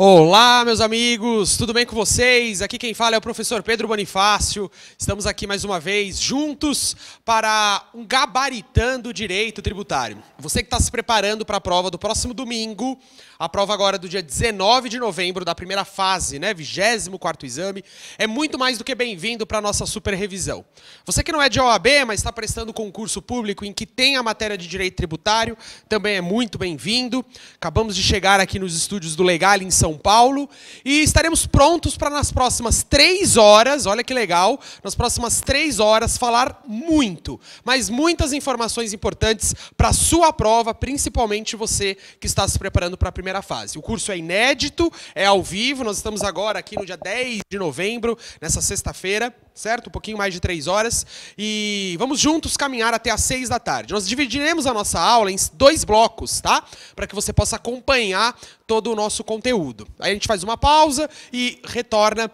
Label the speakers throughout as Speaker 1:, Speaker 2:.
Speaker 1: Olá, meus amigos, tudo bem com vocês? Aqui quem fala é o professor Pedro Bonifácio. Estamos aqui mais uma vez juntos para um gabaritando direito tributário. Você que está se preparando para a prova do próximo domingo, a prova agora é do dia 19 de novembro, da primeira fase, né? 24 exame, é muito mais do que bem-vindo para a nossa super revisão. Você que não é de OAB, mas está prestando concurso público em que tem a matéria de direito tributário, também é muito bem-vindo. Acabamos de chegar aqui nos estúdios do Legal em São são Paulo. E estaremos prontos para nas próximas três horas, olha que legal, nas próximas três horas falar muito, mas muitas informações importantes para a sua prova, principalmente você que está se preparando para a primeira fase. O curso é inédito, é ao vivo, nós estamos agora aqui no dia 10 de novembro, nessa sexta-feira, certo? Um pouquinho mais de três horas. E vamos juntos caminhar até às seis da tarde. Nós dividiremos a nossa aula em dois blocos, tá? Para que você possa acompanhar todo o nosso conteúdo. Aí a gente faz uma pausa e retorna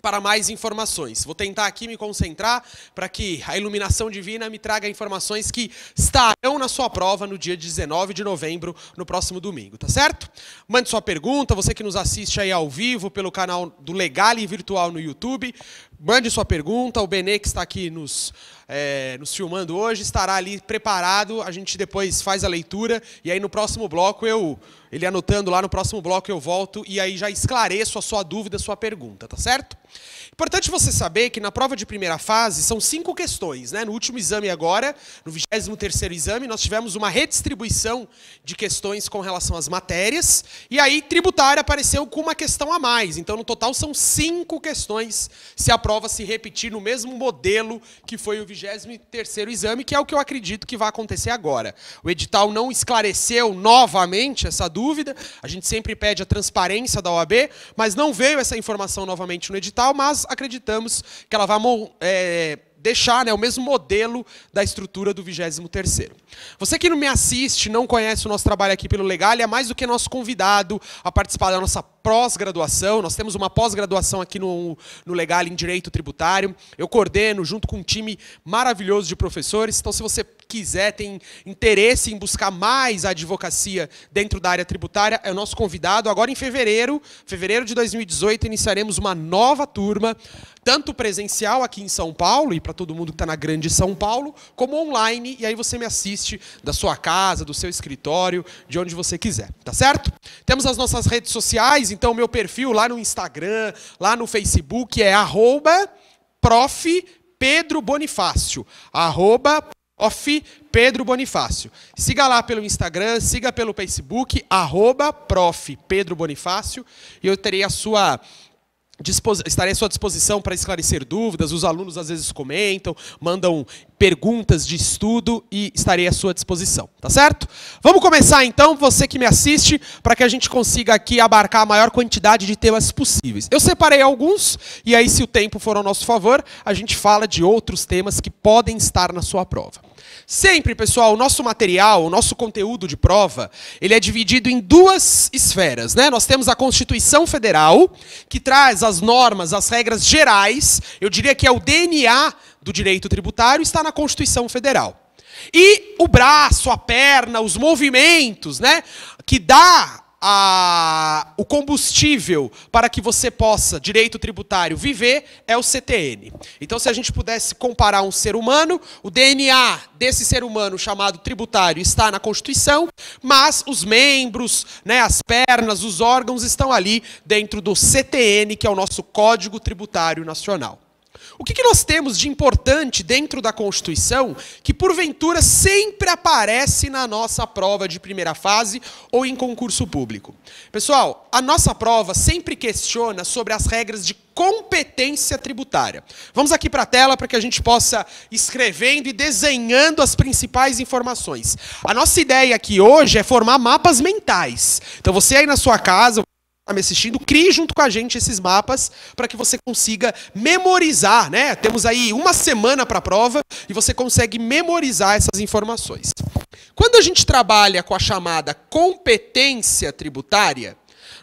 Speaker 1: para mais informações. Vou tentar aqui me concentrar para que a iluminação divina me traga informações que estarão na sua prova no dia 19 de novembro, no próximo domingo, tá certo? Mande sua pergunta, você que nos assiste aí ao vivo pelo canal do Legale Virtual no YouTube, Mande sua pergunta, o Benê que está aqui nos, é, nos filmando hoje estará ali preparado, a gente depois faz a leitura e aí no próximo bloco eu, ele anotando lá, no próximo bloco eu volto e aí já esclareço a sua dúvida, a sua pergunta, tá certo? Importante você saber que na prova de primeira fase são cinco questões. Né? No último exame agora, no 23º exame, nós tivemos uma redistribuição de questões com relação às matérias. E aí, tributária apareceu com uma questão a mais. Então, no total, são cinco questões se a prova se repetir no mesmo modelo que foi o 23º exame, que é o que eu acredito que vai acontecer agora. O edital não esclareceu novamente essa dúvida. A gente sempre pede a transparência da OAB, mas não veio essa informação novamente no edital, mas acreditamos que ela vai é, deixar né, o mesmo modelo da estrutura do 23º. Você que não me assiste, não conhece o nosso trabalho aqui pelo Legal, é mais do que nosso convidado a participar da nossa pós-graduação. Nós temos uma pós-graduação aqui no, no Legal em Direito Tributário. Eu coordeno junto com um time maravilhoso de professores. Então, se você quiser, tem interesse em buscar mais a advocacia dentro da área tributária, é o nosso convidado. Agora em fevereiro, fevereiro de 2018, iniciaremos uma nova turma, tanto presencial aqui em São Paulo, e para todo mundo que está na grande São Paulo, como online, e aí você me assiste da sua casa, do seu escritório, de onde você quiser, tá certo? Temos as nossas redes sociais, então meu perfil lá no Instagram, lá no Facebook é arroba prof. Pedro Bonifácio, arroba Off Pedro Bonifácio. Siga lá pelo Instagram, siga pelo Facebook, arroba prof. Pedro Bonifácio, e eu terei a sua estarei à sua disposição para esclarecer dúvidas. Os alunos às vezes comentam, mandam perguntas de estudo e estarei à sua disposição, tá certo? Vamos começar então, você que me assiste, para que a gente consiga aqui abarcar a maior quantidade de temas possíveis. Eu separei alguns e aí se o tempo for ao nosso favor, a gente fala de outros temas que podem estar na sua prova. Sempre, pessoal, o nosso material, o nosso conteúdo de prova, ele é dividido em duas esferas, né? Nós temos a Constituição Federal, que traz as normas, as regras gerais, eu diria que é o DNA do direito tributário, está na Constituição Federal. E o braço, a perna, os movimentos, né, que dá a, o combustível para que você possa, direito tributário, viver é o CTN. Então, se a gente pudesse comparar um ser humano, o DNA desse ser humano chamado tributário está na Constituição, mas os membros, né, as pernas, os órgãos estão ali dentro do CTN, que é o nosso Código Tributário Nacional. O que, que nós temos de importante dentro da Constituição que, porventura, sempre aparece na nossa prova de primeira fase ou em concurso público? Pessoal, a nossa prova sempre questiona sobre as regras de competência tributária. Vamos aqui para a tela para que a gente possa escrevendo e desenhando as principais informações. A nossa ideia aqui hoje é formar mapas mentais. Então você aí na sua casa, está me assistindo, crie junto com a gente esses mapas para que você consiga memorizar, né? Temos aí uma semana para a prova e você consegue memorizar essas informações. Quando a gente trabalha com a chamada competência tributária,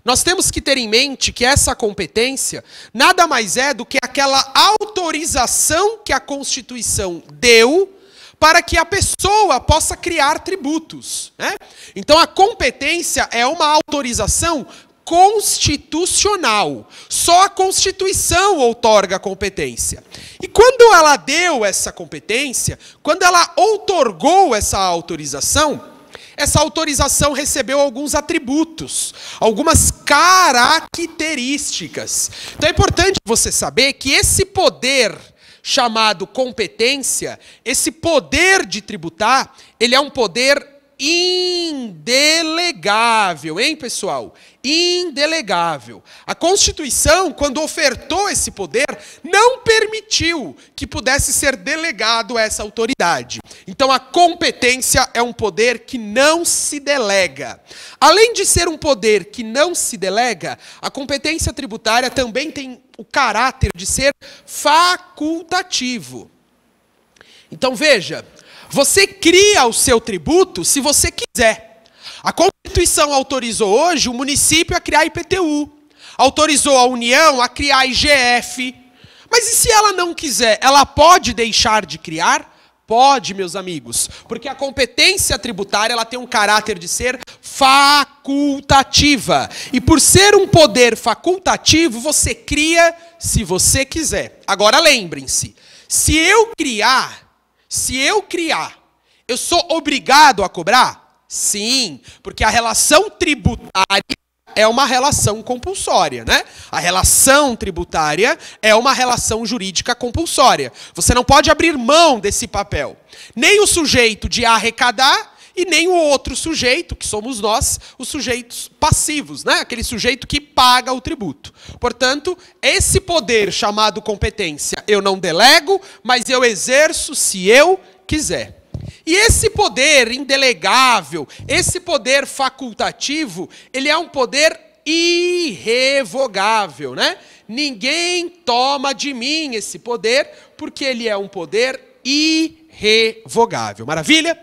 Speaker 1: nós temos que ter em mente que essa competência nada mais é do que aquela autorização que a Constituição deu para que a pessoa possa criar tributos. Né? Então, a competência é uma autorização constitucional. Só a Constituição outorga a competência. E quando ela deu essa competência, quando ela outorgou essa autorização, essa autorização recebeu alguns atributos, algumas características. Então é importante você saber que esse poder chamado competência, esse poder de tributar, ele é um poder indelegável, hein, pessoal? Indelegável. A Constituição, quando ofertou esse poder, não permitiu que pudesse ser delegado essa autoridade. Então, a competência é um poder que não se delega. Além de ser um poder que não se delega, a competência tributária também tem o caráter de ser facultativo. Então, veja. Você cria o seu tributo se você quiser. A Constituição autorizou hoje o município a criar IPTU, autorizou a União a criar IGF. Mas e se ela não quiser? Ela pode deixar de criar? Pode, meus amigos, porque a competência tributária ela tem um caráter de ser facultativa. E por ser um poder facultativo, você cria se você quiser. Agora lembrem-se, se eu criar, se eu criar, eu sou obrigado a cobrar? Sim, porque a relação tributária é uma relação compulsória, né? A relação tributária é uma relação jurídica compulsória. Você não pode abrir mão desse papel. Nem o sujeito de arrecadar, e nem o outro sujeito, que somos nós, os sujeitos passivos, né? aquele sujeito que paga o tributo. Portanto, esse poder chamado competência eu não delego, mas eu exerço se eu quiser. E esse poder indelegável, esse poder facultativo, ele é um poder irrevogável, né? Ninguém toma de mim esse poder, porque ele é um poder irrevogável. Maravilha?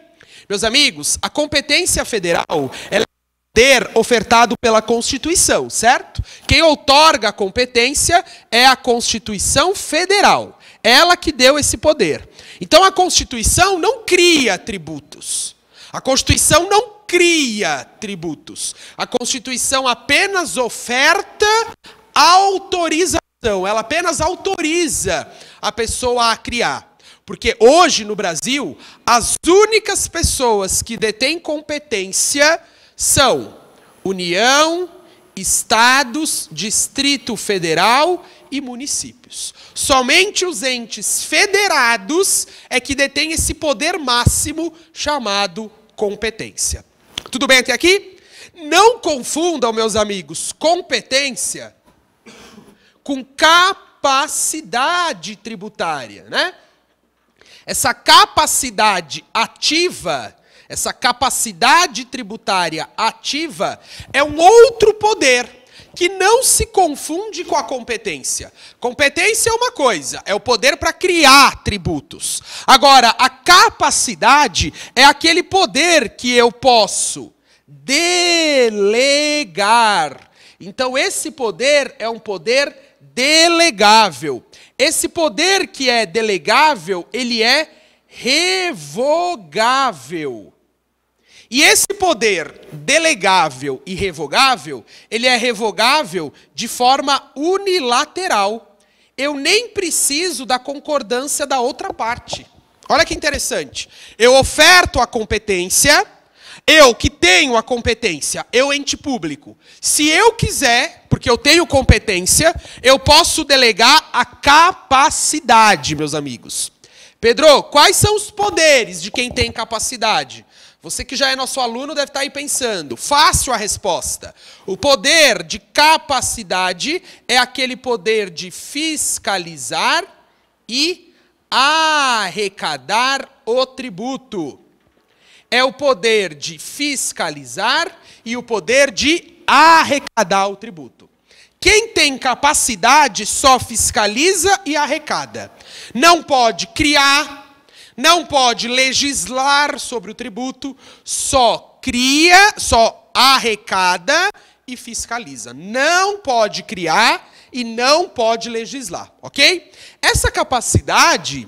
Speaker 1: Meus amigos, a competência federal ela é poder ofertado pela Constituição, certo? Quem outorga a competência é a Constituição Federal. Ela que deu esse poder. Então a Constituição não cria tributos. A Constituição não cria tributos. A Constituição apenas oferta autorização, ela apenas autoriza a pessoa a criar. Porque hoje no Brasil, as únicas pessoas que detêm competência são União, estados, Distrito Federal e municípios. Somente os entes federados é que detêm esse poder máximo chamado competência. Tudo bem até aqui? Não confundam, meus amigos, competência com capacidade tributária, né? Essa capacidade ativa, essa capacidade tributária ativa, é um outro poder que não se confunde com a competência. Competência é uma coisa, é o poder para criar tributos. Agora, a capacidade é aquele poder que eu posso delegar. Então, esse poder é um poder delegável, esse poder que é delegável, ele é revogável. E esse poder delegável e revogável, ele é revogável de forma unilateral. Eu nem preciso da concordância da outra parte. Olha que interessante. Eu oferto a competência, eu que tenho a competência, eu ente público, se eu quiser, porque eu tenho competência, eu posso delegar a capacidade, meus amigos. Pedro, quais são os poderes de quem tem capacidade? Você que já é nosso aluno deve estar aí pensando. Fácil a resposta. O poder de capacidade é aquele poder de fiscalizar e arrecadar o tributo é o poder de fiscalizar e o poder de arrecadar o tributo. Quem tem capacidade só fiscaliza e arrecada. Não pode criar, não pode legislar sobre o tributo, só cria, só arrecada e fiscaliza. Não pode criar e não pode legislar, ok? Essa capacidade,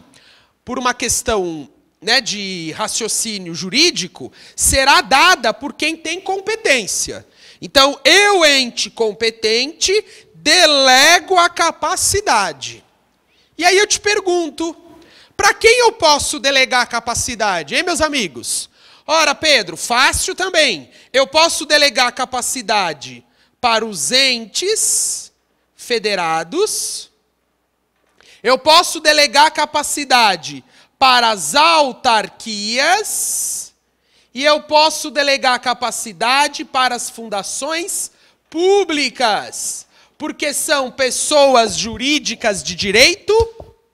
Speaker 1: por uma questão né, de raciocínio jurídico será dada por quem tem competência. Então, eu, ente competente, delego a capacidade. E aí eu te pergunto: para quem eu posso delegar a capacidade, hein, meus amigos? Ora, Pedro, fácil também. Eu posso delegar a capacidade para os entes federados. Eu posso delegar a capacidade para as autarquias e eu posso delegar capacidade para as fundações públicas, porque são pessoas jurídicas de direito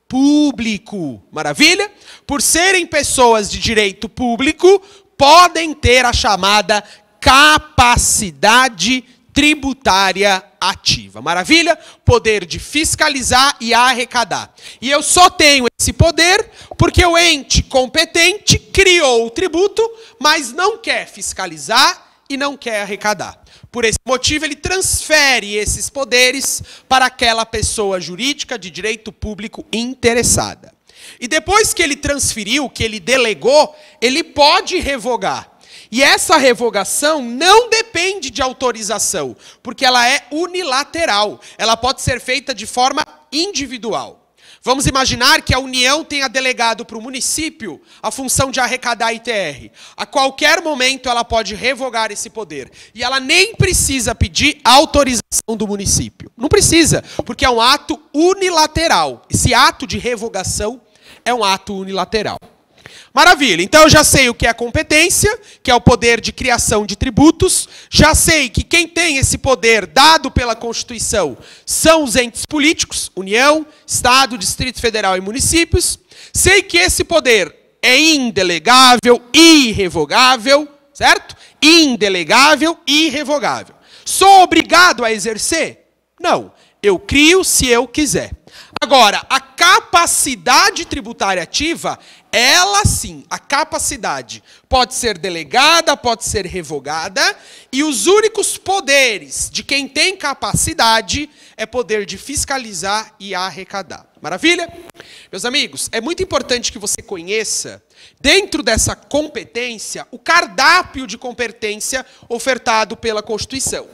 Speaker 1: público. Maravilha? Por serem pessoas de direito público, podem ter a chamada capacidade tributária ativa. Maravilha? Poder de fiscalizar e arrecadar. E eu só tenho esse poder porque o ente competente criou o tributo, mas não quer fiscalizar e não quer arrecadar. Por esse motivo, ele transfere esses poderes para aquela pessoa jurídica de direito público interessada. E depois que ele transferiu, que ele delegou, ele pode revogar. E essa revogação não depende de autorização, porque ela é unilateral. Ela pode ser feita de forma individual. Vamos imaginar que a União tenha delegado para o município a função de arrecadar ITR. A qualquer momento ela pode revogar esse poder. E ela nem precisa pedir autorização do município. Não precisa, porque é um ato unilateral. Esse ato de revogação é um ato unilateral. Maravilha. Então eu já sei o que é competência, que é o poder de criação de tributos. Já sei que quem tem esse poder dado pela Constituição são os entes políticos, União, Estado, Distrito Federal e municípios. Sei que esse poder é indelegável, irrevogável, certo? Indelegável, irrevogável. Sou obrigado a exercer? Não. Eu crio se eu quiser. Agora, a capacidade tributária ativa ela sim, a capacidade, pode ser delegada, pode ser revogada, e os únicos poderes de quem tem capacidade é poder de fiscalizar e arrecadar. Maravilha? Meus amigos, é muito importante que você conheça, dentro dessa competência, o cardápio de competência ofertado pela Constituição.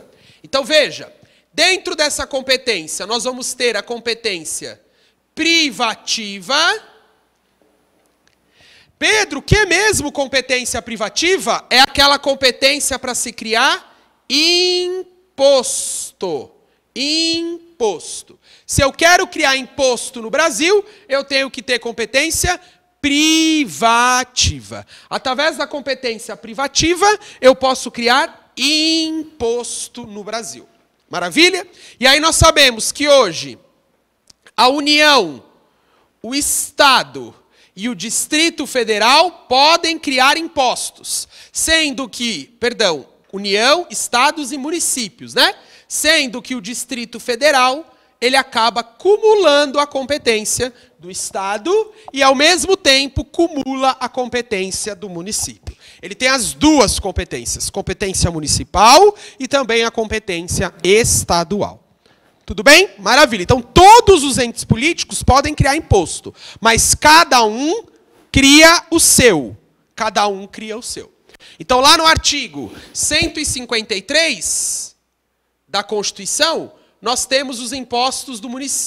Speaker 1: Então veja, dentro dessa competência, nós vamos ter a competência privativa Pedro, o que é mesmo competência privativa? É aquela competência para se criar imposto. Imposto. Se eu quero criar imposto no Brasil, eu tenho que ter competência privativa. Através da competência privativa, eu posso criar imposto no Brasil. Maravilha? E aí nós sabemos que hoje a União, o Estado, e o Distrito Federal podem criar impostos, sendo que, perdão, União, estados e municípios, né? Sendo que o Distrito Federal ele acaba cumulando a competência do Estado e, ao mesmo tempo, cumula a competência do município. Ele tem as duas competências, competência municipal e também a competência estadual. Tudo bem? Maravilha. Então, todos os entes políticos podem criar imposto, mas cada um cria o seu. Cada um cria o seu. Então, lá no artigo 153 da Constituição, nós temos os impostos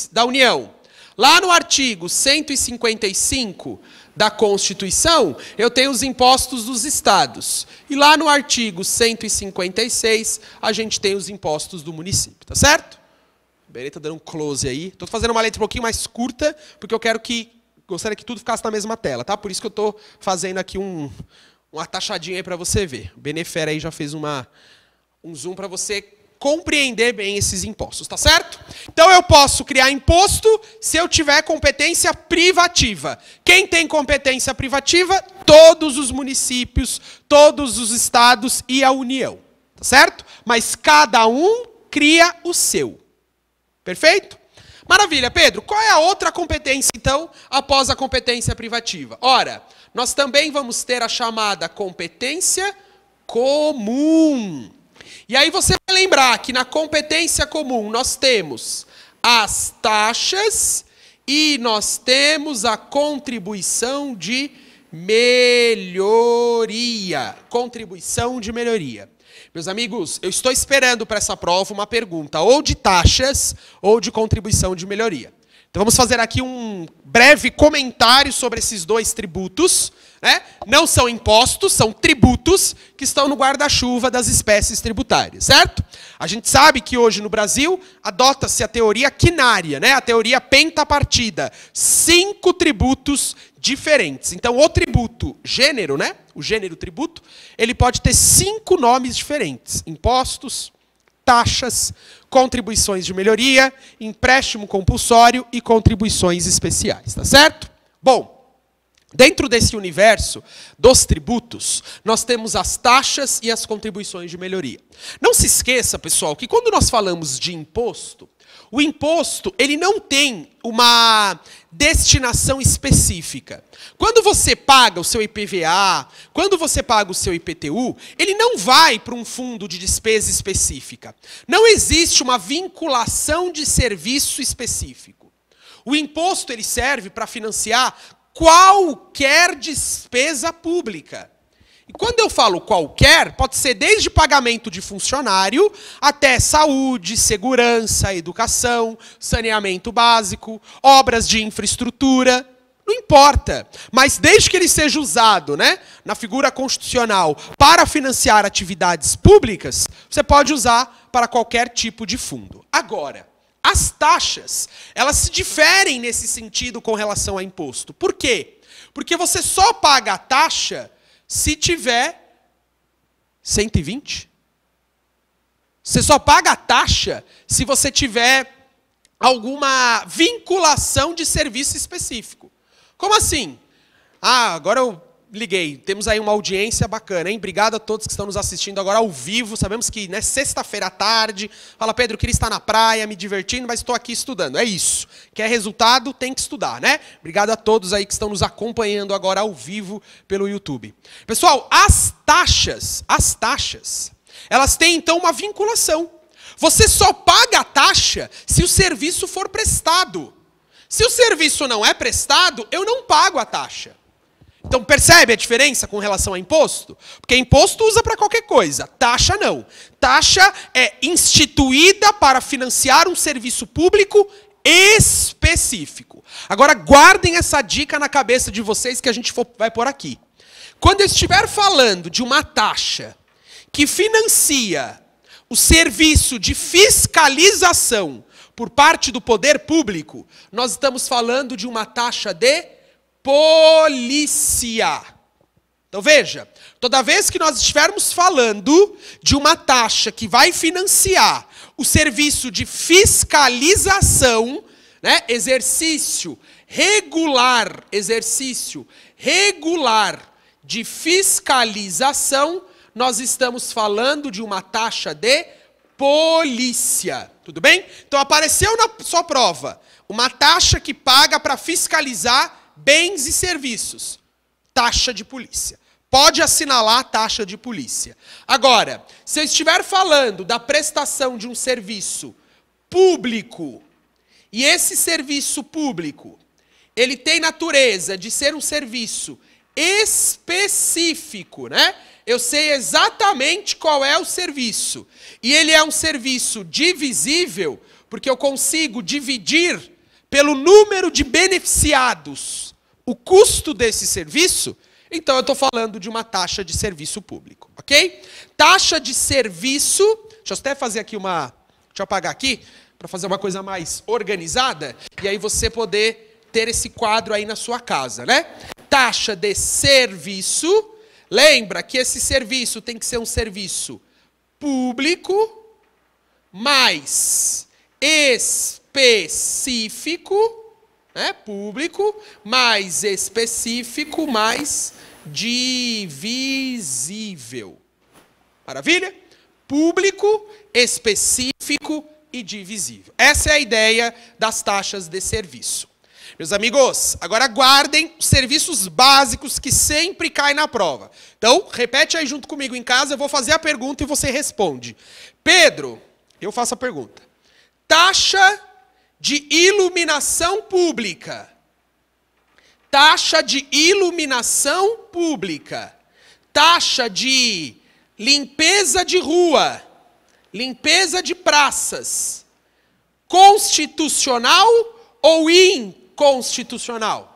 Speaker 1: da União. Lá no artigo 155 da Constituição, eu tenho os impostos dos estados. E lá no artigo 156, a gente tem os impostos do município, tá certo? Beretta dando um close aí. Estou fazendo uma letra um pouquinho mais curta, porque eu quero que. Gostaria que tudo ficasse na mesma tela, tá? Por isso que eu estou fazendo aqui um, uma taxadinha aí para você ver. O Benefera aí já fez uma, um zoom para você compreender bem esses impostos, tá certo? Então eu posso criar imposto se eu tiver competência privativa. Quem tem competência privativa? Todos os municípios, todos os estados e a União, tá certo? Mas cada um cria o seu. Perfeito? Maravilha, Pedro. Qual é a outra competência, então, após a competência privativa? Ora, nós também vamos ter a chamada competência comum. E aí você vai lembrar que na competência comum nós temos as taxas e nós temos a contribuição de melhoria. Contribuição de melhoria. Meus amigos, eu estou esperando para essa prova uma pergunta ou de taxas ou de contribuição de melhoria. Então vamos fazer aqui um breve comentário sobre esses dois tributos. Né? Não são impostos, são tributos que estão no guarda-chuva das espécies tributárias, certo? A gente sabe que hoje no Brasil adota-se a teoria quinária, né? a teoria pentapartida. Cinco tributos diferentes. Então, o tributo gênero, né? O gênero tributo, ele pode ter cinco nomes diferentes: impostos, taxas, contribuições de melhoria, empréstimo compulsório e contribuições especiais, tá certo? Bom, Dentro desse universo dos tributos, nós temos as taxas e as contribuições de melhoria. Não se esqueça, pessoal, que quando nós falamos de imposto, o imposto ele não tem uma destinação específica. Quando você paga o seu IPVA, quando você paga o seu IPTU, ele não vai para um fundo de despesa específica. Não existe uma vinculação de serviço específico. O imposto ele serve para financiar qualquer despesa pública. E quando eu falo qualquer, pode ser desde pagamento de funcionário até saúde, segurança, educação, saneamento básico, obras de infraestrutura. Não importa, mas desde que ele seja usado, né, na figura constitucional para financiar atividades públicas, você pode usar para qualquer tipo de fundo. Agora, as taxas, elas se diferem nesse sentido com relação a imposto. Por quê? Porque você só paga a taxa se tiver 120. Você só paga a taxa se você tiver alguma vinculação de serviço específico. Como assim? Ah, agora eu liguei. Temos aí uma audiência bacana, hein? Obrigado a todos que estão nos assistindo agora ao vivo. Sabemos que, né, sexta-feira à tarde, fala, Pedro, queria estar na praia, me divertindo, mas estou aqui estudando. É isso. Quer resultado, tem que estudar, né? Obrigado a todos aí que estão nos acompanhando agora ao vivo pelo YouTube. Pessoal, as taxas, as taxas, elas têm então uma vinculação. Você só paga a taxa se o serviço for prestado. Se o serviço não é prestado, eu não pago a taxa. Então percebe a diferença com relação a imposto? Porque imposto usa para qualquer coisa, taxa não. Taxa é instituída para financiar um serviço público específico. Agora guardem essa dica na cabeça de vocês que a gente for, vai por aqui. Quando eu estiver falando de uma taxa que financia o serviço de fiscalização por parte do poder público, nós estamos falando de uma taxa de polícia. Então veja, toda vez que nós estivermos falando de uma taxa que vai financiar o serviço de fiscalização, né, exercício regular, exercício regular de fiscalização, nós estamos falando de uma taxa de polícia. Tudo bem? Então apareceu na sua prova uma taxa que paga para fiscalizar bens e serviços, taxa de polícia. Pode assinalar a taxa de polícia. Agora, se eu estiver falando da prestação de um serviço público, e esse serviço público, ele tem natureza de ser um serviço específico, né? Eu sei exatamente qual é o serviço. E ele é um serviço divisível, porque eu consigo dividir pelo número de beneficiados o custo desse serviço, então eu estou falando de uma taxa de serviço público, ok? Taxa de serviço, deixa eu até fazer aqui uma, deixa eu apagar aqui, para fazer uma coisa mais organizada, e aí você poder ter esse quadro aí na sua casa, né? Taxa de serviço, lembra que esse serviço tem que ser um serviço público mais específico né? público, mais específico, mais divisível. Maravilha? Público, específico e divisível. Essa é a ideia das taxas de serviço. Meus amigos, agora guardem os serviços básicos que sempre caem na prova. Então, repete aí junto comigo em casa, eu vou fazer a pergunta e você responde. Pedro, eu faço a pergunta. Taxa de iluminação pública. Taxa de iluminação pública. Taxa de limpeza de rua. Limpeza de praças. Constitucional ou inconstitucional?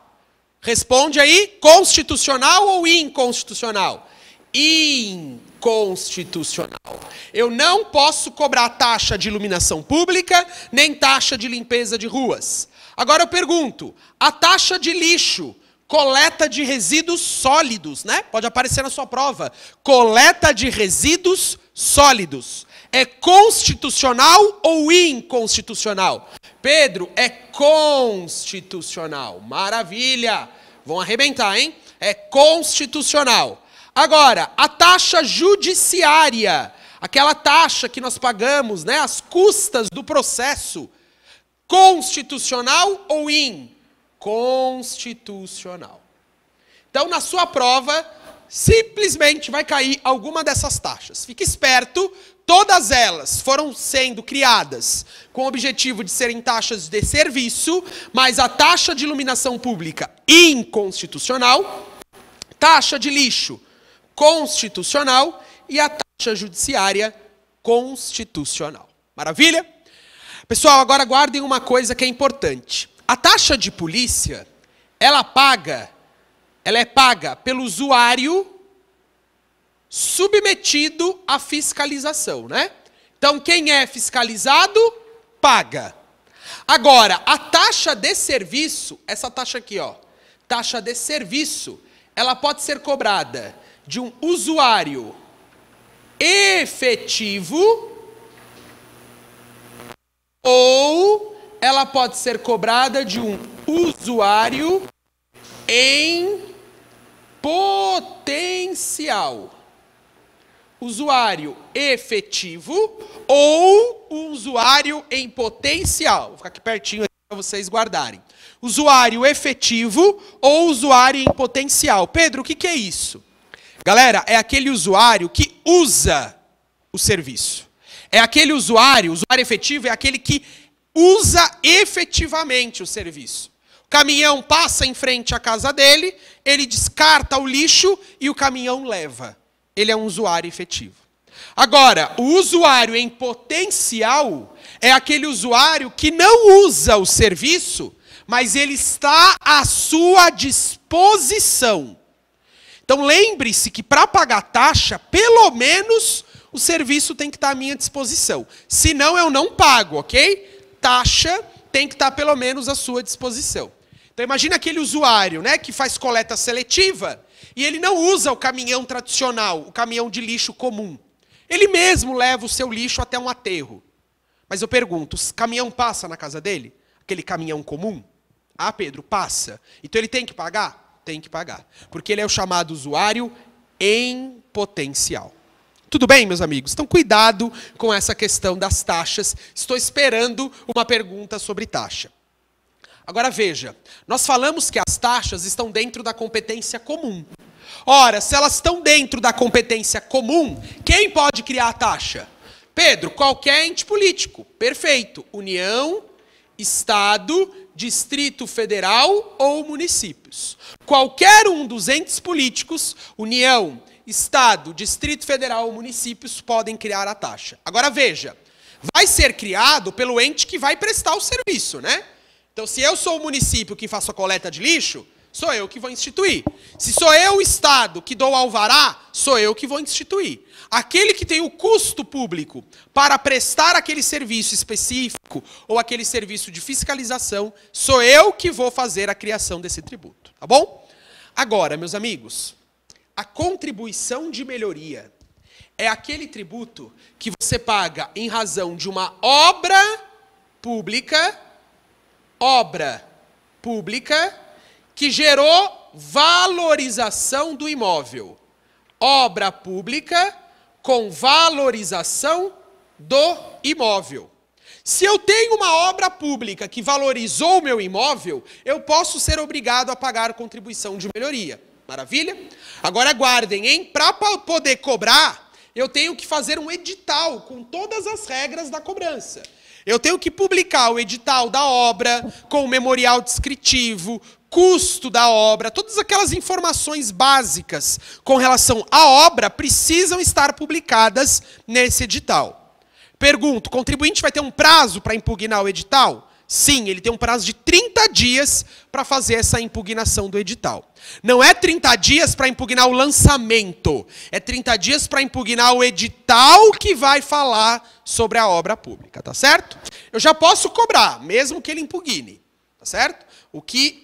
Speaker 1: Responde aí, constitucional ou inconstitucional? In constitucional. Eu não posso cobrar taxa de iluminação pública, nem taxa de limpeza de ruas. Agora eu pergunto: a taxa de lixo, coleta de resíduos sólidos, né? Pode aparecer na sua prova. Coleta de resíduos sólidos. É constitucional ou inconstitucional? Pedro, é constitucional. Maravilha! Vão arrebentar, hein? É constitucional. Agora, a taxa judiciária, aquela taxa que nós pagamos, né, as custas do processo, constitucional ou inconstitucional. Então, na sua prova, simplesmente vai cair alguma dessas taxas. Fique esperto, todas elas foram sendo criadas com o objetivo de serem taxas de serviço, mas a taxa de iluminação pública inconstitucional, taxa de lixo constitucional e a taxa judiciária constitucional. Maravilha? Pessoal, agora guardem uma coisa que é importante. A taxa de polícia, ela paga, ela é paga pelo usuário submetido à fiscalização, né? Então quem é fiscalizado paga. Agora, a taxa de serviço, essa taxa aqui, ó, taxa de serviço, ela pode ser cobrada de um usuário efetivo ou ela pode ser cobrada de um usuário em potencial. Usuário efetivo ou um usuário em potencial. Vou ficar aqui pertinho para vocês guardarem. Usuário efetivo ou usuário em potencial. Pedro, o que, que é isso? Galera, é aquele usuário que usa o serviço. É aquele usuário, o usuário efetivo é aquele que usa efetivamente o serviço. O caminhão passa em frente à casa dele, ele descarta o lixo e o caminhão leva. Ele é um usuário efetivo. Agora, o usuário em potencial é aquele usuário que não usa o serviço, mas ele está à sua disposição então lembre-se que para pagar taxa, pelo menos o serviço tem que estar tá à minha disposição. Senão eu não pago, ok? Taxa tem que estar tá pelo menos à sua disposição. Então imagina aquele usuário, né, que faz coleta seletiva e ele não usa o caminhão tradicional, o caminhão de lixo comum. Ele mesmo leva o seu lixo até um aterro. Mas eu pergunto, o caminhão passa na casa dele? Aquele caminhão comum? Ah, Pedro, passa. Então ele tem que pagar? tem que pagar. Porque ele é o chamado usuário em potencial. Tudo bem, meus amigos? Então, cuidado com essa questão das taxas. Estou esperando uma pergunta sobre taxa. Agora veja, nós falamos que as taxas estão dentro da competência comum. Ora, se elas estão dentro da competência comum, quem pode criar a taxa? Pedro, qualquer ente político. Perfeito. União, Estado Distrito Federal ou municípios. Qualquer um dos entes políticos, União, Estado, Distrito Federal ou municípios, podem criar a taxa. Agora veja, vai ser criado pelo ente que vai prestar o serviço, né? Então, se eu sou o município que faço a coleta de lixo, sou eu que vou instituir. Se sou eu o Estado que dou alvará, sou eu que vou instituir. Aquele que tem o custo público para prestar aquele serviço específico ou aquele serviço de fiscalização, sou eu que vou fazer a criação desse tributo, tá bom? Agora, meus amigos, a contribuição de melhoria é aquele tributo que você paga em razão de uma obra pública, obra pública que gerou valorização do imóvel. Obra pública com valorização do imóvel. Se eu tenho uma obra pública que valorizou o meu imóvel, eu posso ser obrigado a pagar contribuição de melhoria. Maravilha? Agora guardem, hein? Para poder cobrar, eu tenho que fazer um edital com todas as regras da cobrança. Eu tenho que publicar o edital da obra, com o memorial descritivo, custo da obra, todas aquelas informações básicas com relação à obra precisam estar publicadas nesse edital. Pergunto: o contribuinte vai ter um prazo para impugnar o edital? Sim, ele tem um prazo de 30 dias para fazer essa impugnação do edital. Não é 30 dias para impugnar o lançamento, é 30 dias para impugnar o edital que vai falar sobre a obra pública, tá certo? Eu já posso cobrar, mesmo que ele impugne, tá certo? O que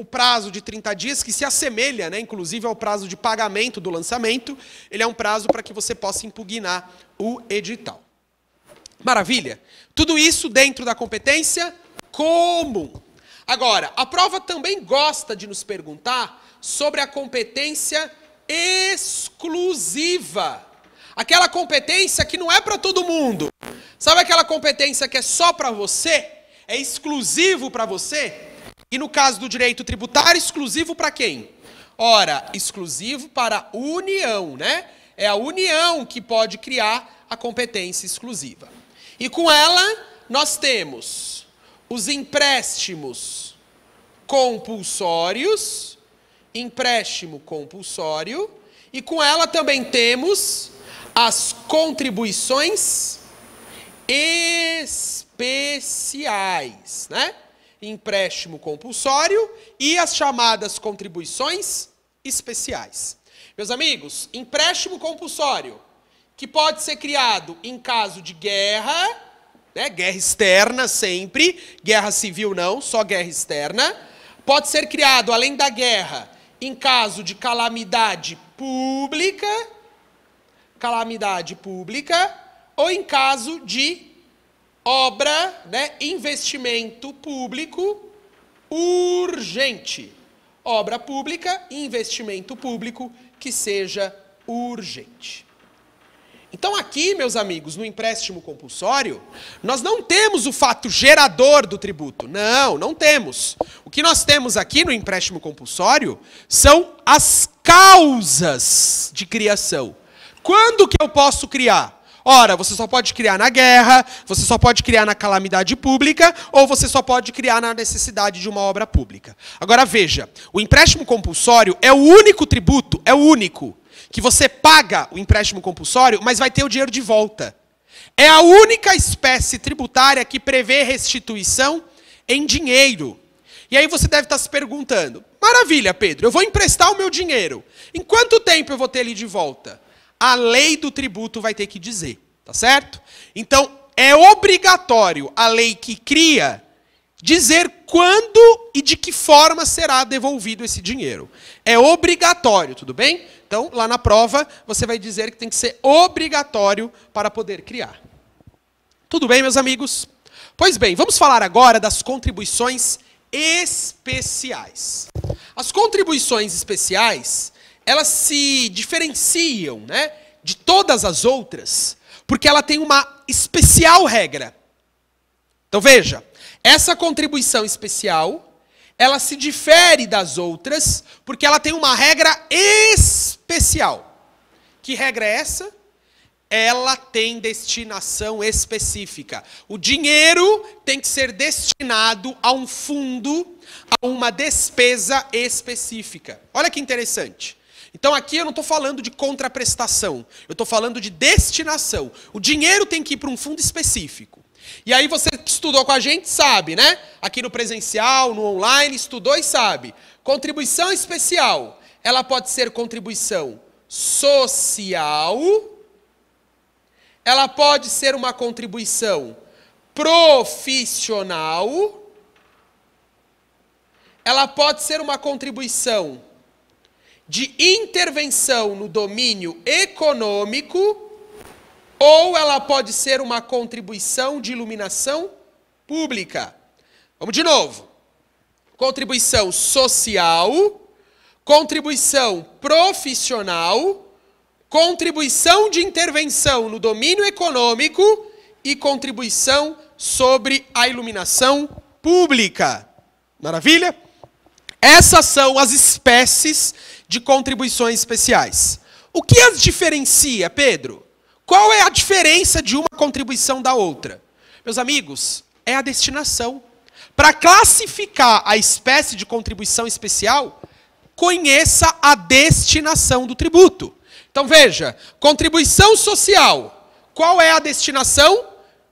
Speaker 1: o prazo de 30 dias, que se assemelha, né, inclusive, ao prazo de pagamento do lançamento, ele é um prazo para que você possa impugnar o edital. Maravilha? Tudo isso dentro da competência comum. Agora, a prova também gosta de nos perguntar sobre a competência exclusiva. Aquela competência que não é para todo mundo. Sabe aquela competência que é só para você? É exclusivo para você? E no caso do direito tributário, exclusivo para quem? Ora, exclusivo para a União, né? É a União que pode criar a competência exclusiva. E com ela, nós temos os empréstimos compulsórios, empréstimo compulsório, e com ela também temos as contribuições especiais, né? empréstimo compulsório e as chamadas contribuições especiais. Meus amigos, empréstimo compulsório, que pode ser criado em caso de guerra, né, guerra externa sempre, guerra civil não, só guerra externa. Pode ser criado, além da guerra, em caso de calamidade pública, calamidade pública, ou em caso de obra, né, investimento público urgente. Obra pública, investimento público que seja urgente. Então, aqui, meus amigos, no empréstimo compulsório, nós não temos o fato gerador do tributo. Não, não temos. O que nós temos aqui no empréstimo compulsório são as causas de criação. Quando que eu posso criar? Ora, você só pode criar na guerra, você só pode criar na calamidade pública, ou você só pode criar na necessidade de uma obra pública. Agora veja, o empréstimo compulsório é o único tributo, é o único, que você paga o empréstimo compulsório, mas vai ter o dinheiro de volta. É a única espécie tributária que prevê restituição em dinheiro. E aí você deve estar se perguntando: maravilha, Pedro, eu vou emprestar o meu dinheiro. Em quanto tempo eu vou ter ele de volta? a lei do tributo vai ter que dizer, tá certo? Então, é obrigatório a lei que cria dizer quando e de que forma será devolvido esse dinheiro. É obrigatório, tudo bem? Então, lá na prova, você vai dizer que tem que ser obrigatório para poder criar. Tudo bem, meus amigos? Pois bem, vamos falar agora das contribuições especiais. As contribuições especiais elas se diferenciam né, de todas as outras, porque ela tem uma especial regra. Então veja, essa contribuição especial, ela se difere das outras, porque ela tem uma regra especial. Que regra é essa? Ela tem destinação específica. O dinheiro tem que ser destinado a um fundo, a uma despesa específica. Olha que interessante. Então aqui eu não estou falando de contraprestação, eu estou falando de destinação. O dinheiro tem que ir para um fundo específico. E aí você que estudou com a gente sabe, né? Aqui no presencial, no online, estudou e sabe. Contribuição especial, ela pode ser contribuição social, ela pode ser uma contribuição profissional, ela pode ser uma contribuição de intervenção no domínio econômico, ou ela pode ser uma contribuição de iluminação pública. Vamos de novo. Contribuição social, contribuição profissional, contribuição de intervenção no domínio econômico e contribuição sobre a iluminação pública. Maravilha? Essas são as espécies de contribuições especiais. O que as diferencia, Pedro? Qual é a diferença de uma contribuição da outra? Meus amigos, é a destinação. Para classificar a espécie de contribuição especial, conheça a destinação do tributo. Então veja, contribuição social. Qual é a destinação?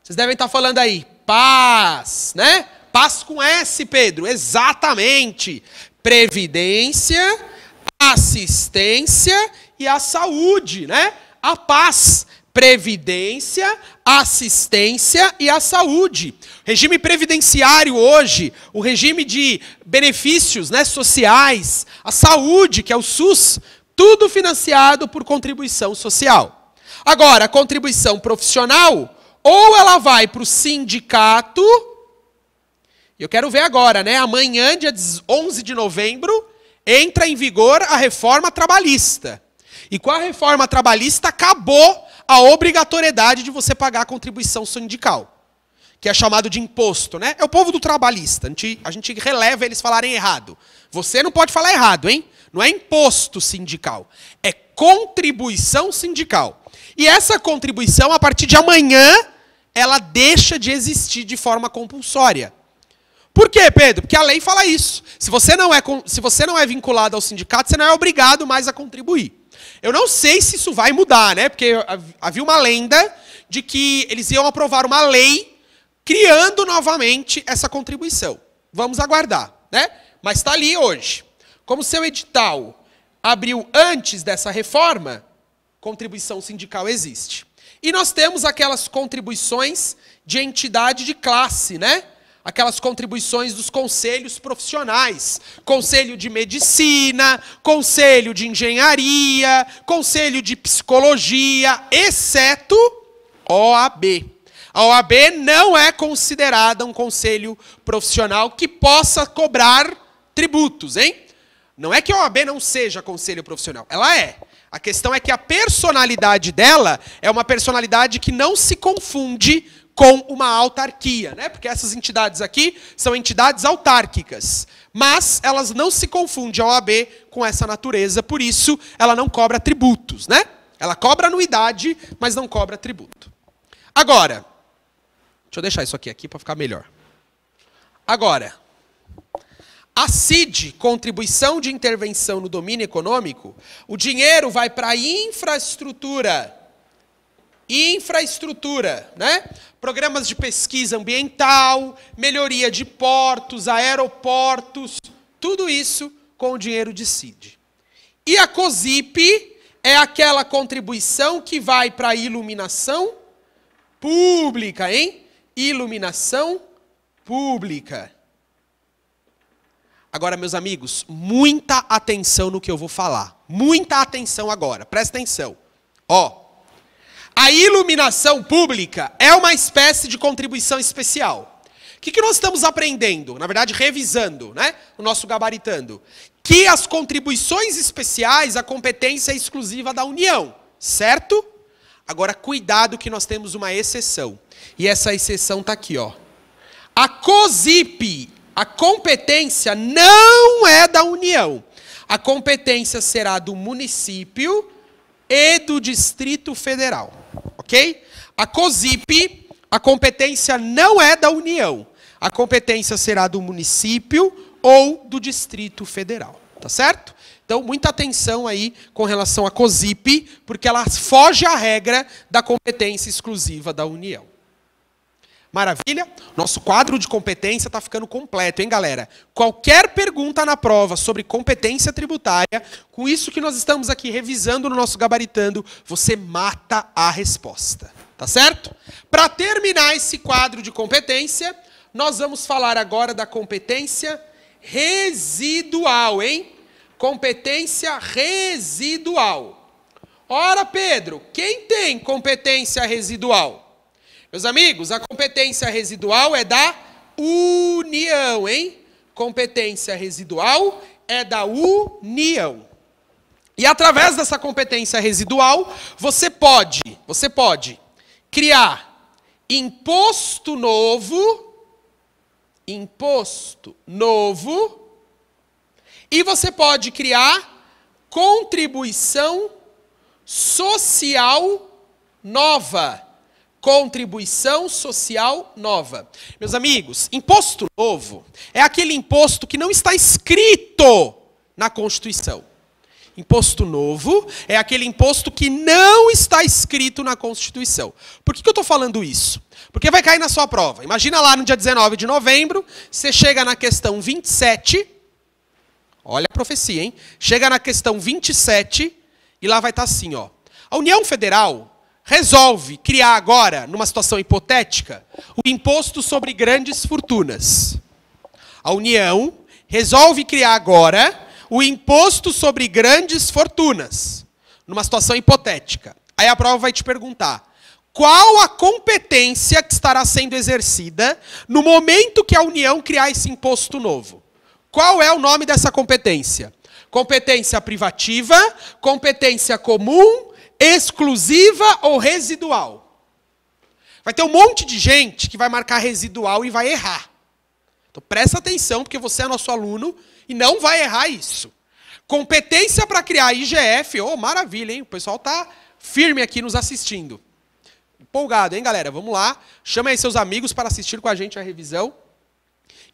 Speaker 1: Vocês devem estar falando aí, paz, né? Paz com S, Pedro. Exatamente. Previdência assistência e a saúde, né? A paz, previdência, assistência e a saúde. Regime previdenciário hoje, o regime de benefícios, né, sociais, a saúde, que é o SUS, tudo financiado por contribuição social. Agora, a contribuição profissional, ou ela vai para o sindicato, eu quero ver agora, né? Amanhã, dia 11 de novembro, entra em vigor a reforma trabalhista. E com a reforma trabalhista acabou a obrigatoriedade de você pagar a contribuição sindical, que é chamado de imposto, né? É o povo do trabalhista. A gente, a gente releva eles falarem errado. Você não pode falar errado, hein? Não é imposto sindical, é contribuição sindical. E essa contribuição, a partir de amanhã, ela deixa de existir de forma compulsória. Por quê, Pedro? Porque a lei fala isso. Se você não é, se você não é vinculado ao sindicato, você não é obrigado mais a contribuir. Eu não sei se isso vai mudar, né? Porque havia uma lenda de que eles iam aprovar uma lei criando novamente essa contribuição. Vamos aguardar, né? Mas está ali hoje. Como seu edital abriu antes dessa reforma, contribuição sindical existe. E nós temos aquelas contribuições de entidade de classe, né? aquelas contribuições dos conselhos profissionais: conselho de medicina, conselho de engenharia, conselho de psicologia, exceto OAB. A OAB não é considerada um conselho profissional que possa cobrar tributos, hein? Não é que a OAB não seja conselho profissional, ela é. A questão é que a personalidade dela é uma personalidade que não se confunde com uma autarquia, né? Porque essas entidades aqui são entidades autárquicas, mas elas não se confundem a OAB com essa natureza, por isso ela não cobra tributos, né? Ela cobra anuidade, mas não cobra tributo. Agora, deixa eu deixar isso aqui aqui para ficar melhor. Agora, a CID, contribuição de intervenção no domínio econômico, o dinheiro vai para a infraestrutura infraestrutura, né? Programas de pesquisa ambiental, melhoria de portos, aeroportos, tudo isso com o dinheiro de CID. E a COSIP é aquela contribuição que vai para a iluminação pública, hein? Iluminação pública. Agora, meus amigos, muita atenção no que eu vou falar. Muita atenção agora. Presta atenção. Ó, a iluminação pública é uma espécie de contribuição especial. O que, que nós estamos aprendendo? Na verdade, revisando, né? O nosso gabaritando. Que as contribuições especiais, a competência é exclusiva da União, certo? Agora, cuidado que nós temos uma exceção. E essa exceção está aqui, ó. A COSIP, a competência não é da União. A competência será do município e do Distrito Federal ok? A COSIP, a competência não é da União. A competência será do município ou do Distrito Federal, tá certo? Então, muita atenção aí com relação à COSIP, porque ela foge à regra da competência exclusiva da União. Maravilha? Nosso quadro de competência está ficando completo, hein, galera? Qualquer pergunta na prova sobre competência tributária, com isso que nós estamos aqui revisando no nosso gabaritando, você mata a resposta. Tá certo? Para terminar esse quadro de competência, nós vamos falar agora da competência residual, hein? Competência residual. Ora, Pedro, quem tem competência residual? Meus amigos, a competência residual é da união, hein? Competência residual é da união. E através dessa competência residual, você pode, você pode criar imposto novo, imposto novo, e você pode criar contribuição social nova Contribuição social nova. Meus amigos, imposto novo é aquele imposto que não está escrito na Constituição. Imposto novo é aquele imposto que não está escrito na Constituição. Por que, que eu estou falando isso? Porque vai cair na sua prova. Imagina lá no dia 19 de novembro, você chega na questão 27. Olha a profecia, hein? Chega na questão 27 e lá vai estar tá assim, ó. A União Federal resolve criar agora, numa situação hipotética, o imposto sobre grandes fortunas. A União resolve criar agora o imposto sobre grandes fortunas, numa situação hipotética. Aí a prova vai te perguntar: qual a competência que estará sendo exercida no momento que a União criar esse imposto novo? Qual é o nome dessa competência? Competência privativa, competência comum, exclusiva ou residual. Vai ter um monte de gente que vai marcar residual e vai errar. Então presta atenção, porque você é nosso aluno e não vai errar isso. Competência para criar IGF, oh, maravilha, hein? O pessoal está firme aqui nos assistindo. Empolgado, hein, galera? Vamos lá. Chama aí seus amigos para assistir com a gente a revisão.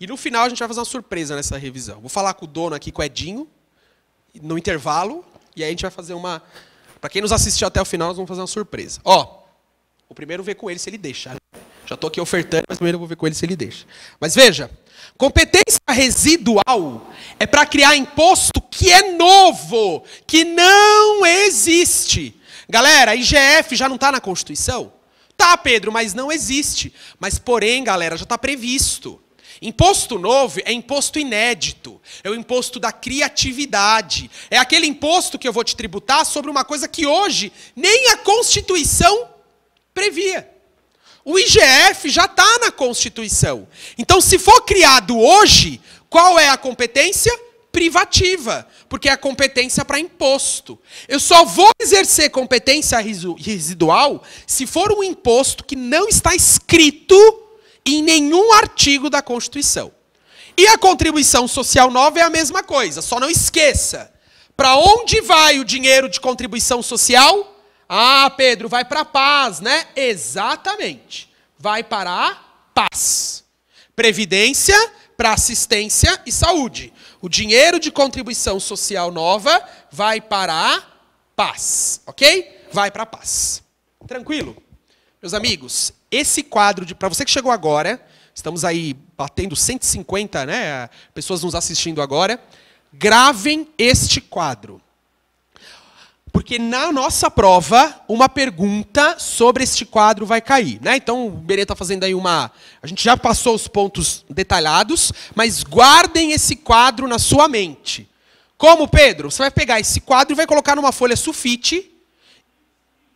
Speaker 1: E no final a gente vai fazer uma surpresa nessa revisão. Vou falar com o dono aqui, com o Edinho, no intervalo, e aí a gente vai fazer uma para quem nos assistiu até o final, nós vamos fazer uma surpresa. Ó, o primeiro ver com ele se ele deixa. Né? Já estou aqui ofertando, mas primeiro eu vou ver com ele se ele deixa. Mas veja, competência residual é para criar imposto que é novo, que não existe. Galera, IGF já não está na Constituição? Tá, Pedro, mas não existe. Mas, porém, galera, já está previsto. Imposto novo é imposto inédito, é o imposto da criatividade, é aquele imposto que eu vou te tributar sobre uma coisa que hoje nem a Constituição previa. O IGF já está na Constituição. Então, se for criado hoje, qual é a competência? Privativa, porque é a competência para imposto. Eu só vou exercer competência residual se for um imposto que não está escrito em nenhum artigo da Constituição. E a contribuição social nova é a mesma coisa, só não esqueça. Para onde vai o dinheiro de contribuição social? Ah, Pedro, vai para a paz, né? Exatamente. Vai para a paz. Previdência para assistência e saúde. O dinheiro de contribuição social nova vai para a paz, ok? Vai para a paz. Tranquilo? Meus amigos, esse quadro, para você que chegou agora, estamos aí batendo 150 né, pessoas nos assistindo agora, gravem este quadro. Porque na nossa prova, uma pergunta sobre este quadro vai cair. Né? Então, o Berê está fazendo aí uma. A gente já passou os pontos detalhados, mas guardem esse quadro na sua mente. Como, Pedro? Você vai pegar esse quadro e vai colocar numa folha sulfite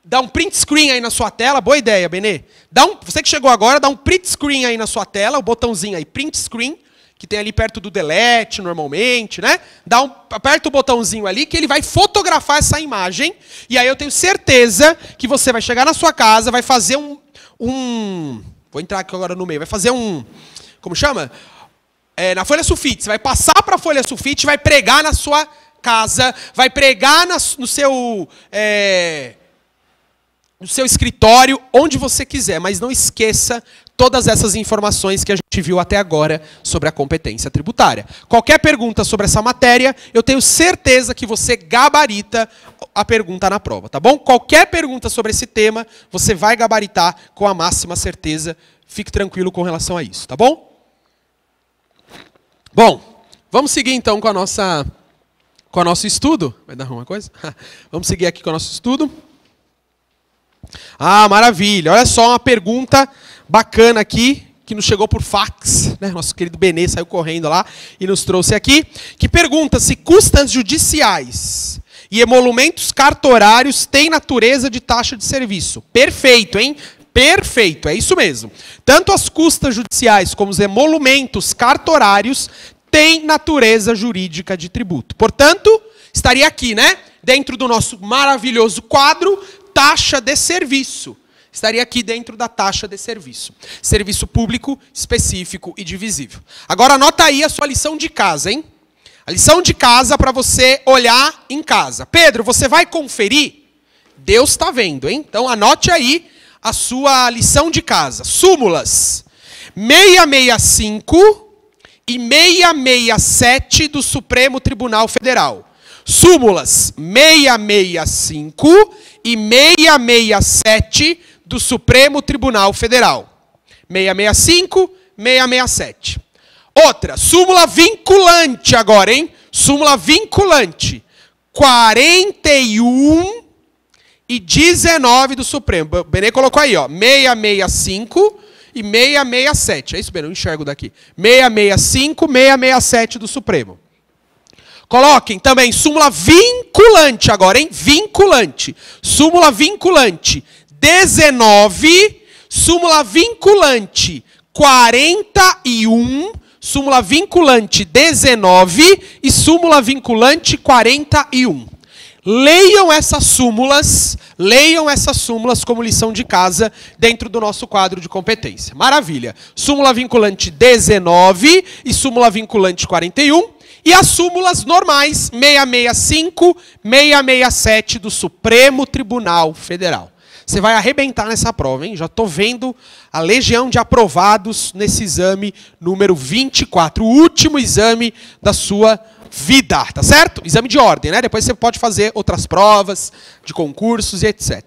Speaker 1: Dá um print screen aí na sua tela, boa ideia, Benê. Dá um, você que chegou agora, dá um print screen aí na sua tela, o botãozinho aí, print screen, que tem ali perto do delete normalmente, né? Dá um, aperta o botãozinho ali que ele vai fotografar essa imagem. E aí eu tenho certeza que você vai chegar na sua casa, vai fazer um. um vou entrar aqui agora no meio, vai fazer um. Como chama? É, na folha sulfite. Você vai passar para a folha sulfite, vai pregar na sua casa, vai pregar na, no seu. É, no seu escritório, onde você quiser, mas não esqueça todas essas informações que a gente viu até agora sobre a competência tributária. Qualquer pergunta sobre essa matéria, eu tenho certeza que você gabarita a pergunta na prova, tá bom? Qualquer pergunta sobre esse tema, você vai gabaritar com a máxima certeza. Fique tranquilo com relação a isso, tá bom? Bom, vamos seguir então com a nossa com o nosso estudo. Vai dar uma coisa? vamos seguir aqui com o nosso estudo. Ah, maravilha. Olha só uma pergunta bacana aqui que nos chegou por fax, né? Nosso querido Benê saiu correndo lá e nos trouxe aqui, que pergunta se custas judiciais e emolumentos cartorários têm natureza de taxa de serviço. Perfeito, hein? Perfeito, é isso mesmo. Tanto as custas judiciais como os emolumentos cartorários têm natureza jurídica de tributo. Portanto, estaria aqui, né? Dentro do nosso maravilhoso quadro, taxa de serviço. Estaria aqui dentro da taxa de serviço. Serviço público, específico e divisível. Agora anota aí a sua lição de casa, hein? A lição de casa para você olhar em casa. Pedro, você vai conferir? Deus está vendo, hein? Então anote aí a sua lição de casa. Súmulas 665 e 667 do Supremo Tribunal Federal. Súmulas 665 e 667 do Supremo Tribunal Federal. 665, 667. Outra, súmula vinculante agora, hein? Súmula vinculante. 41 e 19 do Supremo. O Benê colocou aí, ó. 665 e 667. É isso, Benê? Eu enxergo daqui. 665, 667 do Supremo. Coloquem também súmula vinculante agora, hein? Vinculante. Súmula vinculante 19, súmula vinculante 41, súmula vinculante 19 e súmula vinculante 41. Leiam essas súmulas, leiam essas súmulas como lição de casa dentro do nosso quadro de competência. Maravilha. Súmula vinculante 19 e súmula vinculante 41 e as súmulas normais 665, 667 do Supremo Tribunal Federal. Você vai arrebentar nessa prova, hein? Já estou vendo a legião de aprovados nesse exame número 24, o último exame da sua vida, tá certo? Exame de ordem, né? Depois você pode fazer outras provas de concursos e etc.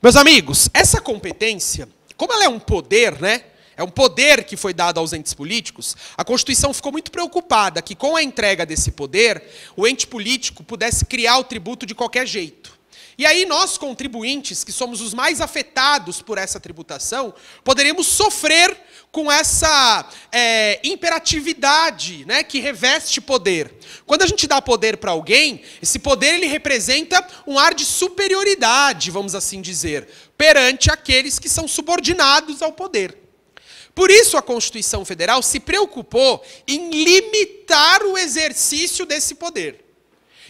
Speaker 1: Meus amigos, essa competência, como ela é um poder, né? É um poder que foi dado aos entes políticos. A Constituição ficou muito preocupada que, com a entrega desse poder, o ente político pudesse criar o tributo de qualquer jeito. E aí nós, contribuintes, que somos os mais afetados por essa tributação, poderemos sofrer com essa é, imperatividade né, que reveste poder. Quando a gente dá poder para alguém, esse poder ele representa um ar de superioridade, vamos assim dizer, perante aqueles que são subordinados ao poder. Por isso, a Constituição Federal se preocupou em limitar o exercício desse poder.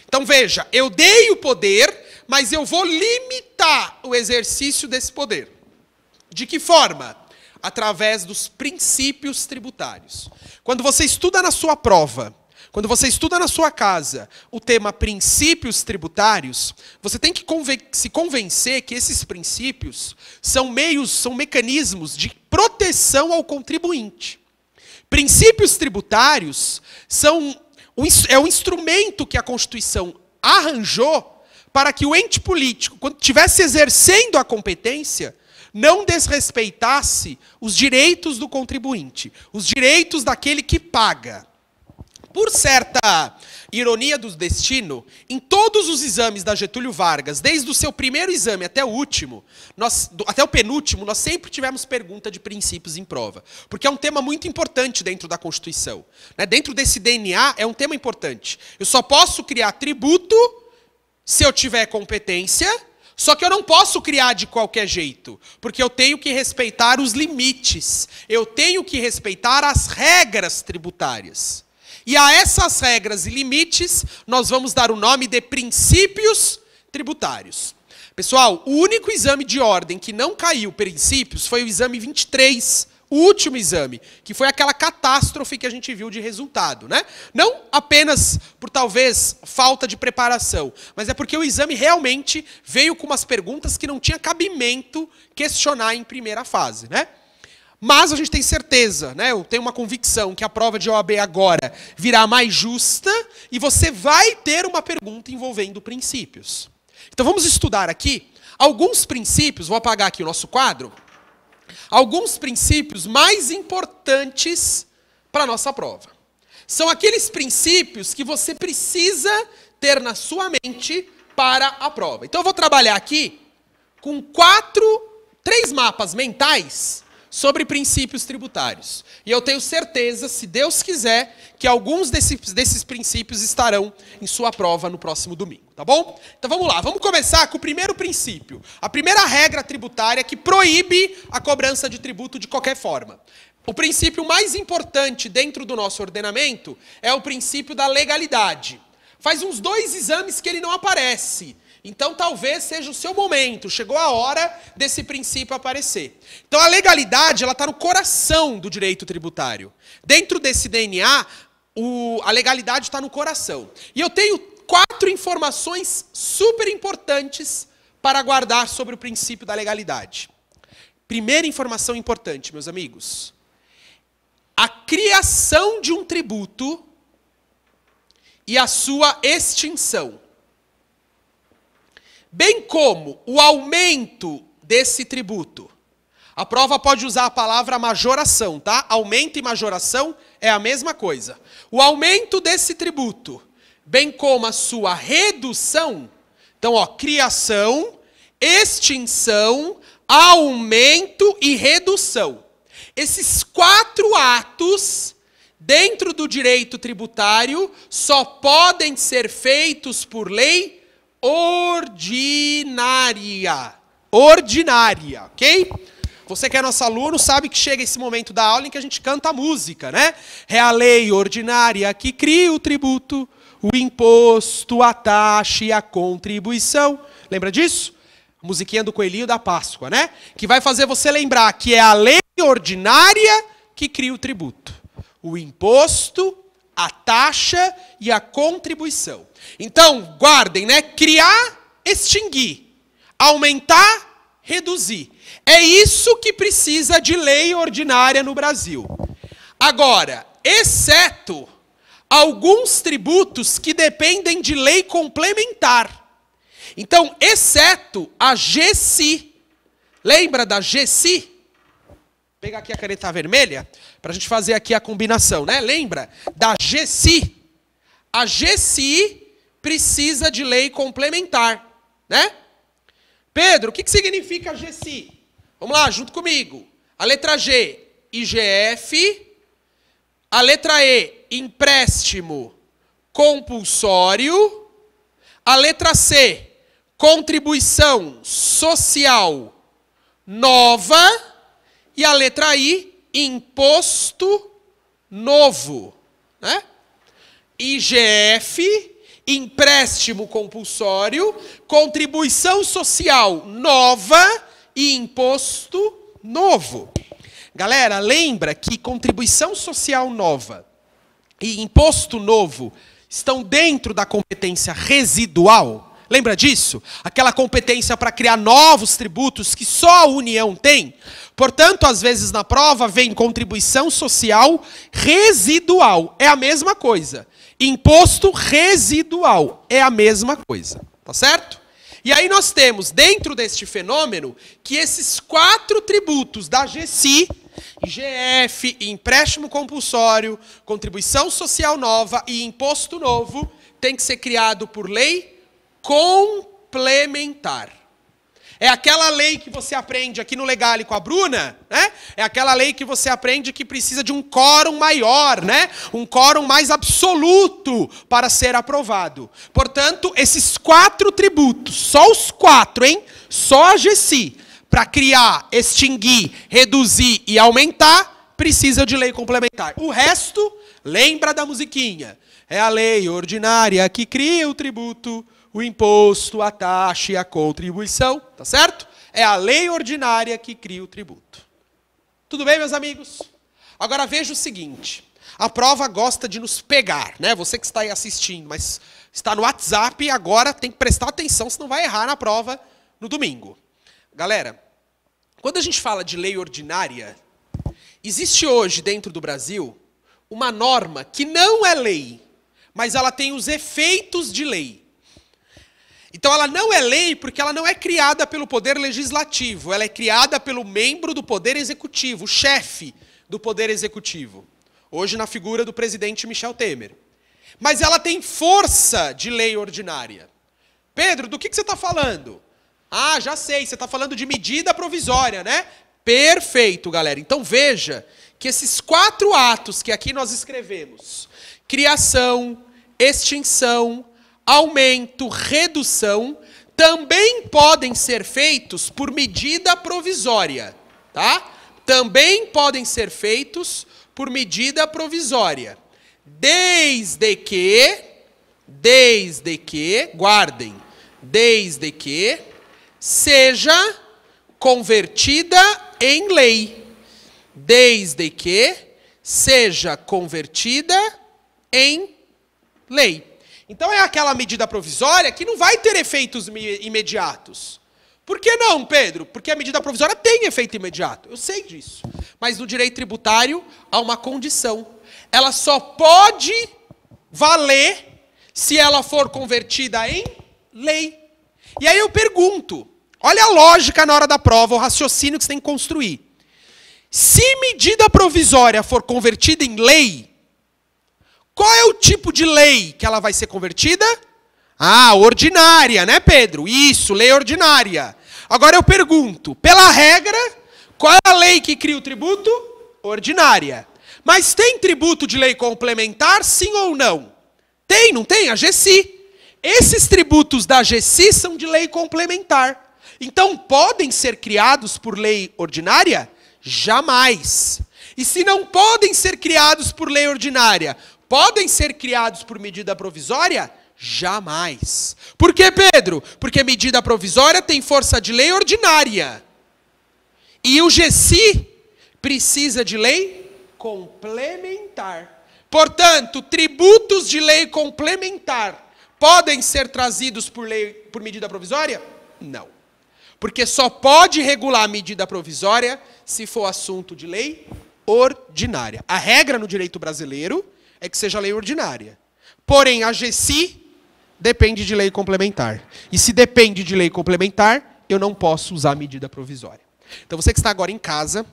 Speaker 1: Então, veja, eu dei o poder, mas eu vou limitar o exercício desse poder. De que forma? Através dos princípios tributários. Quando você estuda na sua prova quando você estuda na sua casa o tema princípios tributários, você tem que conven se convencer que esses princípios são meios, são mecanismos de proteção ao contribuinte. Princípios tributários são é o instrumento que a Constituição arranjou para que o ente político, quando estivesse exercendo a competência, não desrespeitasse os direitos do contribuinte, os direitos daquele que paga por certa ironia do destino, em todos os exames da Getúlio Vargas, desde o seu primeiro exame até o último, nós, até o penúltimo, nós sempre tivemos pergunta de princípios em prova. Porque é um tema muito importante dentro da Constituição. Né? Dentro desse DNA, é um tema importante. Eu só posso criar tributo se eu tiver competência. Só que eu não posso criar de qualquer jeito, porque eu tenho que respeitar os limites, eu tenho que respeitar as regras tributárias. E a essas regras e limites, nós vamos dar o nome de princípios tributários. Pessoal, o único exame de ordem que não caiu princípios foi o exame 23, o último exame, que foi aquela catástrofe que a gente viu de resultado, né? Não apenas por talvez falta de preparação, mas é porque o exame realmente veio com umas perguntas que não tinha cabimento questionar em primeira fase, né? Mas a gente tem certeza, né? Eu tenho uma convicção que a prova de OAB agora virá mais justa e você vai ter uma pergunta envolvendo princípios. Então vamos estudar aqui alguns princípios, vou apagar aqui o nosso quadro, alguns princípios mais importantes para a nossa prova. São aqueles princípios que você precisa ter na sua mente para a prova. Então eu vou trabalhar aqui com quatro, três mapas mentais sobre princípios tributários. E eu tenho certeza, se Deus quiser, que alguns desses, desses princípios estarão em sua prova no próximo domingo, tá bom? Então vamos lá, vamos começar com o primeiro princípio. A primeira regra tributária que proíbe a cobrança de tributo de qualquer forma. O princípio mais importante dentro do nosso ordenamento é o princípio da legalidade. Faz uns dois exames que ele não aparece então talvez seja o seu momento, chegou a hora desse princípio aparecer. Então a legalidade, ela está no coração do direito tributário. Dentro desse DNA, o, a legalidade está no coração. E eu tenho quatro informações super importantes para guardar sobre o princípio da legalidade. Primeira informação importante, meus amigos. A criação de um tributo e a sua extinção bem como o aumento desse tributo. A prova pode usar a palavra majoração, tá? Aumento e majoração é a mesma coisa. O aumento desse tributo, bem como a sua redução, então, ó, criação, extinção, aumento e redução. Esses quatro atos dentro do direito tributário só podem ser feitos por lei ordinária. Ordinária, ok? Você que é nosso aluno sabe que chega esse momento da aula em que a gente canta a música, né? É a lei ordinária que cria o tributo, o imposto, a taxa e a contribuição. Lembra disso? A musiquinha do coelhinho da Páscoa, né? Que vai fazer você lembrar que é a lei ordinária que cria o tributo, o imposto, a taxa e a contribuição. Então, guardem, né? Criar, extinguir. Aumentar, reduzir. É isso que precisa de lei ordinária no Brasil. Agora, exceto alguns tributos que dependem de lei complementar. Então, exceto a GSI. Lembra da GSI? Vou pegar aqui a caneta vermelha para a gente fazer aqui a combinação, né? Lembra da GSI? A GSI precisa de lei complementar, né? Pedro, o que, significa GSI? Vamos lá, junto comigo. A letra G, IGF. A letra E, empréstimo compulsório. A letra C, contribuição social nova. E a letra I, imposto novo. Né? IGF, empréstimo compulsório, contribuição social nova e imposto novo. Galera, lembra que contribuição social nova e imposto novo estão dentro da competência residual? Lembra disso? Aquela competência para criar novos tributos que só a União tem. Portanto, às vezes na prova vem contribuição social residual. É a mesma coisa. Imposto residual é a mesma coisa, tá certo? E aí nós temos, dentro deste fenômeno, que esses quatro tributos da GSI, GF, empréstimo compulsório, contribuição social nova e imposto novo, tem que ser criado por lei complementar. É aquela lei que você aprende aqui no Legale com a Bruna, né? É aquela lei que você aprende que precisa de um quórum maior, né? Um quórum mais absoluto para ser aprovado. Portanto, esses quatro tributos, só os quatro, hein? Só a GSI, para criar, extinguir, reduzir e aumentar, precisa de lei complementar. O resto, lembra da musiquinha. É a lei ordinária que cria o tributo o imposto, a taxa e a contribuição, tá certo? É a lei ordinária que cria o tributo. Tudo bem, meus amigos? Agora veja o seguinte: a prova gosta de nos pegar, né? Você que está aí assistindo, mas está no WhatsApp e agora tem que prestar atenção, senão vai errar na prova no domingo. Galera, quando a gente fala de lei ordinária, existe hoje dentro do Brasil uma norma que não é lei, mas ela tem os efeitos de lei. Então ela não é lei porque ela não é criada pelo poder legislativo, ela é criada pelo membro do poder executivo, o chefe do poder executivo. Hoje na figura do presidente Michel Temer. Mas ela tem força de lei ordinária. Pedro, do que, que você está falando? Ah, já sei, você está falando de medida provisória, né? Perfeito, galera. Então veja que esses quatro atos que aqui nós escrevemos: criação, extinção, aumento, redução, também podem ser feitos por medida provisória, tá? Também podem ser feitos por medida provisória, desde que, desde que, guardem, desde que seja convertida em lei, desde que seja convertida em lei. Então é aquela medida provisória que não vai ter efeitos imediatos. Por que não, Pedro? Porque a medida provisória tem efeito imediato. Eu sei disso. Mas no direito tributário há uma condição. Ela só pode valer se ela for convertida em lei. E aí eu pergunto: olha a lógica na hora da prova, o raciocínio que você tem que construir. Se medida provisória for convertida em lei, qual é o tipo de lei que ela vai ser convertida? Ah, ordinária, né, Pedro? Isso, lei ordinária. Agora eu pergunto, pela regra, qual é a lei que cria o tributo? Ordinária. Mas tem tributo de lei complementar, sim ou não? Tem, não tem? A GSI. Esses tributos da GSI são de lei complementar. Então, podem ser criados por lei ordinária? Jamais. E se não podem ser criados por lei ordinária, podem ser criados por medida provisória? Jamais. Por que, Pedro? Porque medida provisória tem força de lei ordinária. E o GSI precisa de lei complementar. Portanto, tributos de lei complementar podem ser trazidos por, lei, por medida provisória? Não. Porque só pode regular a medida provisória se for assunto de lei ordinária. A regra no direito brasileiro é que seja lei ordinária. Porém, a GCI depende de lei complementar. E se depende de lei complementar, eu não posso usar medida provisória. Então você que está agora em casa,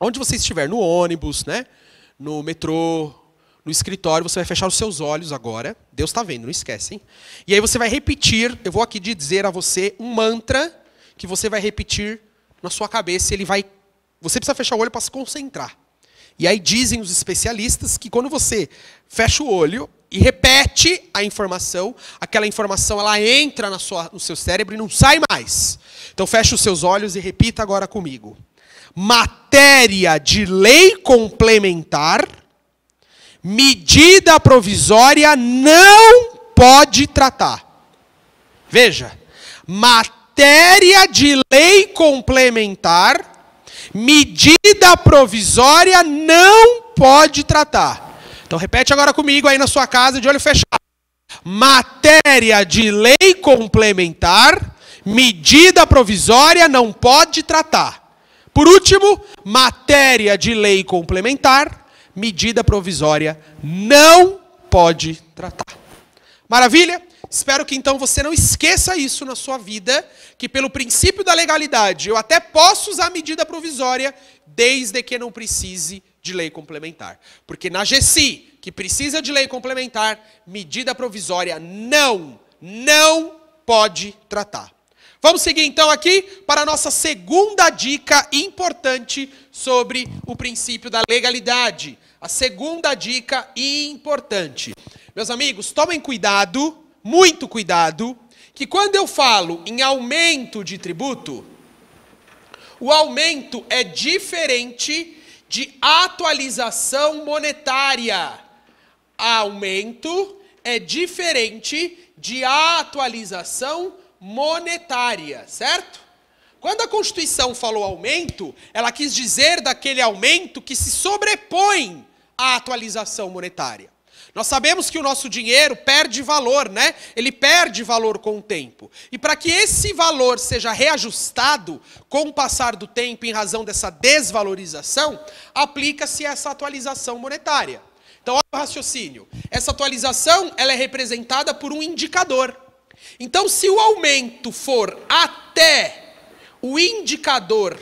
Speaker 1: onde você estiver, no ônibus, né, no metrô, no escritório, você vai fechar os seus olhos agora. Deus está vendo, não esquecem. E aí você vai repetir, eu vou aqui dizer a você um mantra que você vai repetir na sua cabeça, ele vai você precisa fechar o olho para se concentrar. E aí dizem os especialistas que quando você fecha o olho e repete a informação, aquela informação ela entra na sua, no seu cérebro e não sai mais. Então feche os seus olhos e repita agora comigo. Matéria de lei complementar, medida provisória não pode tratar. Veja, matéria de lei complementar, Medida provisória não pode tratar. Então repete agora comigo aí na sua casa de olho fechado. Matéria de lei complementar, medida provisória não pode tratar. Por último, matéria de lei complementar, medida provisória não pode tratar. Maravilha? Espero que então você não esqueça isso na sua vida, que pelo princípio da legalidade eu até posso usar medida provisória, desde que não precise de lei complementar. Porque na GSI, que precisa de lei complementar, medida provisória não, não pode tratar. Vamos seguir então aqui para a nossa segunda dica importante sobre o princípio da legalidade. A segunda dica importante. Meus amigos, tomem cuidado muito cuidado que quando eu falo em aumento de tributo, o aumento é diferente de atualização monetária. Aumento é diferente de atualização monetária, certo? Quando a Constituição falou aumento, ela quis dizer daquele aumento que se sobrepõe à atualização monetária. Nós sabemos que o nosso dinheiro perde valor, né? Ele perde valor com o tempo. E para que esse valor seja reajustado com o passar do tempo em razão dessa desvalorização, aplica-se essa atualização monetária. Então, olha o raciocínio. Essa atualização ela é representada por um indicador. Então, se o aumento for até o indicador,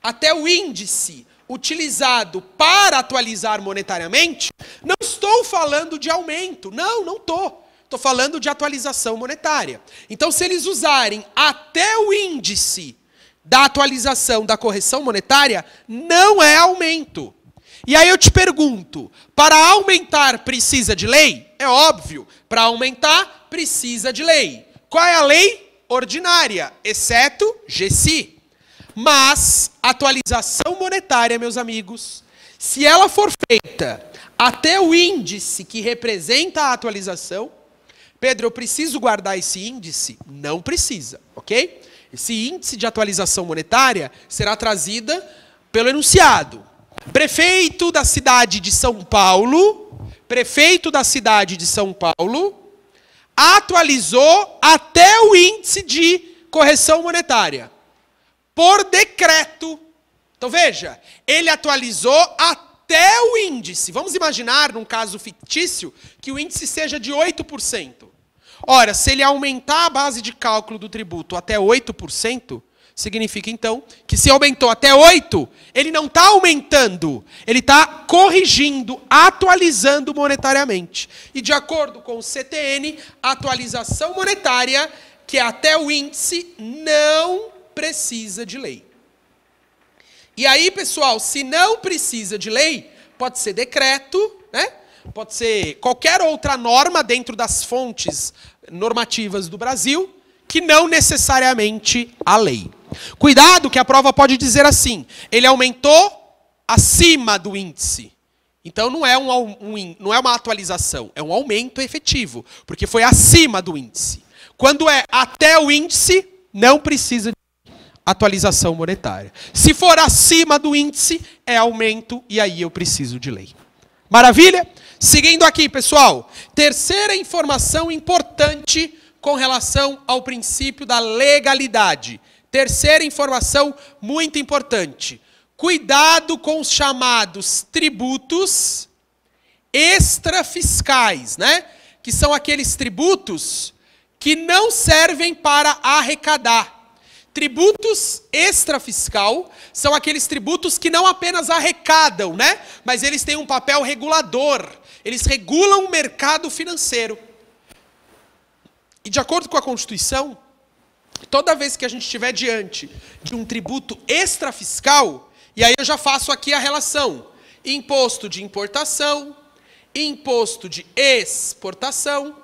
Speaker 1: até o índice utilizado para atualizar monetariamente, não estou falando de aumento. Não, não estou. Estou falando de atualização monetária. Então, se eles usarem até o índice da atualização da correção monetária, não é aumento. E aí eu te pergunto: para aumentar precisa de lei? É óbvio, para aumentar precisa de lei. Qual é a lei? Ordinária, exceto GSI. Mas atualização monetária, meus amigos, se ela for feita até o índice que representa a atualização, Pedro, eu preciso guardar esse índice? Não precisa, ok? Esse índice de atualização monetária será trazida pelo enunciado. Prefeito da cidade de São Paulo, prefeito da cidade de São Paulo, atualizou até o índice de correção monetária por decreto. Então veja, ele atualizou até o índice. Vamos imaginar, num caso fictício, que o índice seja de 8%. Ora, se ele aumentar a base de cálculo do tributo até 8%, significa então que se aumentou até 8, ele não está aumentando, ele está corrigindo, atualizando monetariamente. E de acordo com o CTN, atualização monetária, que é até o índice, não precisa de lei. E aí, pessoal, se não precisa de lei, pode ser decreto, né? Pode ser qualquer outra norma dentro das fontes normativas do Brasil, que não necessariamente a lei. Cuidado que a prova pode dizer assim: ele aumentou acima do índice. Então não é, um, um, não é uma atualização, é um aumento efetivo, porque foi acima do índice. Quando é até o índice, não precisa de atualização monetária. Se for acima do índice, é aumento e aí eu preciso de lei. Maravilha? Seguindo aqui, pessoal. Terceira informação importante com relação ao princípio da legalidade. Terceira informação muito importante. Cuidado com os chamados tributos extrafiscais, né? Que são aqueles tributos que não servem para arrecadar Tributos extrafiscal são aqueles tributos que não apenas arrecadam, né? Mas eles têm um papel regulador. Eles regulam o mercado financeiro. E de acordo com a Constituição, toda vez que a gente estiver diante de um tributo extrafiscal, e aí eu já faço aqui a relação: imposto de importação, imposto de exportação,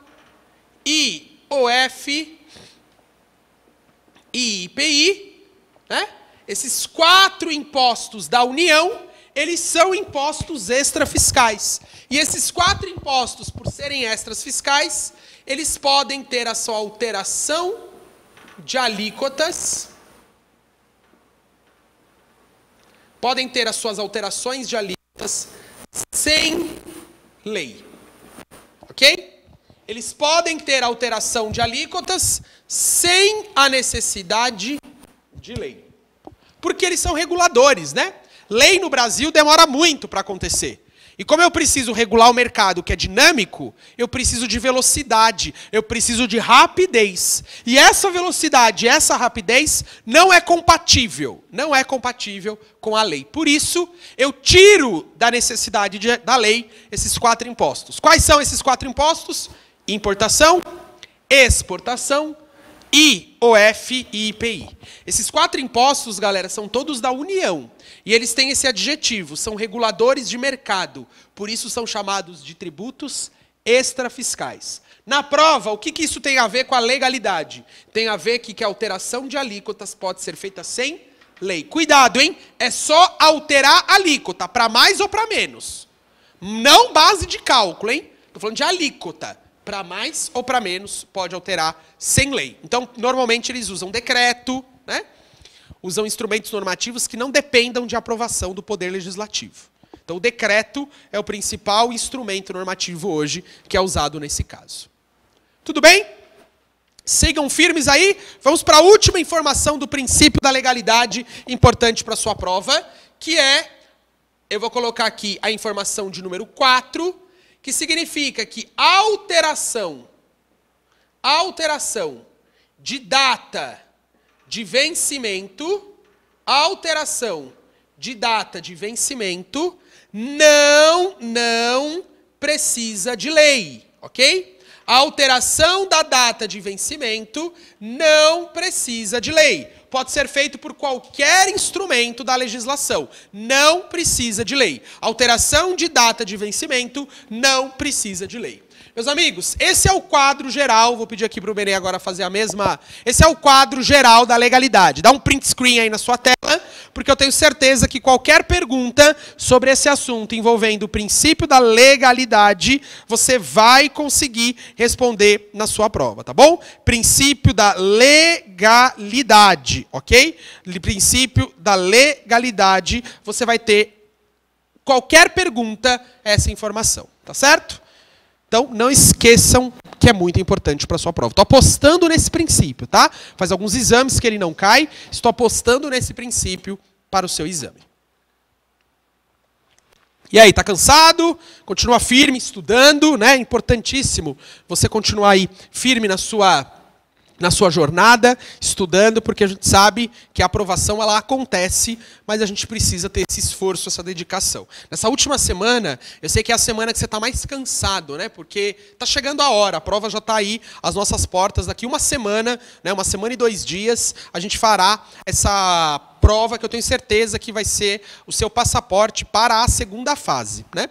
Speaker 1: IOF e IPI, né? esses quatro impostos da União, eles são impostos extrafiscais. E esses quatro impostos, por serem extras fiscais, eles podem ter a sua alteração de alíquotas, podem ter as suas alterações de alíquotas sem lei. Ok? Eles podem ter alteração de alíquotas sem a necessidade de lei. Porque eles são reguladores, né? Lei no Brasil demora muito para acontecer. E como eu preciso regular o mercado que é dinâmico, eu preciso de velocidade, eu preciso de rapidez. E essa velocidade, essa rapidez não é compatível, não é compatível com a lei. Por isso, eu tiro da necessidade de, da lei esses quatro impostos. Quais são esses quatro impostos? Importação, exportação, I, F e IPI. Esses quatro impostos, galera, são todos da União. E eles têm esse adjetivo, são reguladores de mercado. Por isso são chamados de tributos extrafiscais. Na prova, o que, que isso tem a ver com a legalidade? Tem a ver que, que a alteração de alíquotas pode ser feita sem lei. Cuidado, hein? É só alterar a alíquota, para mais ou para menos. Não base de cálculo, hein? Estou falando de alíquota para mais ou para menos, pode alterar sem lei. Então, normalmente eles usam decreto, né? usam instrumentos normativos que não dependam de aprovação do poder legislativo. Então, o decreto é o principal instrumento normativo hoje que é usado nesse caso. Tudo bem? Sigam firmes aí. Vamos para a última informação do princípio da legalidade importante para a sua prova, que é eu vou colocar aqui a informação de número 4, que significa que alteração, alteração de data de vencimento, alteração de data de vencimento, não, não precisa de lei, ok? A alteração da data de vencimento não precisa de lei. Pode ser feito por qualquer instrumento da legislação. Não precisa de lei. Alteração de data de vencimento não precisa de lei. Meus amigos, esse é o quadro geral. Vou pedir aqui para o Benê agora fazer a mesma. Esse é o quadro geral da legalidade. Dá um print screen aí na sua tela, porque eu tenho certeza que qualquer pergunta sobre esse assunto envolvendo o princípio da legalidade, você vai conseguir responder na sua prova, tá bom? Princípio da legalidade, ok? Princípio da legalidade, você vai ter qualquer pergunta essa informação, tá certo? Então, não esqueçam que é muito importante para sua prova. Estou apostando nesse princípio, tá? Faz alguns exames que ele não cai. Estou apostando nesse princípio para o seu exame. E aí, tá cansado? Continua firme estudando, né? Importantíssimo você continuar aí firme na sua na sua jornada, estudando, porque a gente sabe que a aprovação ela acontece, mas a gente precisa ter esse esforço, essa dedicação. Nessa última semana, eu sei que é a semana que você está mais cansado, né? Porque está chegando a hora, a prova já está aí, às nossas portas. Daqui uma semana, né? Uma semana e dois dias, a gente fará essa prova que eu tenho certeza que vai ser o seu passaporte para a segunda fase, né?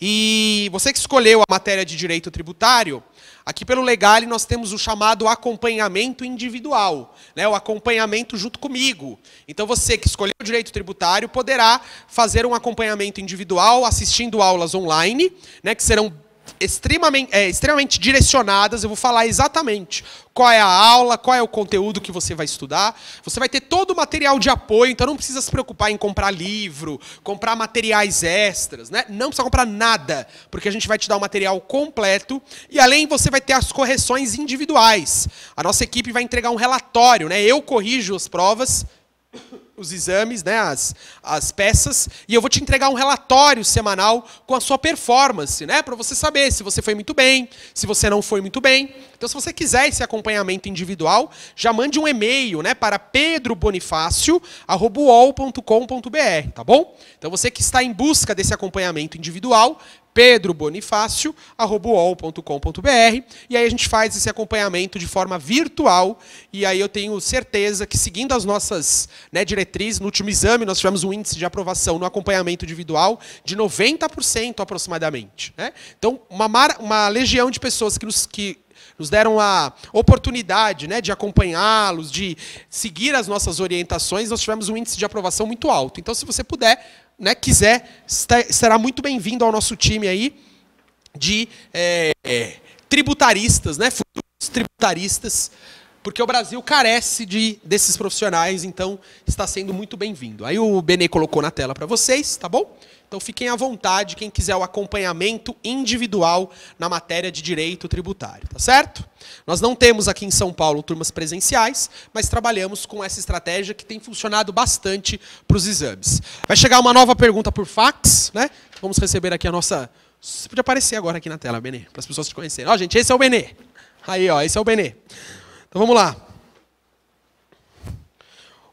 Speaker 1: E você que escolheu a matéria de direito tributário Aqui pelo Legale nós temos o chamado acompanhamento individual, né? o acompanhamento junto comigo. Então você que escolheu o direito tributário poderá fazer um acompanhamento individual assistindo aulas online, né? que serão extremamente, é, extremamente direcionadas. Eu vou falar exatamente qual é a aula, qual é o conteúdo que você vai estudar. Você vai ter todo o material de apoio, então não precisa se preocupar em comprar livro, comprar materiais extras, né? Não precisa comprar nada, porque a gente vai te dar o material completo e além você vai ter as correções individuais. A nossa equipe vai entregar um relatório, né? Eu corrijo as provas os exames, né, as, as peças, e eu vou te entregar um relatório semanal com a sua performance, né, para você saber se você foi muito bem, se você não foi muito bem. Então, se você quiser esse acompanhamento individual, já mande um e-mail né, para pedrobonifácio.com.br, tá bom? Então, você que está em busca desse acompanhamento individual, pedrobonifácio.com.br e aí a gente faz esse acompanhamento de forma virtual e aí eu tenho certeza que seguindo as nossas né, diretrizes, no último exame nós tivemos um índice de aprovação no acompanhamento individual de 90% aproximadamente. Né? Então, uma, uma legião de pessoas que nos, que nos deram a oportunidade né, de acompanhá-los, de seguir as nossas orientações, nós tivemos um índice de aprovação muito alto. Então, se você puder, né, quiser, será muito bem-vindo ao nosso time aí de é, tributaristas, né, futuros tributaristas porque o Brasil carece de desses profissionais, então está sendo muito bem-vindo. Aí o Benê colocou na tela para vocês, tá bom? Então fiquem à vontade, quem quiser o acompanhamento individual na matéria de direito tributário, tá certo? Nós não temos aqui em São Paulo turmas presenciais, mas trabalhamos com essa estratégia que tem funcionado bastante para os exames. Vai chegar uma nova pergunta por fax, né? Vamos receber aqui a nossa. Você podia aparecer agora aqui na tela, Benê, para as pessoas te conhecerem. Ó, gente, esse é o Benê. Aí, ó, esse é o Benê. Então vamos lá.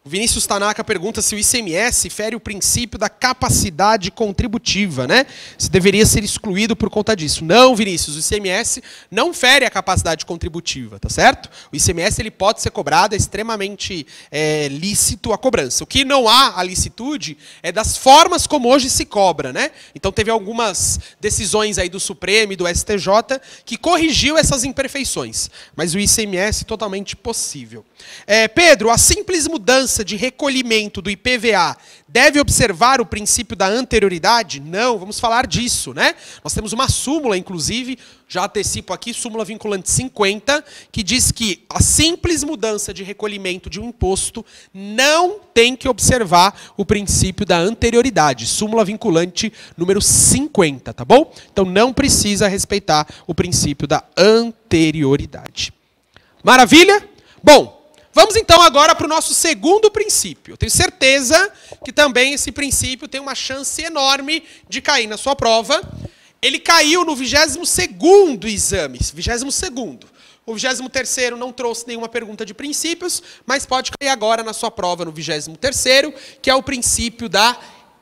Speaker 1: O Vinícius Tanaka pergunta se o ICMS fere o princípio da capacidade contributiva, né? Se deveria ser excluído por conta disso. Não, Vinícius, o ICMS não fere a capacidade contributiva, tá certo? O ICMS ele pode ser cobrado, é extremamente é, lícito a cobrança. O que não há a licitude é das formas como hoje se cobra, né? Então teve algumas decisões aí do Supremo e do STJ que corrigiu essas imperfeições, mas o ICMS totalmente possível. É, Pedro, a simples mudança cobrança de recolhimento do IPVA deve observar o princípio da anterioridade? Não, vamos falar disso, né? Nós temos uma súmula, inclusive, já antecipo aqui, súmula vinculante 50, que diz que a simples mudança de recolhimento de um imposto não tem que observar o princípio da anterioridade. Súmula vinculante número 50, tá bom? Então não precisa respeitar o princípio da anterioridade. Maravilha? Bom, Vamos então agora para o nosso segundo princípio. Eu tenho certeza que também esse princípio tem uma chance enorme de cair na sua prova. Ele caiu no 22º exame, 22º. O 23º não trouxe nenhuma pergunta de princípios, mas pode cair agora na sua prova no 23º, que é o princípio da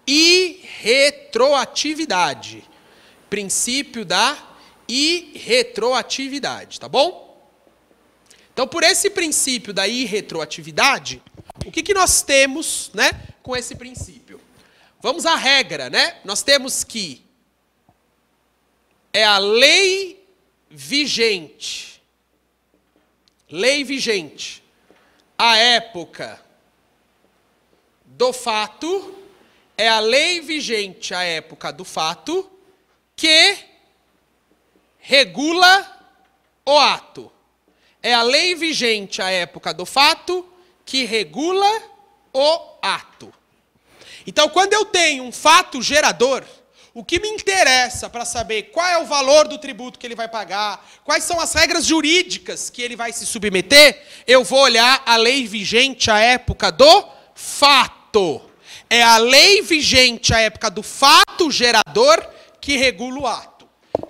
Speaker 1: irretroatividade. Princípio da irretroatividade, tá bom? Então, por esse princípio da irretroatividade, o que, que nós temos né, com esse princípio? Vamos à regra, né? Nós temos que é a lei vigente. Lei vigente. A época do fato é a lei vigente à época do fato que regula o ato. É a lei vigente à época do fato que regula o ato. Então, quando eu tenho um fato gerador, o que me interessa para saber qual é o valor do tributo que ele vai pagar, quais são as regras jurídicas que ele vai se submeter, eu vou olhar a lei vigente à época do fato. É a lei vigente à época do fato gerador que regula o ato.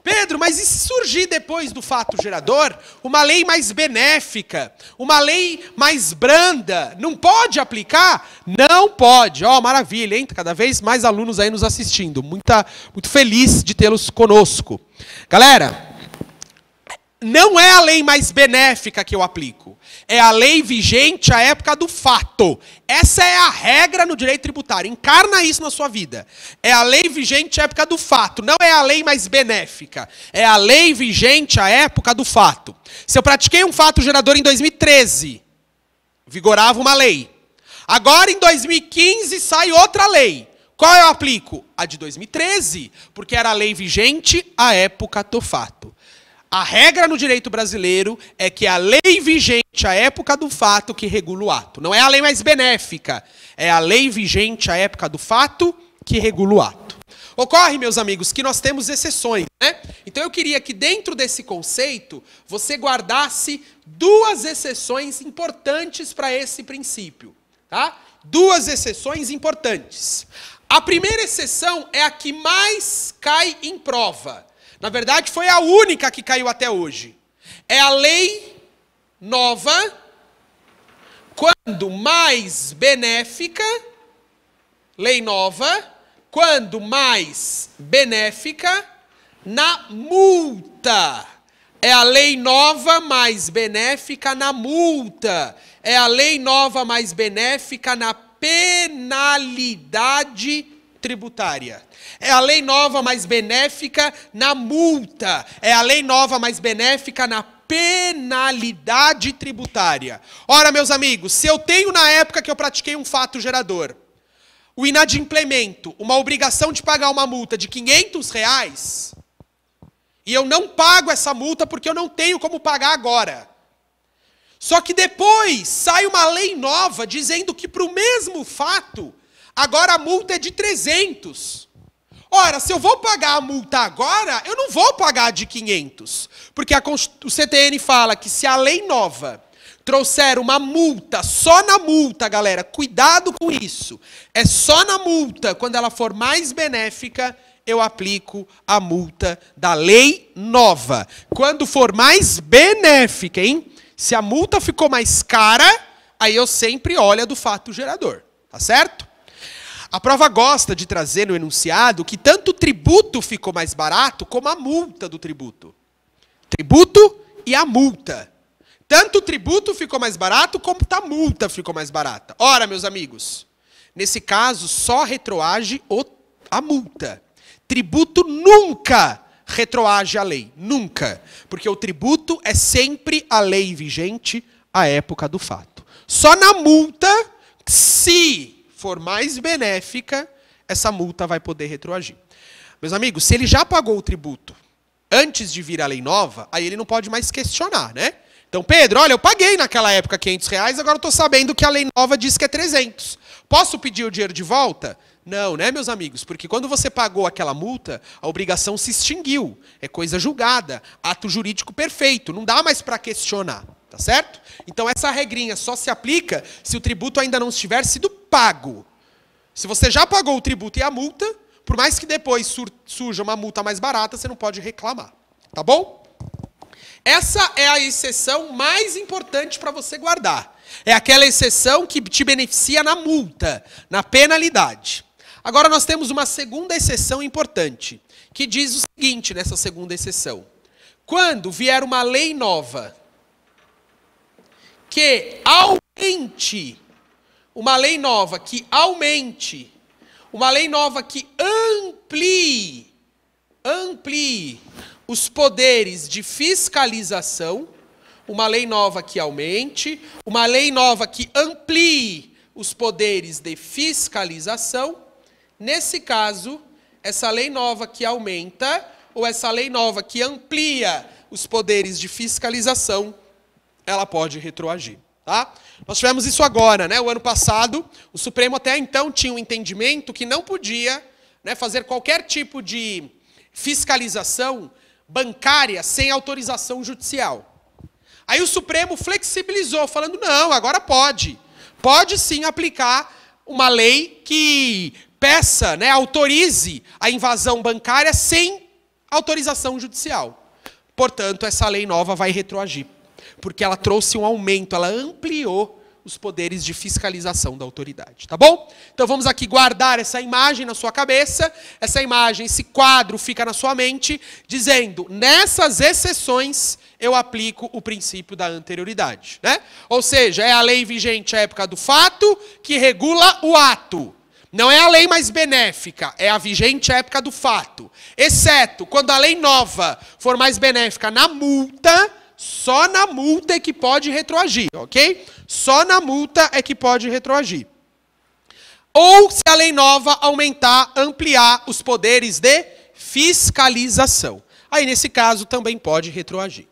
Speaker 1: Pedro, mas e se surgir depois do fato gerador uma lei mais benéfica, uma lei mais branda? Não pode aplicar? Não pode. Ó, oh, maravilha, hein? Tá cada vez mais alunos aí nos assistindo. Muita, muito feliz de tê-los conosco. Galera, não é a lei mais benéfica que eu aplico. É a lei vigente à época do fato. Essa é a regra no direito tributário. Encarna isso na sua vida. É a lei vigente à época do fato. Não é a lei mais benéfica. É a lei vigente à época do fato. Se eu pratiquei um fato gerador em 2013, vigorava uma lei. Agora, em 2015, sai outra lei. Qual eu aplico? A de 2013, porque era a lei vigente à época do fato. A regra no direito brasileiro é que a lei vigente à época do fato que regula o ato. Não é a lei mais benéfica, é a lei vigente à época do fato que regula o ato. Ocorre, meus amigos, que nós temos exceções, né? Então eu queria que dentro desse conceito você guardasse duas exceções importantes para esse princípio, tá? Duas exceções importantes. A primeira exceção é a que mais cai em prova. Na verdade, foi a única que caiu até hoje. É a lei nova, quando mais benéfica, lei nova, quando mais benéfica, na multa. É a lei nova mais benéfica na multa. É a lei nova mais benéfica na penalidade tributária. É a lei nova mais benéfica na multa. É a lei nova mais benéfica na penalidade tributária. Ora, meus amigos, se eu tenho na época que eu pratiquei um fato gerador, o inadimplemento, uma obrigação de pagar uma multa de 500 reais, e eu não pago essa multa porque eu não tenho como pagar agora. Só que depois sai uma lei nova dizendo que para o mesmo fato Agora a multa é de 300. Ora, se eu vou pagar a multa agora, eu não vou pagar de 500. Porque a, o CTN fala que se a lei nova trouxer uma multa, só na multa, galera, cuidado com isso. É só na multa, quando ela for mais benéfica, eu aplico a multa da lei nova. Quando for mais benéfica, hein? Se a multa ficou mais cara, aí eu sempre olho do fato gerador, tá certo? A prova gosta de trazer no enunciado que tanto o tributo ficou mais barato como a multa do tributo. Tributo e a multa. Tanto o tributo ficou mais barato como a multa ficou mais barata. Ora, meus amigos, nesse caso só retroage a multa. Tributo nunca retroage a lei, nunca, porque o tributo é sempre a lei vigente à época do fato. Só na multa se for mais benéfica, essa multa vai poder retroagir. Meus amigos, se ele já pagou o tributo antes de vir a lei nova, aí ele não pode mais questionar, né? Então, Pedro, olha, eu paguei naquela época 500 reais, agora estou sabendo que a lei nova diz que é 300. Posso pedir o dinheiro de volta? Não, né, meus amigos? Porque quando você pagou aquela multa, a obrigação se extinguiu. É coisa julgada, ato jurídico perfeito, não dá mais para questionar. Tá certo? Então essa regrinha só se aplica se o tributo ainda não tiver sido pago. Se você já pagou o tributo e a multa, por mais que depois sur surja uma multa mais barata, você não pode reclamar. Tá bom? Essa é a exceção mais importante para você guardar. É aquela exceção que te beneficia na multa, na penalidade. Agora nós temos uma segunda exceção importante, que diz o seguinte nessa segunda exceção: quando vier uma lei nova que aumente uma lei nova que aumente, uma lei nova que amplie, amplie os poderes de fiscalização, uma lei nova que aumente, uma lei nova que amplie os poderes de fiscalização. Nesse caso, essa lei nova que aumenta ou essa lei nova que amplia os poderes de fiscalização ela pode retroagir. Tá? Nós tivemos isso agora, né? O ano passado, o Supremo até então tinha um entendimento que não podia né, fazer qualquer tipo de fiscalização bancária sem autorização judicial. Aí o Supremo flexibilizou, falando: não, agora pode. Pode sim aplicar uma lei que peça, né, autorize a invasão bancária sem autorização judicial. Portanto, essa lei nova vai retroagir porque ela trouxe um aumento, ela ampliou os poderes de fiscalização da autoridade, tá bom? Então vamos aqui guardar essa imagem na sua cabeça, essa imagem, esse quadro fica na sua mente, dizendo: nessas exceções eu aplico o princípio da anterioridade, né? Ou seja, é a lei vigente à época do fato que regula o ato. Não é a lei mais benéfica, é a vigente à época do fato. Exceto quando a lei nova for mais benéfica na multa, só na multa é que pode retroagir, ok? Só na multa é que pode retroagir. Ou se a lei nova aumentar, ampliar os poderes de fiscalização. Aí, nesse caso, também pode retroagir.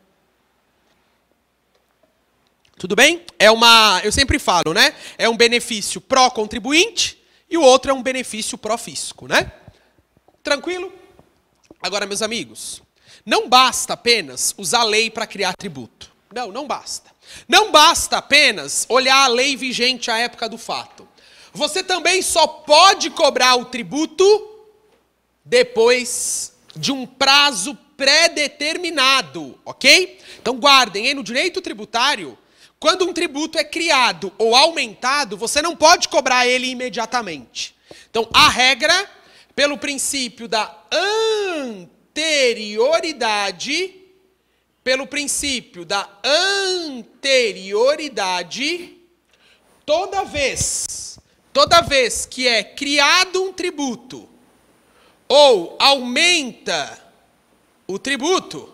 Speaker 1: Tudo bem? É uma, eu sempre falo, né? É um benefício pró-contribuinte e o outro é um benefício pró-fisco, né? Tranquilo? Agora, meus amigos, não basta apenas usar a lei para criar tributo. Não, não basta. Não basta apenas olhar a lei vigente à época do fato. Você também só pode cobrar o tributo depois de um prazo pré-determinado, ok? Então guardem, hein? no direito tributário, quando um tributo é criado ou aumentado, você não pode cobrar ele imediatamente. Então a regra, pelo princípio da ampla anterioridade pelo princípio da anterioridade, toda vez, toda vez que é criado um tributo ou aumenta o tributo,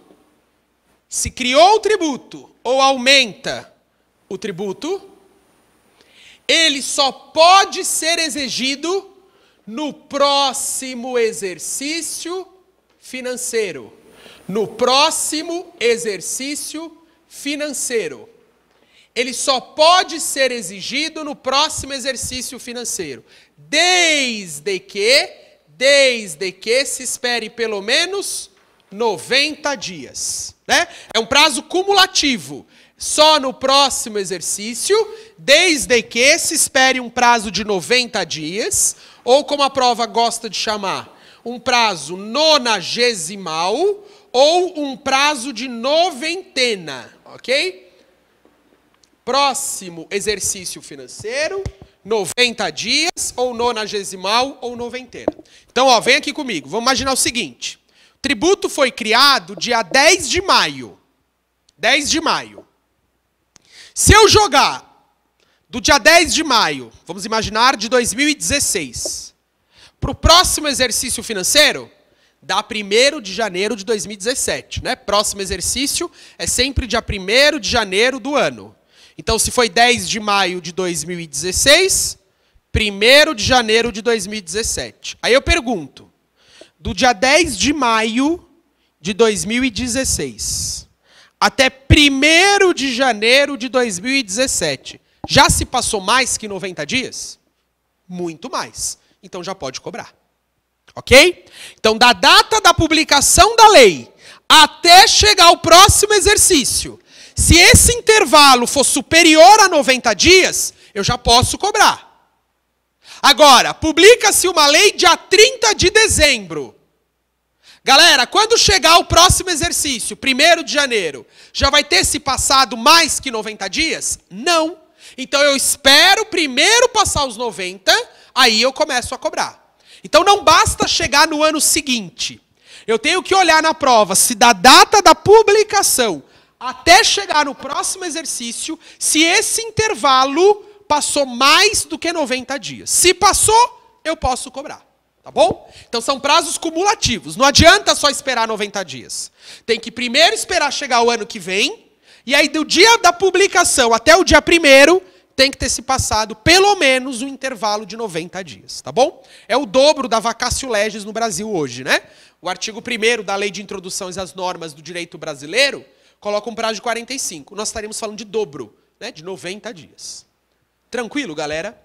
Speaker 1: se criou o tributo ou aumenta o tributo, ele só pode ser exigido no próximo exercício financeiro. No próximo exercício financeiro. Ele só pode ser exigido no próximo exercício financeiro, desde que, desde que se espere pelo menos 90 dias, né? É um prazo cumulativo. Só no próximo exercício, desde que se espere um prazo de 90 dias, ou como a prova gosta de chamar, um prazo nonagesimal ou um prazo de noventena, ok? Próximo exercício financeiro, 90 dias, ou nonagesimal, ou noventena. Então, ó, vem aqui comigo. Vamos imaginar o seguinte: o tributo foi criado dia 10 de maio. 10 de maio. Se eu jogar do dia 10 de maio, vamos imaginar de 2016, para o próximo exercício financeiro, da 1 de janeiro de 2017. Né? Próximo exercício é sempre dia 1 de janeiro do ano. Então, se foi 10 de maio de 2016, 1 de janeiro de 2017. Aí eu pergunto, do dia 10 de maio de 2016 até 1 de janeiro de 2017, já se passou mais que 90 dias? Muito mais então já pode cobrar. Ok? Então, da data da publicação da lei até chegar ao próximo exercício, se esse intervalo for superior a 90 dias, eu já posso cobrar. Agora, publica-se uma lei dia 30 de dezembro. Galera, quando chegar o próximo exercício, 1 de janeiro, já vai ter se passado mais que 90 dias? Não. Então eu espero primeiro passar os 90 aí eu começo a cobrar. Então não basta chegar no ano seguinte. Eu tenho que olhar na prova se da data da publicação até chegar no próximo exercício, se esse intervalo passou mais do que 90 dias. Se passou, eu posso cobrar. Tá bom? Então são prazos cumulativos. Não adianta só esperar 90 dias. Tem que primeiro esperar chegar o ano que vem. E aí, do dia da publicação até o dia primeiro, tem que ter se passado pelo menos um intervalo de 90 dias, tá bom? É o dobro da vacatio legis no Brasil hoje, né? O artigo 1 da Lei de Introdução às Normas do Direito Brasileiro coloca um prazo de 45. Nós estaremos falando de dobro, né? De 90 dias. Tranquilo, galera?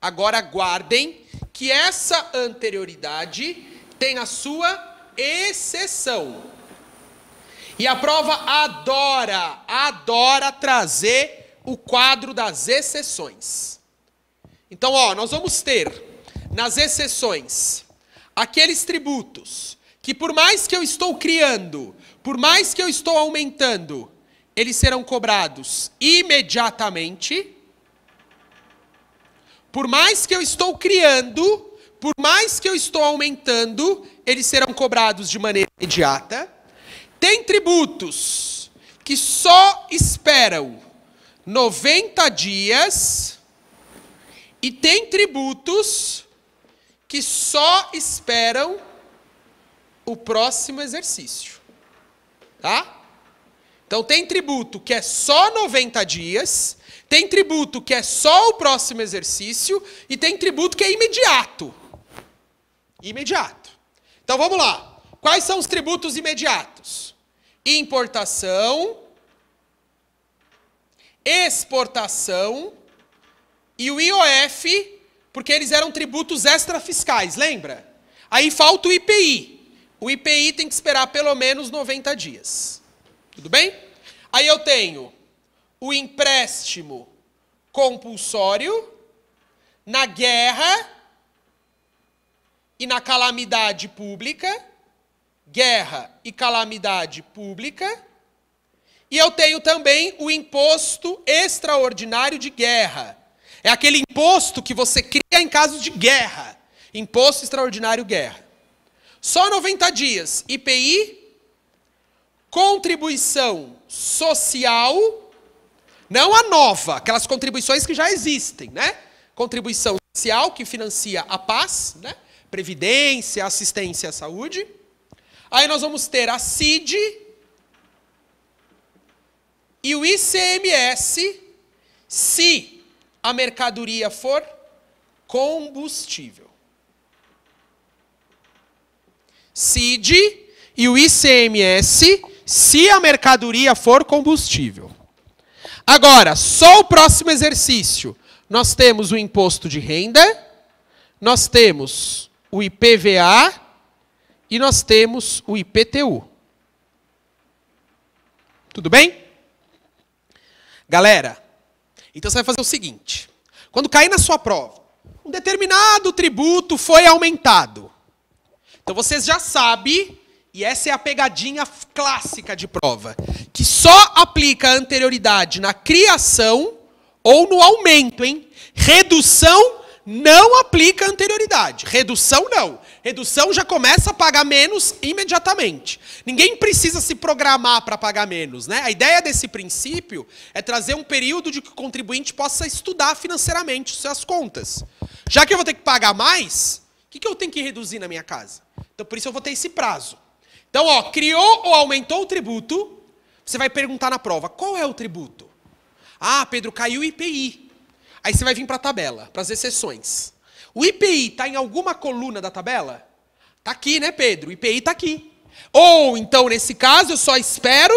Speaker 1: Agora aguardem que essa anterioridade tem a sua exceção. E a prova adora, adora trazer o quadro das exceções. Então, ó, nós vamos ter nas exceções aqueles tributos que por mais que eu estou criando, por mais que eu estou aumentando, eles serão cobrados imediatamente. Por mais que eu estou criando, por mais que eu estou aumentando, eles serão cobrados de maneira imediata. Tem tributos que só esperam 90 dias e tem tributos que só esperam o próximo exercício. Tá? Então tem tributo que é só 90 dias, tem tributo que é só o próximo exercício e tem tributo que é imediato. Imediato. Então vamos lá. Quais são os tributos imediatos? Importação, exportação e o IOF, porque eles eram tributos extrafiscais, lembra? Aí falta o IPI. O IPI tem que esperar pelo menos 90 dias. Tudo bem? Aí eu tenho o empréstimo compulsório na guerra e na calamidade pública, guerra e calamidade pública, e eu tenho também o imposto extraordinário de guerra. É aquele imposto que você cria em casos de guerra. Imposto extraordinário guerra. Só 90 dias. IPI, contribuição social, não a nova, aquelas contribuições que já existem, né? Contribuição social que financia a paz, né? Previdência, assistência à saúde. Aí nós vamos ter a CID, e o ICMS se a mercadoria for combustível. CID e o ICMS se a mercadoria for combustível. Agora, só o próximo exercício. Nós temos o imposto de renda, nós temos o IPVA e nós temos o IPTU. Tudo bem? Galera, então você vai fazer o seguinte: quando cair na sua prova, um determinado tributo foi aumentado. Então vocês já sabem, e essa é a pegadinha clássica de prova, que só aplica a anterioridade na criação ou no aumento, hein? Redução não aplica anterioridade. Redução não. Redução já começa a pagar menos imediatamente. Ninguém precisa se programar para pagar menos. Né? A ideia desse princípio é trazer um período de que o contribuinte possa estudar financeiramente suas contas. Já que eu vou ter que pagar mais, o que, que eu tenho que reduzir na minha casa? Então, por isso eu vou ter esse prazo. Então, ó, criou ou aumentou o tributo, você vai perguntar na prova, qual é o tributo? Ah, Pedro, caiu o IPI. Aí você vai vir para a tabela, para as exceções. O IPI está em alguma coluna da tabela? Está aqui, né, Pedro? O IPI está aqui. Ou, então, nesse caso, eu só espero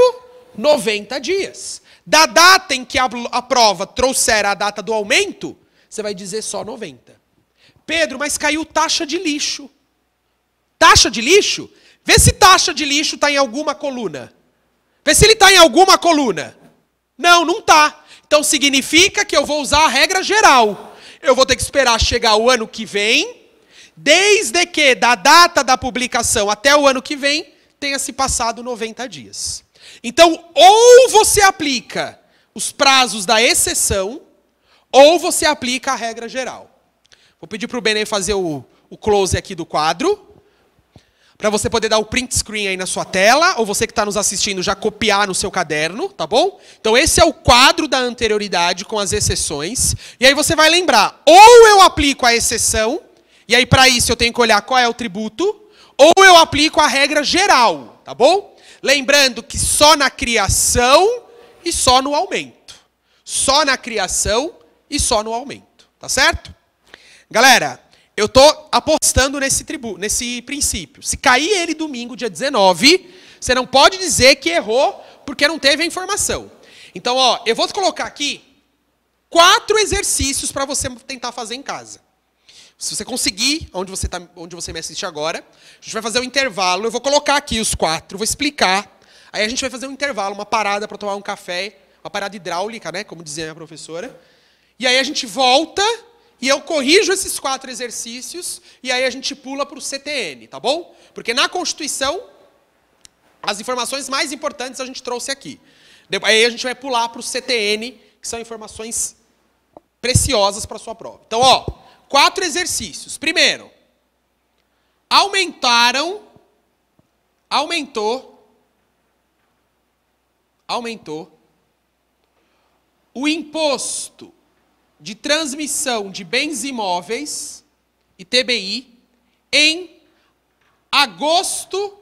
Speaker 1: 90 dias. Da data em que a, a prova trouxer a data do aumento, você vai dizer só 90. Pedro, mas caiu taxa de lixo. Taxa de lixo? Vê se taxa de lixo está em alguma coluna. Vê se ele está em alguma coluna. Não, não está. Então significa que eu vou usar a regra geral eu vou ter que esperar chegar o ano que vem, desde que da data da publicação até o ano que vem tenha se passado 90 dias. Então, ou você aplica os prazos da exceção, ou você aplica a regra geral. Vou pedir para o Benê fazer o, o close aqui do quadro para você poder dar o print screen aí na sua tela, ou você que está nos assistindo já copiar no seu caderno, tá bom? Então esse é o quadro da anterioridade com as exceções. E aí você vai lembrar, ou eu aplico a exceção, e aí para isso eu tenho que olhar qual é o tributo, ou eu aplico a regra geral, tá bom? Lembrando que só na criação e só no aumento. Só na criação e só no aumento, tá certo? Galera, eu estou apostando nesse, tribu, nesse princípio. Se cair ele domingo, dia 19, você não pode dizer que errou porque não teve a informação. Então, ó, eu vou colocar aqui quatro exercícios para você tentar fazer em casa. Se você conseguir, onde você, tá, onde você me assiste agora, a gente vai fazer um intervalo. Eu vou colocar aqui os quatro, vou explicar. Aí a gente vai fazer um intervalo, uma parada para tomar um café, uma parada hidráulica, né? Como dizia a minha professora. E aí a gente volta e eu corrijo esses quatro exercícios e aí a gente pula para o CTN, tá bom? Porque na Constituição, as informações mais importantes a gente trouxe aqui. Aí a gente vai pular para o CTN, que são informações preciosas para a sua prova. Então, ó, quatro exercícios. Primeiro, aumentaram, aumentou, aumentou o imposto de transmissão de bens imóveis e TBI em agosto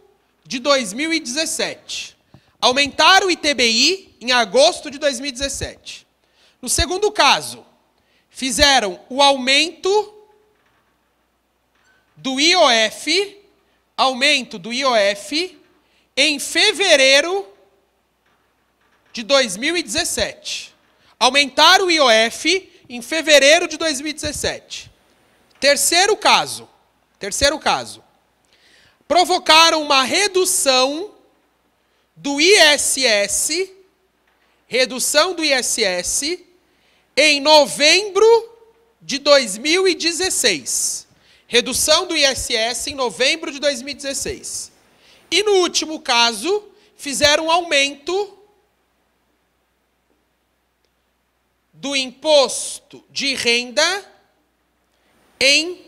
Speaker 1: de 2017. Aumentaram o ITBI em agosto de 2017. No segundo caso, fizeram o aumento do IOF, aumento do IOF em fevereiro de 2017. Aumentaram o IOF em fevereiro de 2017. Terceiro caso. Terceiro caso. Provocaram uma redução do ISS, redução do ISS em novembro de 2016. Redução do ISS em novembro de 2016. E no último caso, fizeram um aumento do imposto de renda em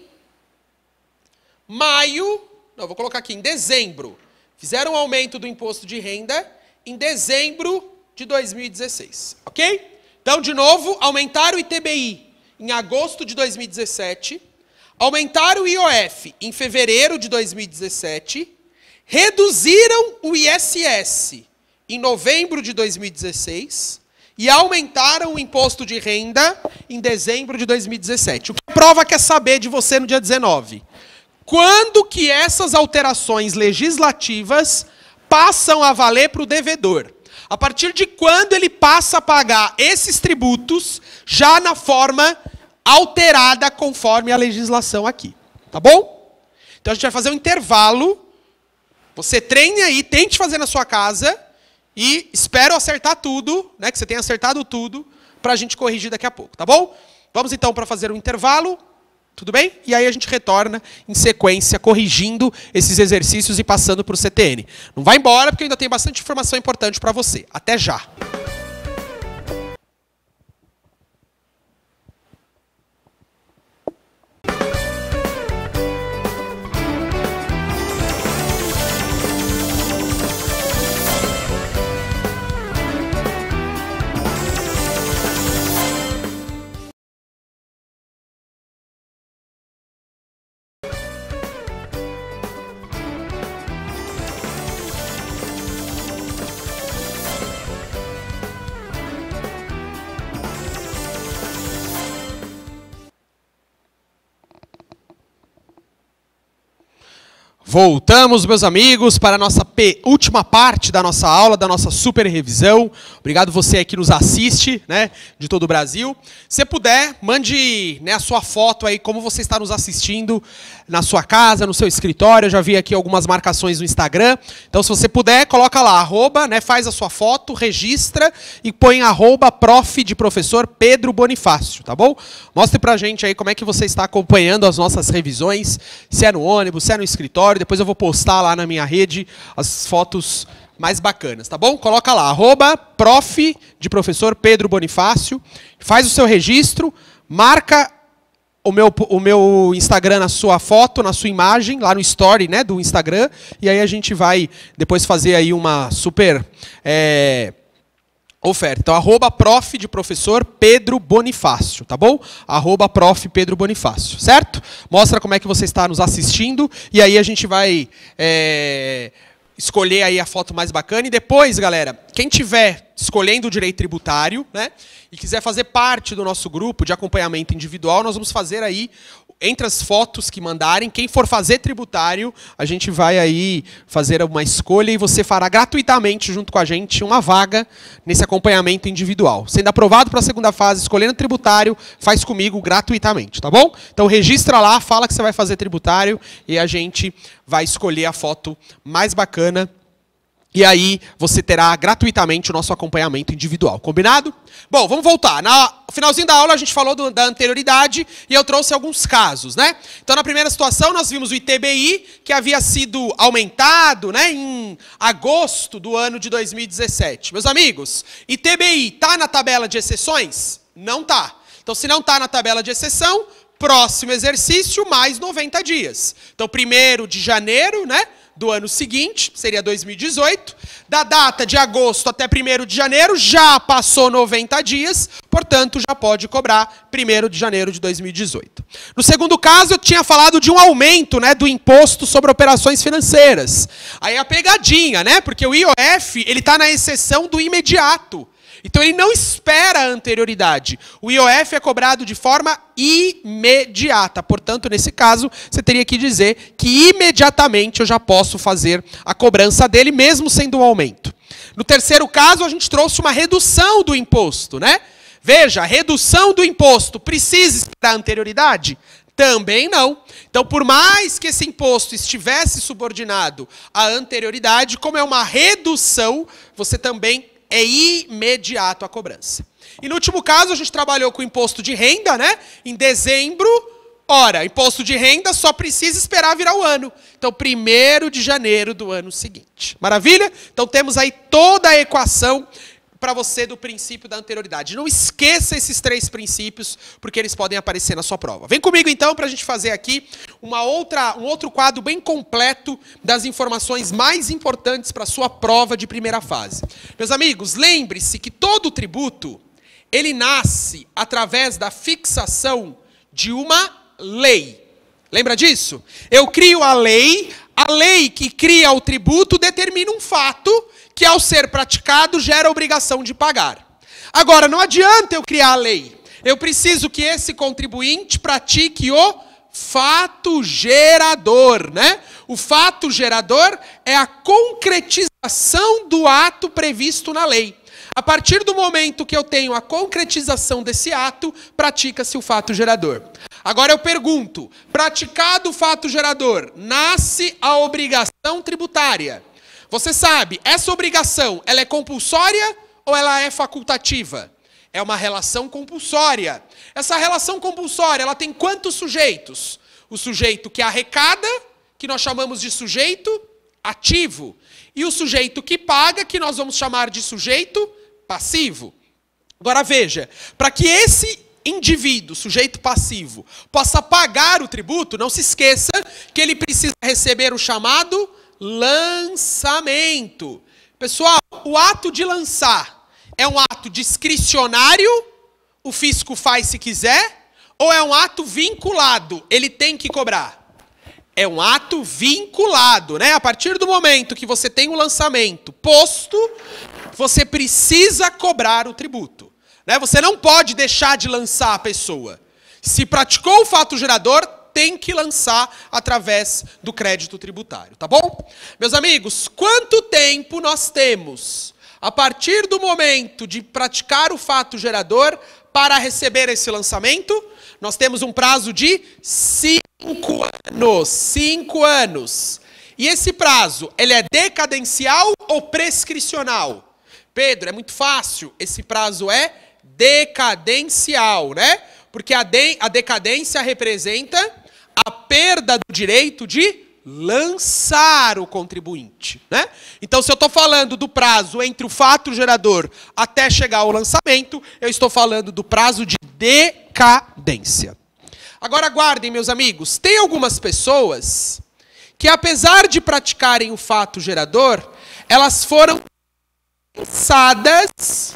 Speaker 1: maio. Não, vou colocar aqui em dezembro. Fizeram um aumento do imposto de renda em dezembro de 2016, ok? Então, de novo, aumentaram o ITBI em agosto de 2017, aumentaram o IOF em fevereiro de 2017, reduziram o ISS em novembro de 2016 e aumentaram o imposto de renda em dezembro de 2017. O que a prova quer saber de você no dia 19? Quando que essas alterações legislativas passam a valer para o devedor? A partir de quando ele passa a pagar esses tributos já na forma alterada conforme a legislação aqui, tá bom? Então a gente vai fazer um intervalo. Você treine aí, tente fazer na sua casa e espero acertar tudo, né, que você tenha acertado tudo, para a gente corrigir daqui a pouco, tá bom? Vamos então para fazer um intervalo, tudo bem? E aí a gente retorna em sequência, corrigindo esses exercícios e passando para o CTN. Não vai embora, porque ainda tem bastante informação importante para você. Até já! Voltamos, meus amigos, para a nossa última parte da nossa aula, da nossa super revisão. Obrigado você que nos assiste, né, de todo o Brasil. Se puder, mande né, a sua foto aí, como você está nos assistindo na sua casa, no seu escritório. Eu já vi aqui algumas marcações no Instagram. Então, se você puder, coloca lá, arroba, né, faz a sua foto, registra e põe arroba prof de professor Pedro Bonifácio, tá bom? Mostre pra gente aí como é que você está acompanhando as nossas revisões, se é no ônibus, se é no escritório depois eu vou postar lá na minha rede as fotos mais bacanas, tá bom? Coloca lá, arroba prof de professor Pedro Bonifácio, faz o seu registro, marca o meu, o meu Instagram na sua foto, na sua imagem, lá no story né, do Instagram, e aí a gente vai depois fazer aí uma super... É oferta. Então, arroba prof de professor Pedro Bonifácio, tá bom? Arroba prof Pedro Bonifácio, certo? Mostra como é que você está nos assistindo e aí a gente vai é, escolher aí a foto mais bacana. E depois, galera, quem tiver escolhendo o direito tributário, né, e quiser fazer parte do nosso grupo de acompanhamento individual, nós vamos fazer aí entre as fotos que mandarem, quem for fazer tributário, a gente vai aí fazer uma escolha e você fará gratuitamente junto com a gente uma vaga nesse acompanhamento individual. Sendo aprovado para a segunda fase, escolhendo tributário, faz comigo gratuitamente, tá bom? Então registra lá, fala que você vai fazer tributário e a gente vai escolher a foto mais bacana e aí você terá gratuitamente o nosso acompanhamento individual, combinado? Bom, vamos voltar. No finalzinho da aula a gente falou do, da anterioridade e eu trouxe alguns casos, né? Então na primeira situação nós vimos o ITBI que havia sido aumentado, né, em agosto do ano de 2017. Meus amigos, ITBI tá na tabela de exceções? Não tá. Então se não tá na tabela de exceção, próximo exercício mais 90 dias. Então primeiro de janeiro, né? do ano seguinte, seria 2018. Da data de agosto até 1 de janeiro, já passou 90 dias, portanto, já pode cobrar 1 de janeiro de 2018. No segundo caso, eu tinha falado de um aumento né, do imposto sobre operações financeiras. Aí é a pegadinha, né? Porque o IOF ele está na exceção do imediato. Então ele não espera a anterioridade. O IOF é cobrado de forma imediata. Portanto, nesse caso, você teria que dizer que imediatamente eu já posso fazer a cobrança dele, mesmo sendo um aumento. No terceiro caso, a gente trouxe uma redução do imposto, né? Veja, redução do imposto precisa esperar a anterioridade? Também não. Então, por mais que esse imposto estivesse subordinado à anterioridade, como é uma redução, você também é imediato a cobrança. E no último caso, a gente trabalhou com imposto de renda, né? Em dezembro, ora, imposto de renda só precisa esperar virar o ano. Então, primeiro de janeiro do ano seguinte. Maravilha? Então, temos aí toda a equação para você do princípio da anterioridade. Não esqueça esses três princípios, porque eles podem aparecer na sua prova. Vem comigo então para a gente fazer aqui uma outra, um outro quadro bem completo das informações mais importantes para a sua prova de primeira fase. Meus amigos, lembre-se que todo tributo ele nasce através da fixação de uma lei. Lembra disso? Eu crio a lei, a lei que cria o tributo determina um fato que ao ser praticado gera obrigação de pagar. Agora, não adianta eu criar a lei. Eu preciso que esse contribuinte pratique o fato gerador, né? O fato gerador é a concretização do ato previsto na lei. A partir do momento que eu tenho a concretização desse ato, pratica-se o fato gerador. Agora eu pergunto: praticado o fato gerador, nasce a obrigação tributária? Você sabe, essa obrigação, ela é compulsória ou ela é facultativa? É uma relação compulsória. Essa relação compulsória, ela tem quantos sujeitos? O sujeito que arrecada, que nós chamamos de sujeito ativo, e o sujeito que paga, que nós vamos chamar de sujeito passivo. Agora veja, para que esse indivíduo, sujeito passivo, possa pagar o tributo, não se esqueça que ele precisa receber o chamado lançamento. Pessoal, o ato de lançar é um ato discricionário, o fisco faz se quiser, ou é um ato vinculado, ele tem que cobrar? É um ato vinculado, né? A partir do momento que você tem o lançamento posto, você precisa cobrar o tributo. Né? Você não pode deixar de lançar a pessoa. Se praticou o fato gerador, tem que lançar através do crédito tributário, tá bom? Meus amigos, quanto tempo nós temos a partir do momento de praticar o fato gerador para receber esse lançamento? Nós temos um prazo de cinco anos. Cinco anos. E esse prazo, ele é decadencial ou prescricional? Pedro, é muito fácil. Esse prazo é decadencial, né? Porque a, de, a decadência representa a perda do direito de lançar o contribuinte. Né? Então, se eu estou falando do prazo entre o fato gerador até chegar ao lançamento, eu estou falando do prazo de decadência. Agora, guardem, meus amigos, tem algumas pessoas que, apesar de praticarem o fato gerador, elas foram dispensadas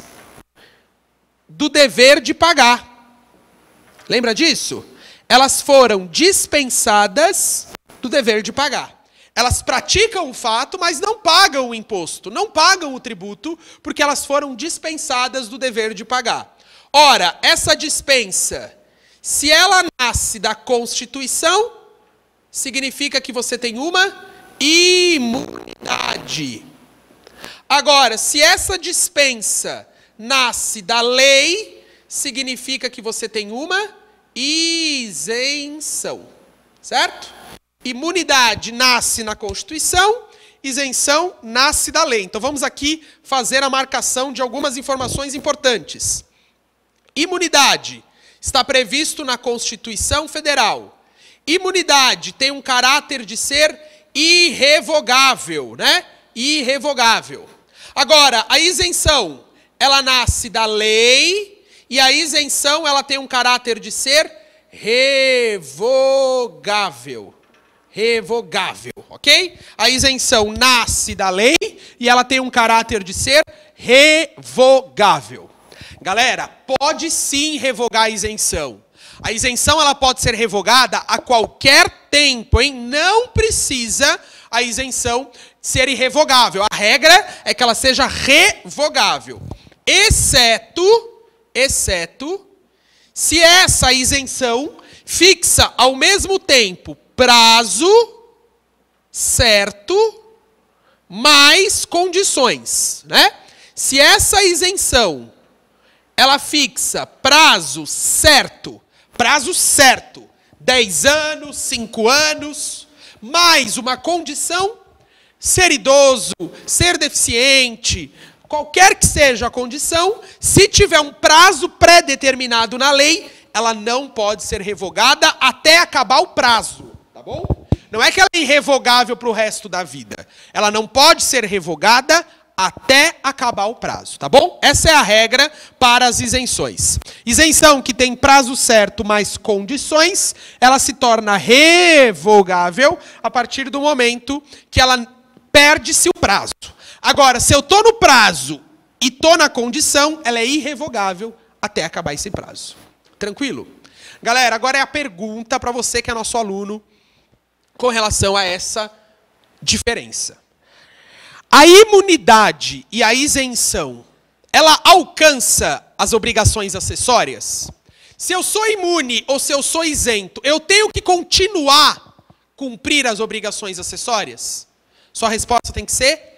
Speaker 1: do dever de pagar. Lembra disso? elas foram dispensadas do dever de pagar. Elas praticam o fato, mas não pagam o imposto, não pagam o tributo, porque elas foram dispensadas do dever de pagar. Ora, essa dispensa, se ela nasce da Constituição, significa que você tem uma imunidade. Agora, se essa dispensa nasce da lei, significa que você tem uma isenção. Certo? Imunidade nasce na Constituição, isenção nasce da lei. Então vamos aqui fazer a marcação de algumas informações importantes. Imunidade está previsto na Constituição Federal. Imunidade tem um caráter de ser irrevogável, né? Irrevogável. Agora, a isenção, ela nasce da lei e a isenção, ela tem um caráter de ser revogável. Revogável, ok? A isenção nasce da lei e ela tem um caráter de ser revogável. Galera, pode sim revogar a isenção. A isenção ela pode ser revogada a qualquer tempo, hein? Não precisa a isenção ser irrevogável. A regra é que ela seja revogável, exceto exceto se essa isenção fixa ao mesmo tempo prazo certo mais condições, né? Se essa isenção ela fixa prazo certo, prazo certo, 10 anos, 5 anos, mais uma condição ser idoso, ser deficiente, Qualquer que seja a condição, se tiver um prazo pré-determinado na lei, ela não pode ser revogada até acabar o prazo, tá bom? Não é que ela é irrevogável para o resto da vida. Ela não pode ser revogada até acabar o prazo, tá bom? Essa é a regra para as isenções. Isenção que tem prazo certo, mais condições, ela se torna revogável a partir do momento que ela perde-se o prazo. Agora, se eu estou no prazo e estou na condição, ela é irrevogável até acabar esse prazo. Tranquilo? Galera, agora é a pergunta para você que é nosso aluno com relação a essa diferença. A imunidade e a isenção, ela alcança as obrigações acessórias? Se eu sou imune ou se eu sou isento, eu tenho que continuar cumprir as obrigações acessórias? Sua resposta tem que ser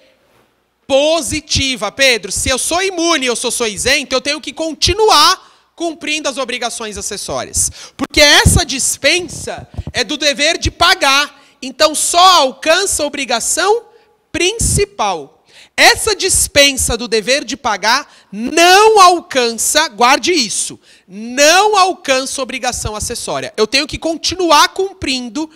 Speaker 1: positiva. Pedro, se eu sou imune, eu sou, sou isento, eu tenho que continuar cumprindo as obrigações acessórias. Porque essa dispensa é do dever de pagar. Então só alcança a obrigação principal. Essa dispensa do dever de pagar não alcança, guarde isso, não alcança obrigação acessória. Eu tenho que continuar cumprindo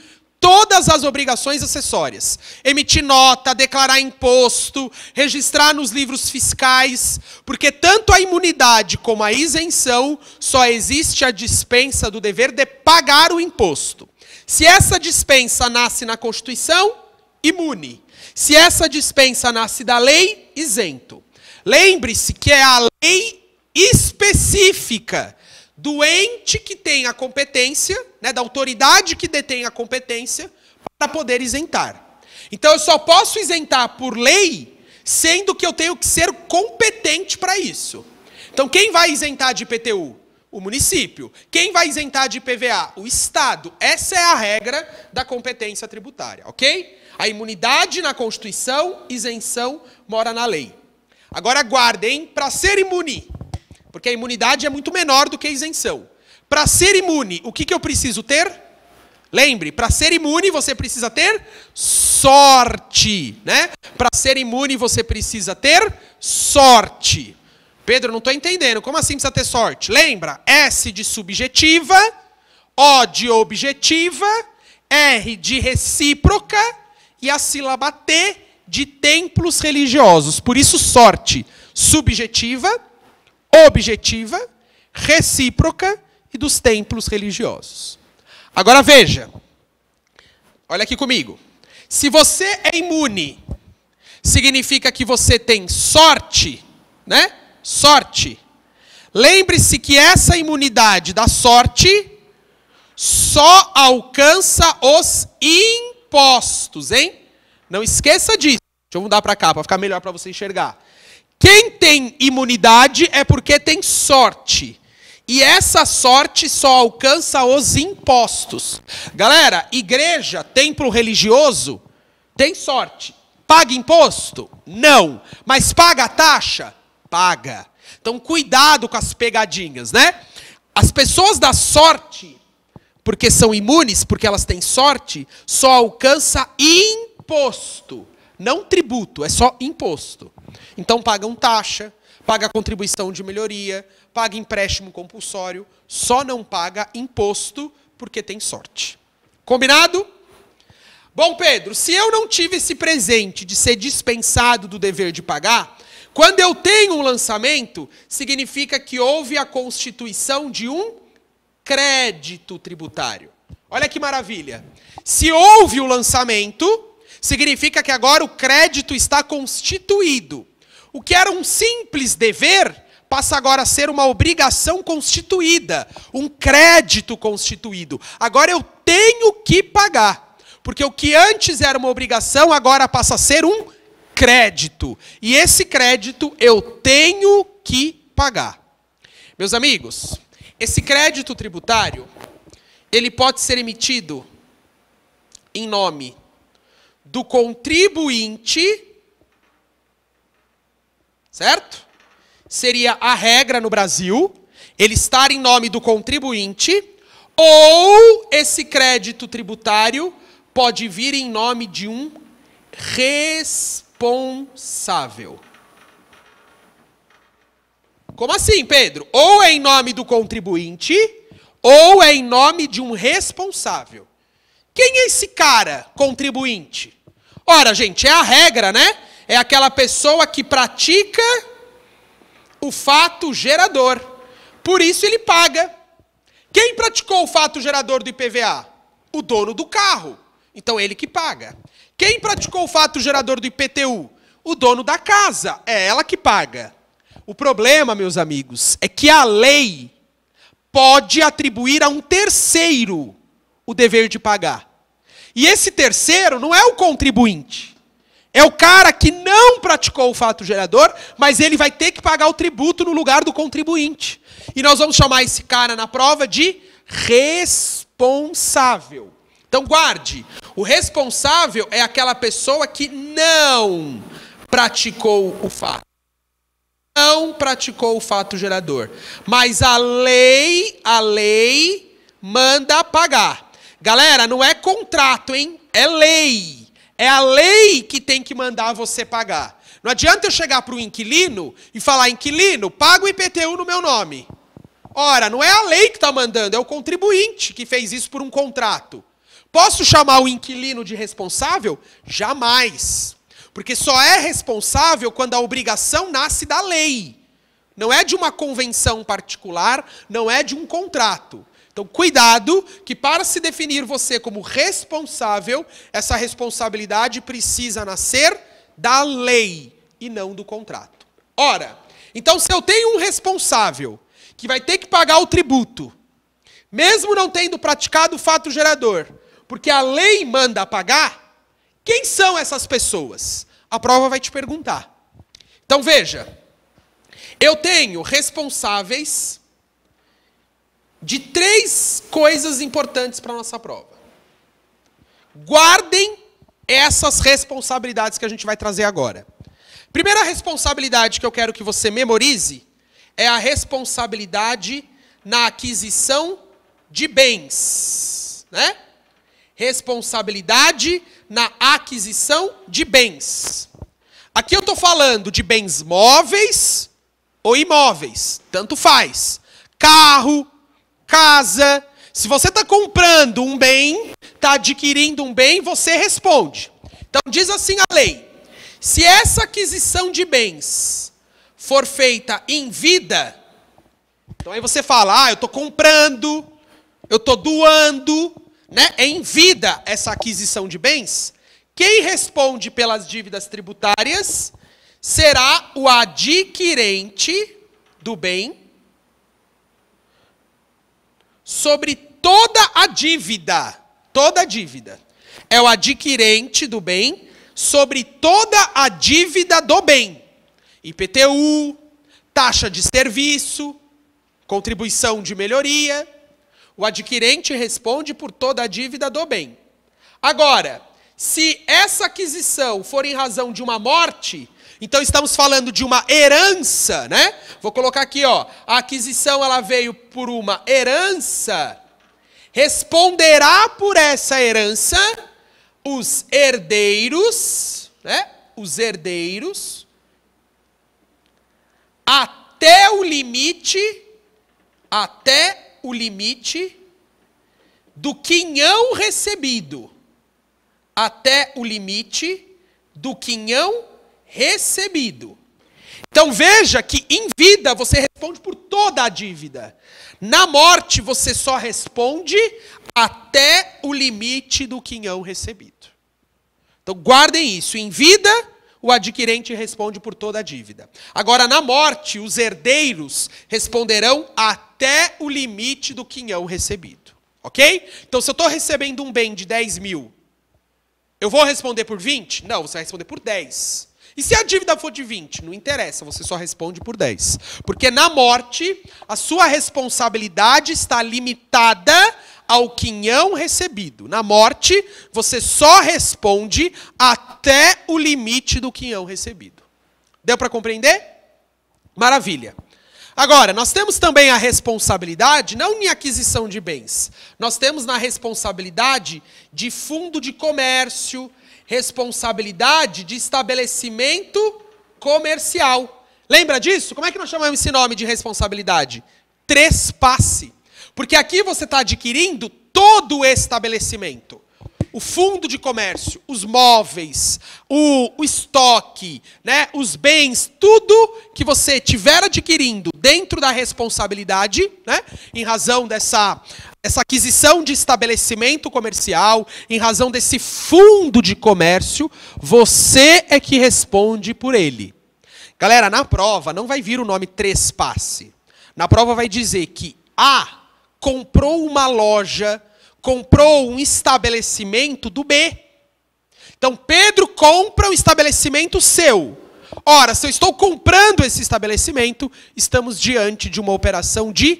Speaker 1: todas as obrigações acessórias: emitir nota, declarar imposto, registrar nos livros fiscais, porque tanto a imunidade como a isenção só existe a dispensa do dever de pagar o imposto. Se essa dispensa nasce na Constituição, imune. Se essa dispensa nasce da lei, isento. Lembre-se que é a lei específica do ente que tem a competência, né, da autoridade que detém a competência, para poder isentar. Então eu só posso isentar por lei, sendo que eu tenho que ser competente para isso. Então quem vai isentar de IPTU? O município. Quem vai isentar de IPVA? O Estado. Essa é a regra da competência tributária, ok? A imunidade na Constituição, isenção mora na lei. Agora guardem para ser imune, porque a imunidade é muito menor do que a isenção. Para ser imune, o que, que eu preciso ter? Lembre, para ser imune você precisa ter sorte, né? Para ser imune você precisa ter sorte. Pedro, não estou entendendo. Como assim precisa ter sorte? Lembra? S de subjetiva, O de objetiva, R de recíproca e a sílaba T de templos religiosos. Por isso, sorte subjetiva objetiva, recíproca e dos templos religiosos. Agora veja, olha aqui comigo. Se você é imune, significa que você tem sorte, né? Sorte. Lembre-se que essa imunidade da sorte só alcança os impostos, hein? Não esqueça disso. Deixa eu mudar para cá para ficar melhor para você enxergar. Quem tem imunidade é porque tem sorte. E essa sorte só alcança os impostos. Galera, igreja, templo religioso, tem sorte. Paga imposto? Não. Mas paga a taxa? Paga. Então cuidado com as pegadinhas, né? As pessoas da sorte, porque são imunes, porque elas têm sorte, só alcança imposto, não tributo, é só imposto. Então pagam taxa, paga contribuição de melhoria, paga empréstimo compulsório, só não paga imposto porque tem sorte. Combinado? Bom, Pedro, se eu não tive esse presente de ser dispensado do dever de pagar, quando eu tenho um lançamento, significa que houve a constituição de um crédito tributário. Olha que maravilha. Se houve o lançamento, significa que agora o crédito está constituído. O que era um simples dever passa agora a ser uma obrigação constituída, um crédito constituído. Agora eu tenho que pagar. Porque o que antes era uma obrigação, agora passa a ser um crédito. E esse crédito eu tenho que pagar. Meus amigos, esse crédito tributário, ele pode ser emitido em nome do contribuinte Certo? Seria a regra no Brasil ele estar em nome do contribuinte ou esse crédito tributário pode vir em nome de um responsável. Como assim, Pedro? Ou é em nome do contribuinte, ou é em nome de um responsável. Quem é esse cara, contribuinte? Ora, gente, é a regra, né? é aquela pessoa que pratica o fato gerador. Por isso ele paga. Quem praticou o fato gerador do IPVA? O dono do carro. Então ele que paga. Quem praticou o fato gerador do IPTU? O dono da casa. É ela que paga. O problema, meus amigos, é que a lei pode atribuir a um terceiro o dever de pagar. E esse terceiro não é o contribuinte. É o cara que não praticou o fato gerador, mas ele vai ter que pagar o tributo no lugar do contribuinte. E nós vamos chamar esse cara na prova de responsável. Então guarde, o responsável é aquela pessoa que não praticou o fato. Não praticou o fato gerador. Mas a lei, a lei manda pagar. Galera, não é contrato, hein? É lei. É a lei que tem que mandar você pagar. Não adianta eu chegar para o inquilino e falar: inquilino, paga o IPTU no meu nome. Ora, não é a lei que está mandando, é o contribuinte que fez isso por um contrato. Posso chamar o inquilino de responsável? Jamais. Porque só é responsável quando a obrigação nasce da lei. Não é de uma convenção particular, não é de um contrato. Então, cuidado, que para se definir você como responsável, essa responsabilidade precisa nascer da lei e não do contrato. Ora, então se eu tenho um responsável que vai ter que pagar o tributo, mesmo não tendo praticado o fato gerador, porque a lei manda pagar, quem são essas pessoas? A prova vai te perguntar. Então veja, eu tenho responsáveis de três coisas importantes para a nossa prova. Guardem essas responsabilidades que a gente vai trazer agora. Primeira responsabilidade que eu quero que você memorize é a responsabilidade na aquisição de bens, né? Responsabilidade na aquisição de bens. Aqui eu estou falando de bens móveis ou imóveis, tanto faz. Carro, casa. Se você está comprando um bem, está adquirindo um bem, você responde. Então diz assim a lei: se essa aquisição de bens for feita em vida, então aí você fala, ah, eu estou comprando, eu estou doando, né? É em vida essa aquisição de bens, quem responde pelas dívidas tributárias será o adquirente do bem sobre toda a dívida. Toda a dívida. É o adquirente do bem sobre toda a dívida do bem. IPTU, taxa de serviço, contribuição de melhoria. O adquirente responde por toda a dívida do bem. Agora, se essa aquisição for em razão de uma morte, então estamos falando de uma herança, né? Vou colocar aqui, ó, a aquisição ela veio por uma herança. Responderá por essa herança os herdeiros, né? Os herdeiros até o limite até o limite do quinhão recebido. Até o limite do quinhão recebido recebido. Então veja que em vida você responde por toda a dívida. Na morte você só responde até o limite do quinhão recebido. Então guardem isso. Em vida, o adquirente responde por toda a dívida. Agora, na morte, os herdeiros responderão até o limite do quinhão recebido. Ok? Então, se eu estou recebendo um bem de 10 mil, eu vou responder por 20? Não, você vai responder por 10. E se a dívida for de 20? Não interessa, você só responde por 10. Porque na morte, a sua responsabilidade está limitada ao quinhão recebido. Na morte, você só responde até o limite do quinhão recebido. Deu para compreender? Maravilha. Agora, nós temos também a responsabilidade, não em aquisição de bens, nós temos na responsabilidade de fundo de comércio, responsabilidade de estabelecimento comercial. Lembra disso? Como é que nós chamamos esse nome de responsabilidade? Trespasse. Porque aqui você está adquirindo todo o estabelecimento. O fundo de comércio, os móveis, o, o estoque, né, os bens, tudo que você tiver adquirindo dentro da responsabilidade, né, em razão dessa essa aquisição de estabelecimento comercial, em razão desse fundo de comércio, você é que responde por ele. Galera, na prova não vai vir o nome trespasse. Na prova vai dizer que A comprou uma loja, comprou um estabelecimento do B. Então Pedro compra um estabelecimento seu. Ora, se eu estou comprando esse estabelecimento, estamos diante de uma operação de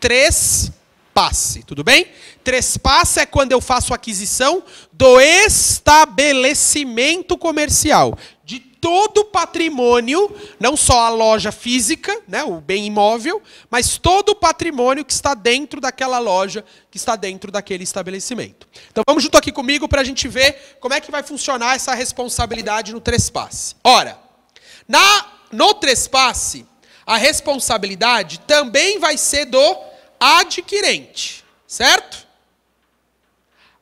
Speaker 1: trespasse trespasse, tudo bem? Trespasse é quando eu faço aquisição do estabelecimento comercial, de todo o patrimônio, não só a loja física, né, o bem imóvel, mas todo o patrimônio que está dentro daquela loja, que está dentro daquele estabelecimento. Então vamos junto aqui comigo para a gente ver como é que vai funcionar essa responsabilidade no trespasse. Ora, na, no trespasse, a responsabilidade também vai ser do adquirente, certo?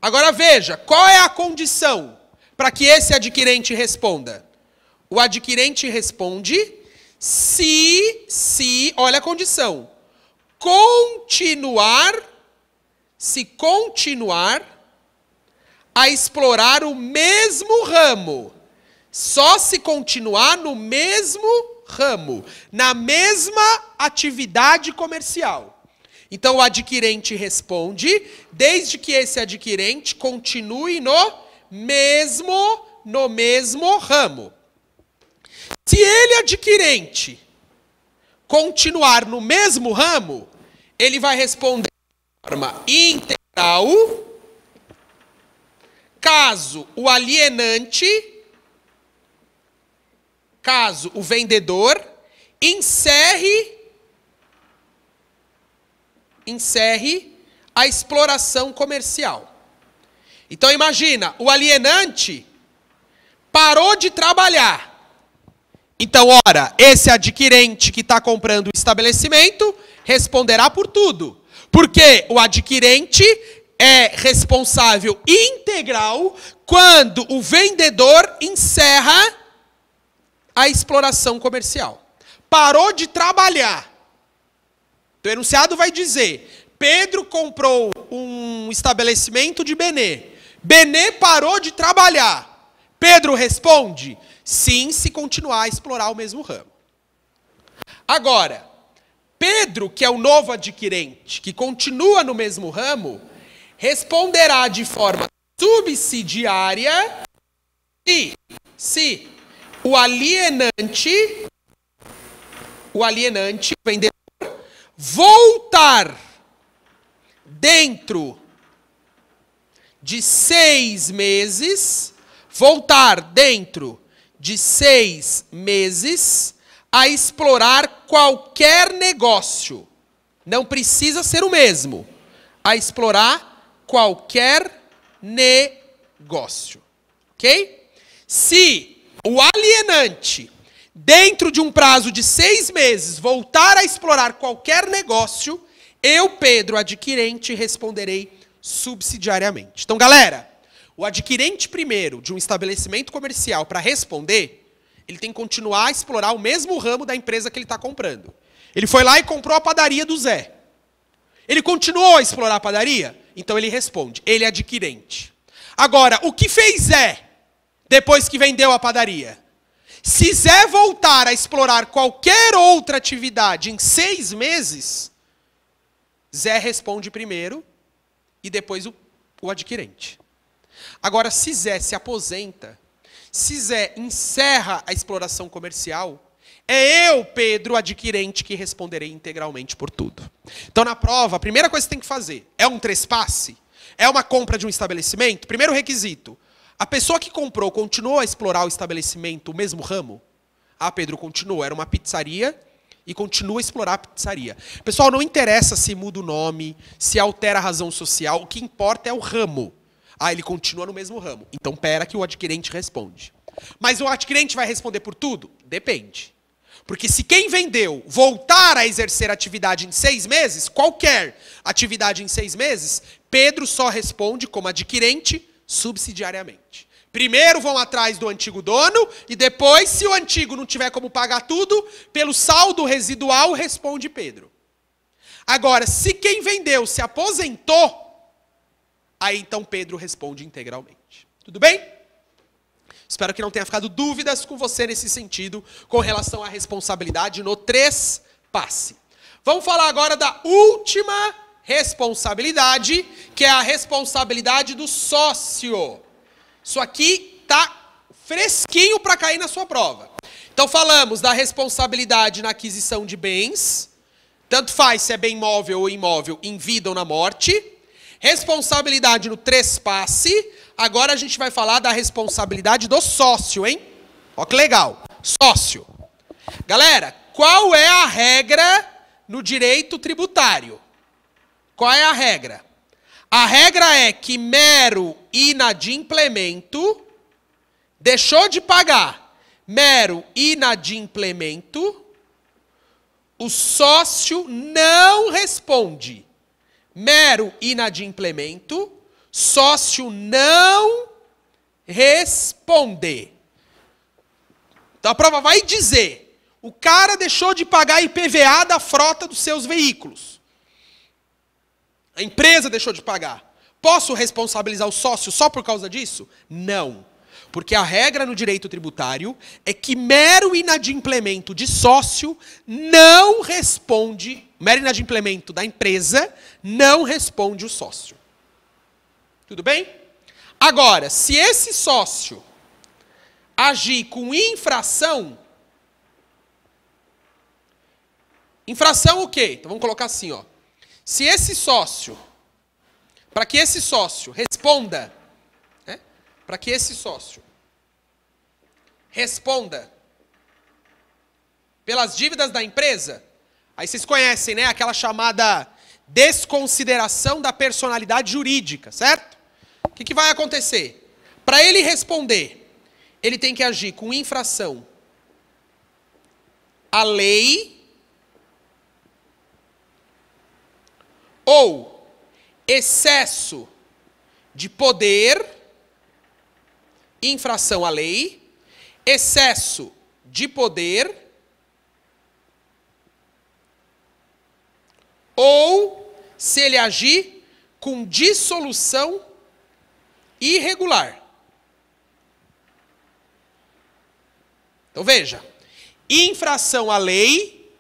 Speaker 1: Agora veja, qual é a condição para que esse adquirente responda? O adquirente responde se, se, olha a condição, continuar, se continuar a explorar o mesmo ramo, só se continuar no mesmo ramo, na mesma atividade comercial. Então o adquirente responde, desde que esse adquirente continue no mesmo no mesmo ramo. Se ele adquirente continuar no mesmo ramo, ele vai responder de forma integral caso o alienante, caso o vendedor, encerre encerre a exploração comercial. Então imagina, o alienante parou de trabalhar. Então, ora, esse adquirente que está comprando o estabelecimento responderá por tudo. Porque o adquirente é responsável integral quando o vendedor encerra a exploração comercial. Parou de trabalhar. Então, o enunciado vai dizer: Pedro comprou um estabelecimento de Benê. Benê parou de trabalhar. Pedro responde: sim, se continuar a explorar o mesmo ramo. Agora, Pedro, que é o novo adquirente, que continua no mesmo ramo, responderá de forma subsidiária e se o alienante, o alienante, o vendedor voltar dentro de seis meses, voltar dentro de seis meses a explorar qualquer negócio. Não precisa ser o mesmo. A explorar qualquer negócio. Ok? Se o alienante dentro de um prazo de seis meses, voltar a explorar qualquer negócio, eu, Pedro, adquirente, responderei subsidiariamente. Então, galera, o adquirente primeiro de um estabelecimento comercial para responder, ele tem que continuar a explorar o mesmo ramo da empresa que ele está comprando. Ele foi lá e comprou a padaria do Zé. Ele continuou a explorar a padaria? Então ele responde, ele é adquirente. Agora, o que fez Zé depois que vendeu a padaria? Se Zé voltar a explorar qualquer outra atividade em seis meses, Zé responde primeiro e depois o, o adquirente. Agora, se Zé se aposenta, se Zé encerra a exploração comercial, é eu, Pedro, adquirente, que responderei integralmente por tudo. Então, na prova, a primeira coisa que você tem que fazer é um trespasse? É uma compra de um estabelecimento? Primeiro requisito: a pessoa que comprou continuou a explorar o estabelecimento, o mesmo ramo? Ah, Pedro, continuou. Era uma pizzaria e continua a explorar a pizzaria. Pessoal, não interessa se muda o nome, se altera a razão social, o que importa é o ramo. Ah, ele continua no mesmo ramo. Então, pera que o adquirente responde. Mas o adquirente vai responder por tudo? Depende. Porque se quem vendeu voltar a exercer atividade em seis meses, qualquer atividade em seis meses, Pedro só responde como adquirente subsidiariamente. Primeiro vão atrás do antigo dono e depois, se o antigo não tiver como pagar tudo, pelo saldo residual, responde Pedro. Agora, se quem vendeu se aposentou, aí então Pedro responde integralmente. Tudo bem? Espero que não tenha ficado dúvidas com você nesse sentido, com relação à responsabilidade no três passe. Vamos falar agora da última responsabilidade, que é a responsabilidade do sócio. Isso aqui tá fresquinho para cair na sua prova. Então falamos da responsabilidade na aquisição de bens, tanto faz se é bem móvel ou imóvel, em vida ou na morte. Responsabilidade no trespasse. Agora a gente vai falar da responsabilidade do sócio, hein? Ó que legal. Sócio. Galera, qual é a regra no direito tributário? Qual é a regra? A regra é que mero inadimplemento deixou de pagar. Mero inadimplemento, o sócio não responde. Mero inadimplemento, sócio não responde. Então a prova vai dizer: o cara deixou de pagar IPVA da frota dos seus veículos. A empresa deixou de pagar. Posso responsabilizar o sócio só por causa disso? Não. Porque a regra no direito tributário é que mero inadimplemento de sócio não responde, mero inadimplemento da empresa não responde o sócio. Tudo bem? Agora, se esse sócio agir com infração, infração o quê? Então vamos colocar assim, ó. Se esse sócio, para que esse sócio responda, né? para que esse sócio responda pelas dívidas da empresa, aí vocês conhecem, né? Aquela chamada desconsideração da personalidade jurídica, certo? O que, que vai acontecer? Para ele responder, ele tem que agir com infração à lei ou excesso de poder, infração à lei, excesso de poder ou se ele agir com dissolução irregular. Então veja, infração à lei,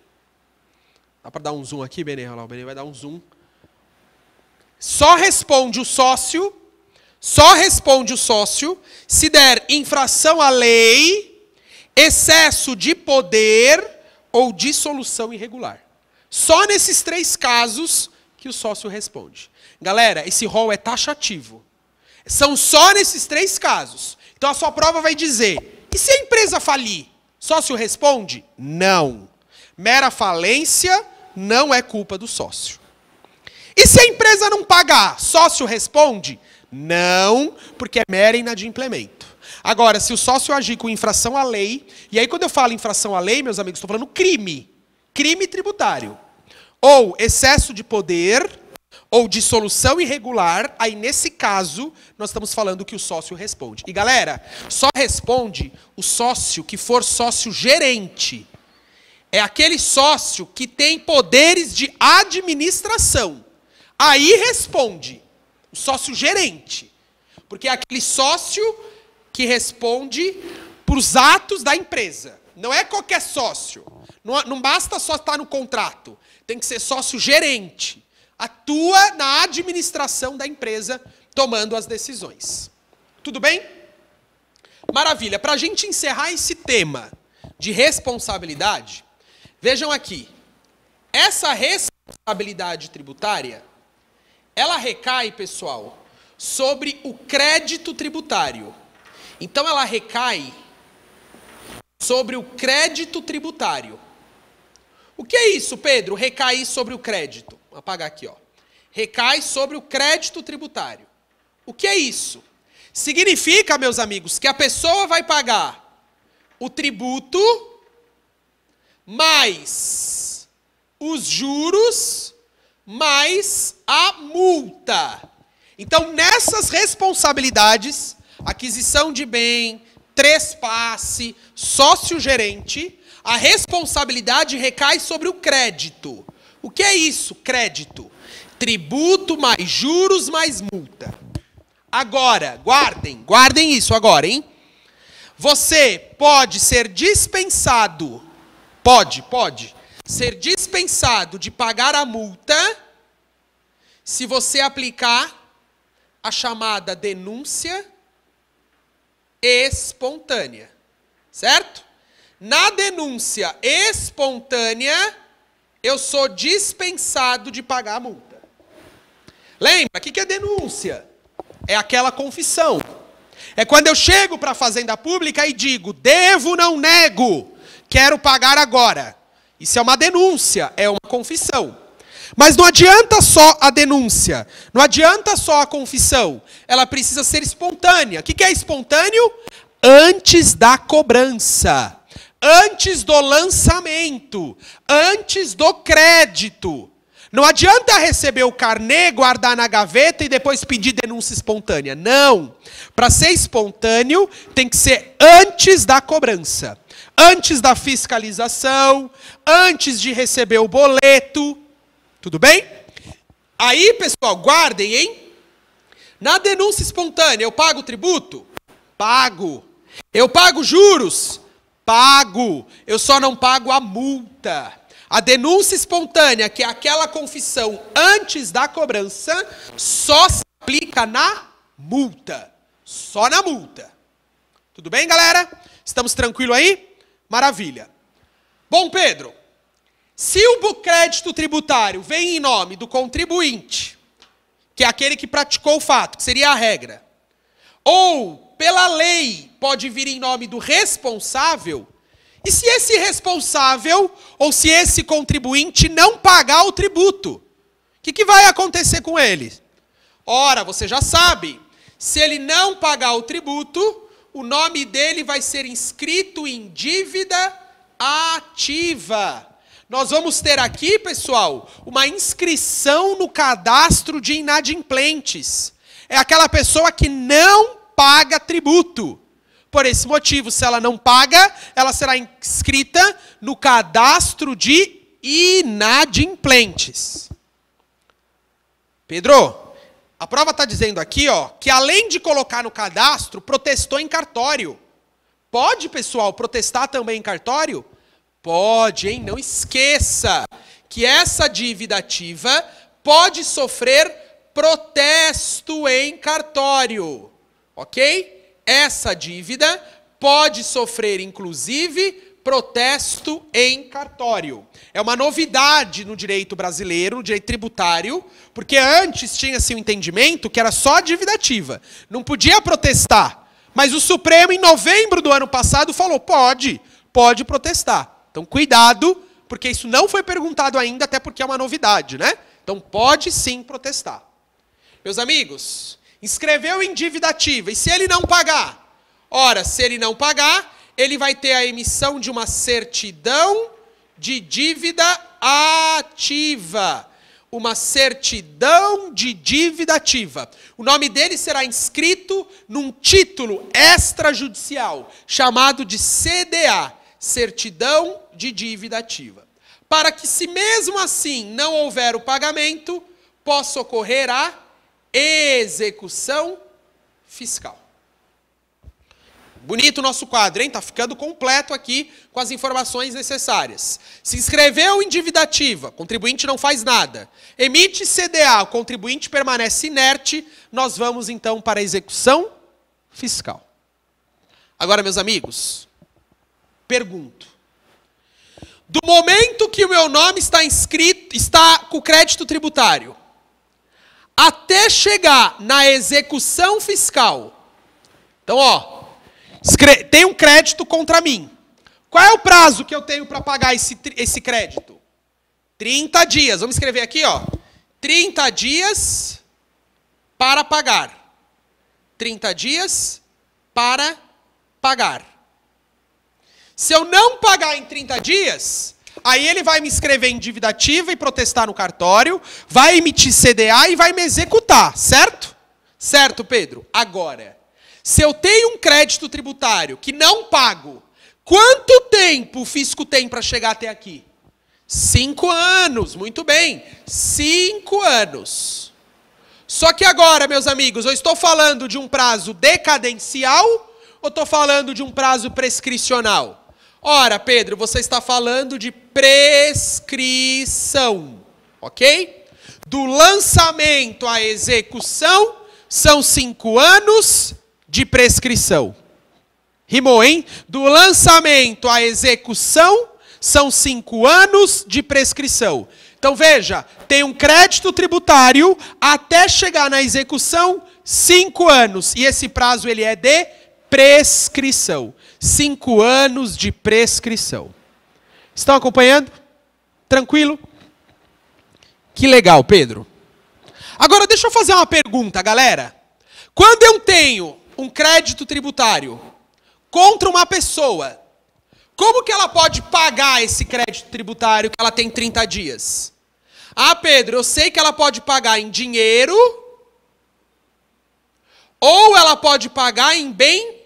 Speaker 1: dá para dar um zoom aqui, Benê, olha lá, o Benê vai dar um zoom só responde o sócio, só responde o sócio se der infração à lei, excesso de poder ou dissolução irregular. Só nesses três casos que o sócio responde. Galera, esse rol é taxativo. São só nesses três casos. Então a sua prova vai dizer: e se a empresa falir? Sócio responde: não. Mera falência não é culpa do sócio. E se a empresa não pagar, sócio responde? Não, porque é mera inadimplemento. Agora, se o sócio agir com infração à lei, e aí quando eu falo infração à lei, meus amigos, estou falando crime, crime tributário, ou excesso de poder, ou dissolução irregular, aí nesse caso nós estamos falando que o sócio responde. E galera, só responde o sócio que for sócio gerente. É aquele sócio que tem poderes de administração. Aí responde o sócio gerente, porque é aquele sócio que responde para os atos da empresa. Não é qualquer sócio. Não, não basta só estar no contrato. Tem que ser sócio gerente. Atua na administração da empresa, tomando as decisões. Tudo bem? Maravilha. Para a gente encerrar esse tema de responsabilidade, vejam aqui. Essa responsabilidade tributária ela recai, pessoal, sobre o crédito tributário. Então ela recai sobre o crédito tributário. O que é isso, Pedro? Recair sobre o crédito. Vou apagar aqui, ó. Recai sobre o crédito tributário. O que é isso? Significa, meus amigos, que a pessoa vai pagar o tributo mais os juros mais a multa. Então, nessas responsabilidades, aquisição de bem, trespasse, sócio gerente, a responsabilidade recai sobre o crédito. O que é isso, crédito? Tributo mais juros mais multa. Agora, guardem, guardem isso agora, hein? Você pode ser dispensado. Pode, pode ser dispensado de pagar a multa se você aplicar a chamada denúncia espontânea. Certo? Na denúncia espontânea, eu sou dispensado de pagar a multa. Lembra? O que é denúncia? É aquela confissão. É quando eu chego para a fazenda pública e digo: devo, não nego, quero pagar agora. Isso é uma denúncia, é uma confissão. Mas não adianta só a denúncia, não adianta só a confissão. Ela precisa ser espontânea. O que é espontâneo? Antes da cobrança, antes do lançamento, antes do crédito. Não adianta receber o carnê, guardar na gaveta e depois pedir denúncia espontânea. Não. Para ser espontâneo, tem que ser antes da cobrança antes da fiscalização, antes de receber o boleto. Tudo bem? Aí, pessoal, guardem, hein? Na denúncia espontânea, eu pago tributo? Pago. Eu pago juros? Pago. Eu só não pago a multa. A denúncia espontânea, que é aquela confissão antes da cobrança, só se aplica na multa. Só na multa. Tudo bem, galera? Estamos tranquilo aí? Maravilha. Bom, Pedro, se o crédito tributário vem em nome do contribuinte, que é aquele que praticou o fato, que seria a regra, ou pela lei pode vir em nome do responsável, e se esse responsável ou se esse contribuinte não pagar o tributo, o que, que vai acontecer com ele? Ora, você já sabe, se ele não pagar o tributo, o nome dele vai ser inscrito em dívida ativa. Nós vamos ter aqui, pessoal, uma inscrição no cadastro de inadimplentes. É aquela pessoa que não paga tributo. Por esse motivo, se ela não paga, ela será inscrita no cadastro de inadimplentes. Pedro, a prova está dizendo aqui, ó, que além de colocar no cadastro, protestou em cartório. Pode, pessoal, protestar também em cartório? Pode, hein? Não esqueça que essa dívida ativa pode sofrer protesto em cartório. OK? Essa dívida pode sofrer inclusive protesto em cartório. É uma novidade no direito brasileiro, no direito tributário, porque antes tinha-se o um entendimento que era só dívida ativa. Não podia protestar. Mas o Supremo, em novembro do ano passado, falou: pode, pode protestar. Então, cuidado, porque isso não foi perguntado ainda, até porque é uma novidade, né? Então, pode sim protestar. Meus amigos, escreveu em dívida ativa, e se ele não pagar? Ora, se ele não pagar, ele vai ter a emissão de uma certidão de dívida ativa. Uma certidão de dívida ativa. O nome dele será inscrito num título extrajudicial, chamado de CDA Certidão de Dívida Ativa. Para que, se mesmo assim não houver o pagamento, possa ocorrer a execução fiscal. Bonito o nosso quadro, hein? Está ficando completo aqui com as informações necessárias. Se inscreveu em dívida ativa, contribuinte não faz nada. Emite CDA, o contribuinte permanece inerte. Nós vamos então para a execução fiscal. Agora, meus amigos, pergunto. Do momento que o meu nome está inscrito, está com crédito tributário, até chegar na execução fiscal. Então, ó, tem um crédito contra mim. Qual é o prazo que eu tenho para pagar esse, esse crédito? 30 dias. Vamos escrever aqui, ó. 30 dias para pagar. 30 dias para pagar. Se eu não pagar em 30 dias, aí ele vai me escrever em dívida ativa e protestar no cartório, vai emitir CDA e vai me executar, certo? Certo, Pedro? Agora, se eu tenho um crédito tributário que não pago, quanto tempo o fisco tem para chegar até aqui? Cinco anos, muito bem. Cinco anos. Só que agora, meus amigos, eu estou falando de um prazo decadencial ou estou falando de um prazo prescricional? Ora, Pedro, você está falando de prescrição, ok? Do lançamento à execução são cinco anos de prescrição. Rimou, hein? Do lançamento à execução são cinco anos de prescrição. Então veja, tem um crédito tributário até chegar na execução cinco anos e esse prazo ele é de prescrição. Cinco anos de prescrição. Estão acompanhando? Tranquilo? Que legal, Pedro. Agora deixa eu fazer uma pergunta, galera. Quando eu tenho um crédito tributário contra uma pessoa, como que ela pode pagar esse crédito tributário que ela tem 30 dias? Ah, Pedro, eu sei que ela pode pagar em dinheiro ou ela pode pagar em bem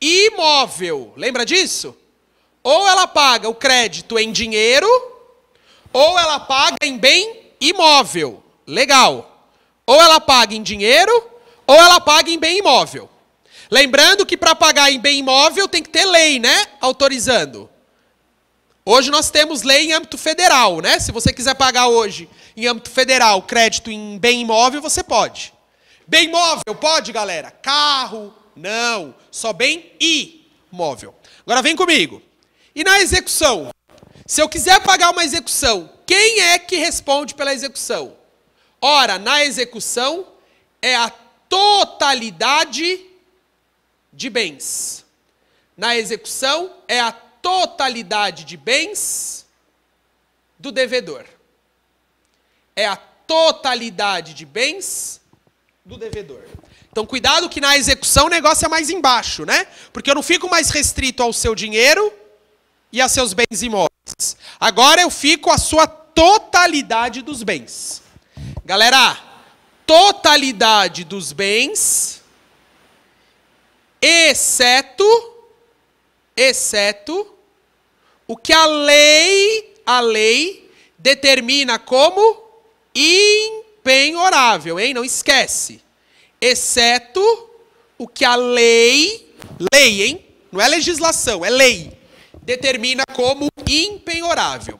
Speaker 1: imóvel. Lembra disso? Ou ela paga o crédito em dinheiro ou ela paga em bem imóvel. Legal. Ou ela paga em dinheiro ou ela paga em bem imóvel. Lembrando que para pagar em bem imóvel tem que ter lei, né? Autorizando. Hoje nós temos lei em âmbito federal, né? Se você quiser pagar hoje em âmbito federal crédito em bem imóvel, você pode. Bem imóvel, pode, galera? Carro, não. Só bem imóvel. Agora vem comigo. E na execução? Se eu quiser pagar uma execução, quem é que responde pela execução? Ora, na execução é a totalidade de bens. Na execução é a totalidade de bens do devedor. É a totalidade de bens do devedor. Então cuidado que na execução o negócio é mais embaixo, né? Porque eu não fico mais restrito ao seu dinheiro e a seus bens imóveis. Agora eu fico à sua totalidade dos bens. Galera, totalidade dos bens exceto exceto o que a lei, a lei determina como impenhorável, hein? Não esquece. Exceto o que a lei, lei, hein? Não é legislação, é lei, determina como impenhorável.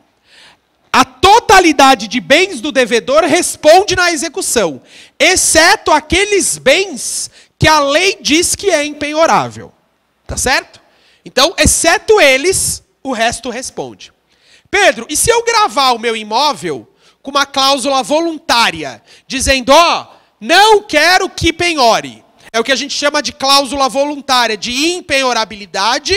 Speaker 1: A totalidade de bens do devedor responde na execução, exceto aqueles bens que a lei diz que é empenhorável. Tá certo? Então, exceto eles, o resto responde. Pedro, e se eu gravar o meu imóvel com uma cláusula voluntária, dizendo, ó, oh, não quero que penhore? É o que a gente chama de cláusula voluntária de empenhorabilidade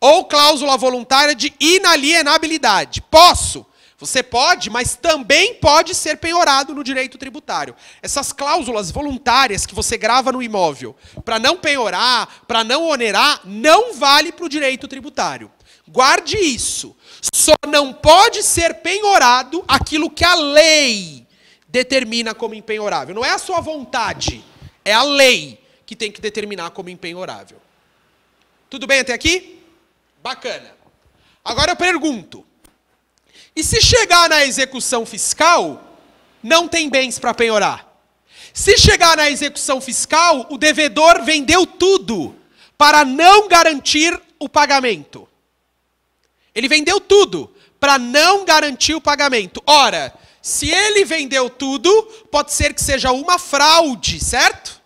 Speaker 1: ou cláusula voluntária de inalienabilidade. Posso? Você pode, mas também pode ser penhorado no direito tributário. Essas cláusulas voluntárias que você grava no imóvel para não penhorar, para não onerar, não vale para o direito tributário. Guarde isso. Só não pode ser penhorado aquilo que a lei determina como empenhorável. Não é a sua vontade, é a lei que tem que determinar como empenhorável. Tudo bem até aqui? Bacana. Agora eu pergunto: e se chegar na execução fiscal, não tem bens para penhorar. Se chegar na execução fiscal, o devedor vendeu tudo para não garantir o pagamento. Ele vendeu tudo para não garantir o pagamento. Ora, se ele vendeu tudo, pode ser que seja uma fraude, certo?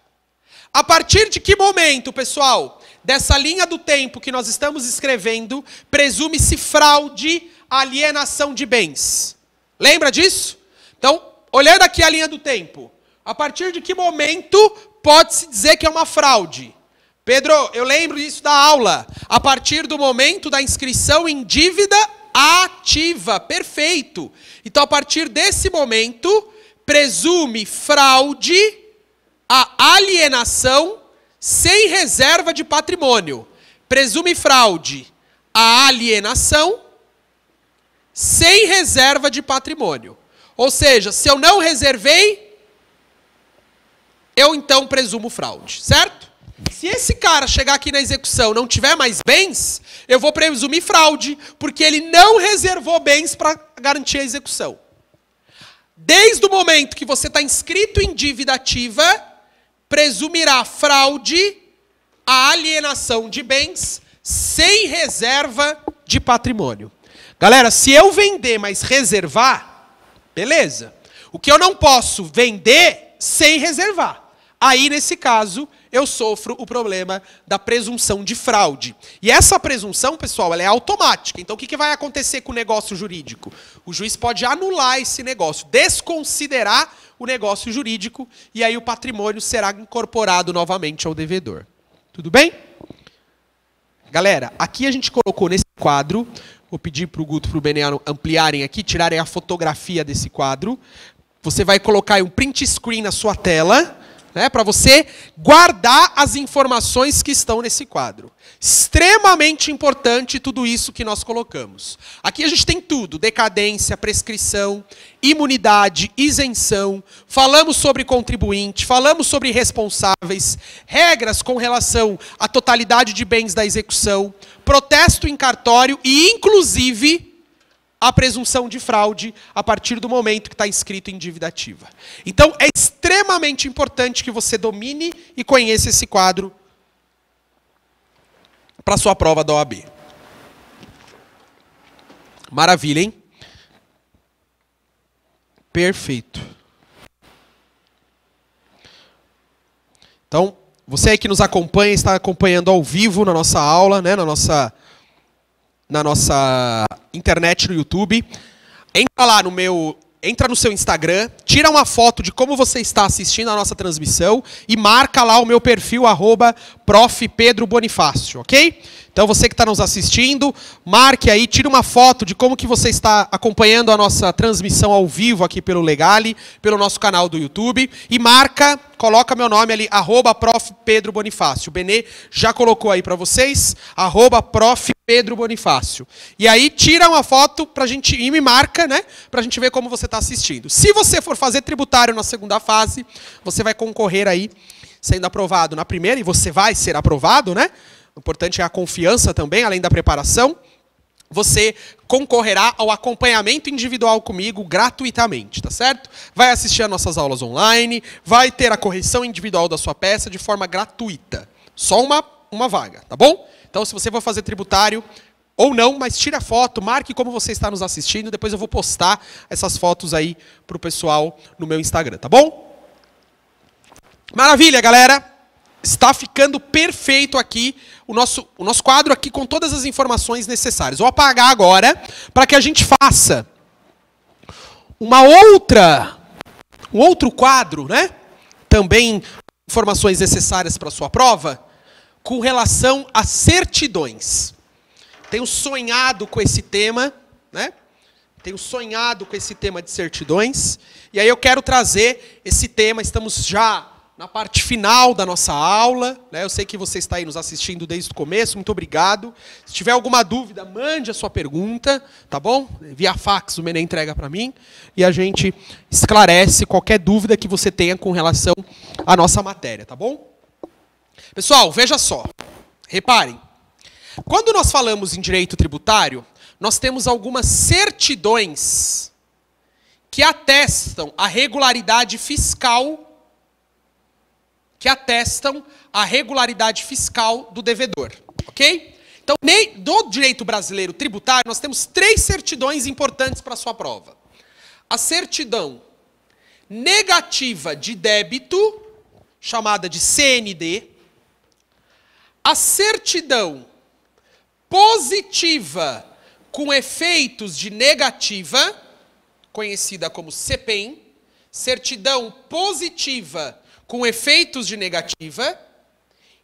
Speaker 1: A partir de que momento, pessoal, dessa linha do tempo que nós estamos escrevendo, presume-se fraude alienação de bens. Lembra disso? Então, olhando aqui a linha do tempo, a partir de que momento pode-se dizer que é uma fraude? Pedro, eu lembro disso da aula. A partir do momento da inscrição em dívida ativa. Perfeito. Então, a partir desse momento, presume fraude a alienação sem reserva de patrimônio. Presume fraude a alienação sem reserva de patrimônio. Ou seja, se eu não reservei, eu então presumo fraude, certo? Se esse cara chegar aqui na execução não tiver mais bens, eu vou presumir fraude, porque ele não reservou bens para garantir a execução. Desde o momento que você está inscrito em dívida ativa, presumirá fraude a alienação de bens sem reserva de patrimônio. Galera, se eu vender, mas reservar, beleza. O que eu não posso vender sem reservar. Aí, nesse caso, eu sofro o problema da presunção de fraude. E essa presunção, pessoal, ela é automática. Então, o que vai acontecer com o negócio jurídico? O juiz pode anular esse negócio, desconsiderar o negócio jurídico, e aí o patrimônio será incorporado novamente ao devedor. Tudo bem? Galera, aqui a gente colocou nesse quadro Vou pedir para o Guto e para o Beniano ampliarem aqui, tirarem a fotografia desse quadro. Você vai colocar um print screen na sua tela né, para você guardar as informações que estão nesse quadro. Extremamente importante tudo isso que nós colocamos. Aqui a gente tem tudo: decadência, prescrição, imunidade, isenção. Falamos sobre contribuinte, falamos sobre responsáveis, regras com relação à totalidade de bens da execução, protesto em cartório e, inclusive, a presunção de fraude a partir do momento que está escrito em dívida ativa. Então, é extremamente importante que você domine e conheça esse quadro para sua prova da OAB. Maravilha, hein? Perfeito. Então, você aí que nos acompanha, está acompanhando ao vivo na nossa aula, né, na nossa na nossa internet no YouTube. Entra lá no meu, entra no seu Instagram, tira uma foto de como você está assistindo a nossa transmissão e marca lá o meu perfil arroba Prof. Pedro Bonifácio, ok? Então você que está nos assistindo, marque aí, tire uma foto de como que você está acompanhando a nossa transmissão ao vivo aqui pelo Legale, pelo nosso canal do YouTube, e marca, coloca meu nome ali, arroba prof. Pedro Bonifácio. O Benê já colocou aí para vocês, arroba prof. Pedro Bonifácio. E aí tira uma foto pra gente e me marca, né? Pra gente ver como você está assistindo. Se você for fazer tributário na segunda fase, você vai concorrer aí sendo aprovado na primeira, e você vai ser aprovado, né? O importante é a confiança também, além da preparação. Você concorrerá ao acompanhamento individual comigo gratuitamente, tá certo? Vai assistir a nossas aulas online, vai ter a correção individual da sua peça de forma gratuita. Só uma, uma vaga, tá bom? Então, se você for fazer tributário, ou não, mas tira a foto, marque como você está nos assistindo, depois eu vou postar essas fotos aí para o pessoal no meu Instagram, tá bom? Maravilha, galera. Está ficando perfeito aqui o nosso, o nosso quadro aqui com todas as informações necessárias. Vou apagar agora para que a gente faça uma outra, um outro quadro, né? Também informações necessárias para a sua prova, com relação a certidões. Tenho sonhado com esse tema, né? Tenho sonhado com esse tema de certidões. E aí eu quero trazer esse tema. Estamos já na parte final da nossa aula. Né? Eu sei que você está aí nos assistindo desde o começo, muito obrigado. Se tiver alguma dúvida, mande a sua pergunta, tá bom? Via fax o Menem entrega para mim e a gente esclarece qualquer dúvida que você tenha com relação à nossa matéria, tá bom? Pessoal, veja só. Reparem. Quando nós falamos em direito tributário, nós temos algumas certidões que atestam a regularidade fiscal que atestam a regularidade fiscal do devedor, ok? Então, do direito brasileiro tributário, nós temos três certidões importantes para a sua prova. A certidão negativa de débito, chamada de CND, a certidão positiva com efeitos de negativa, conhecida como CPEM, certidão positiva com efeitos de negativa,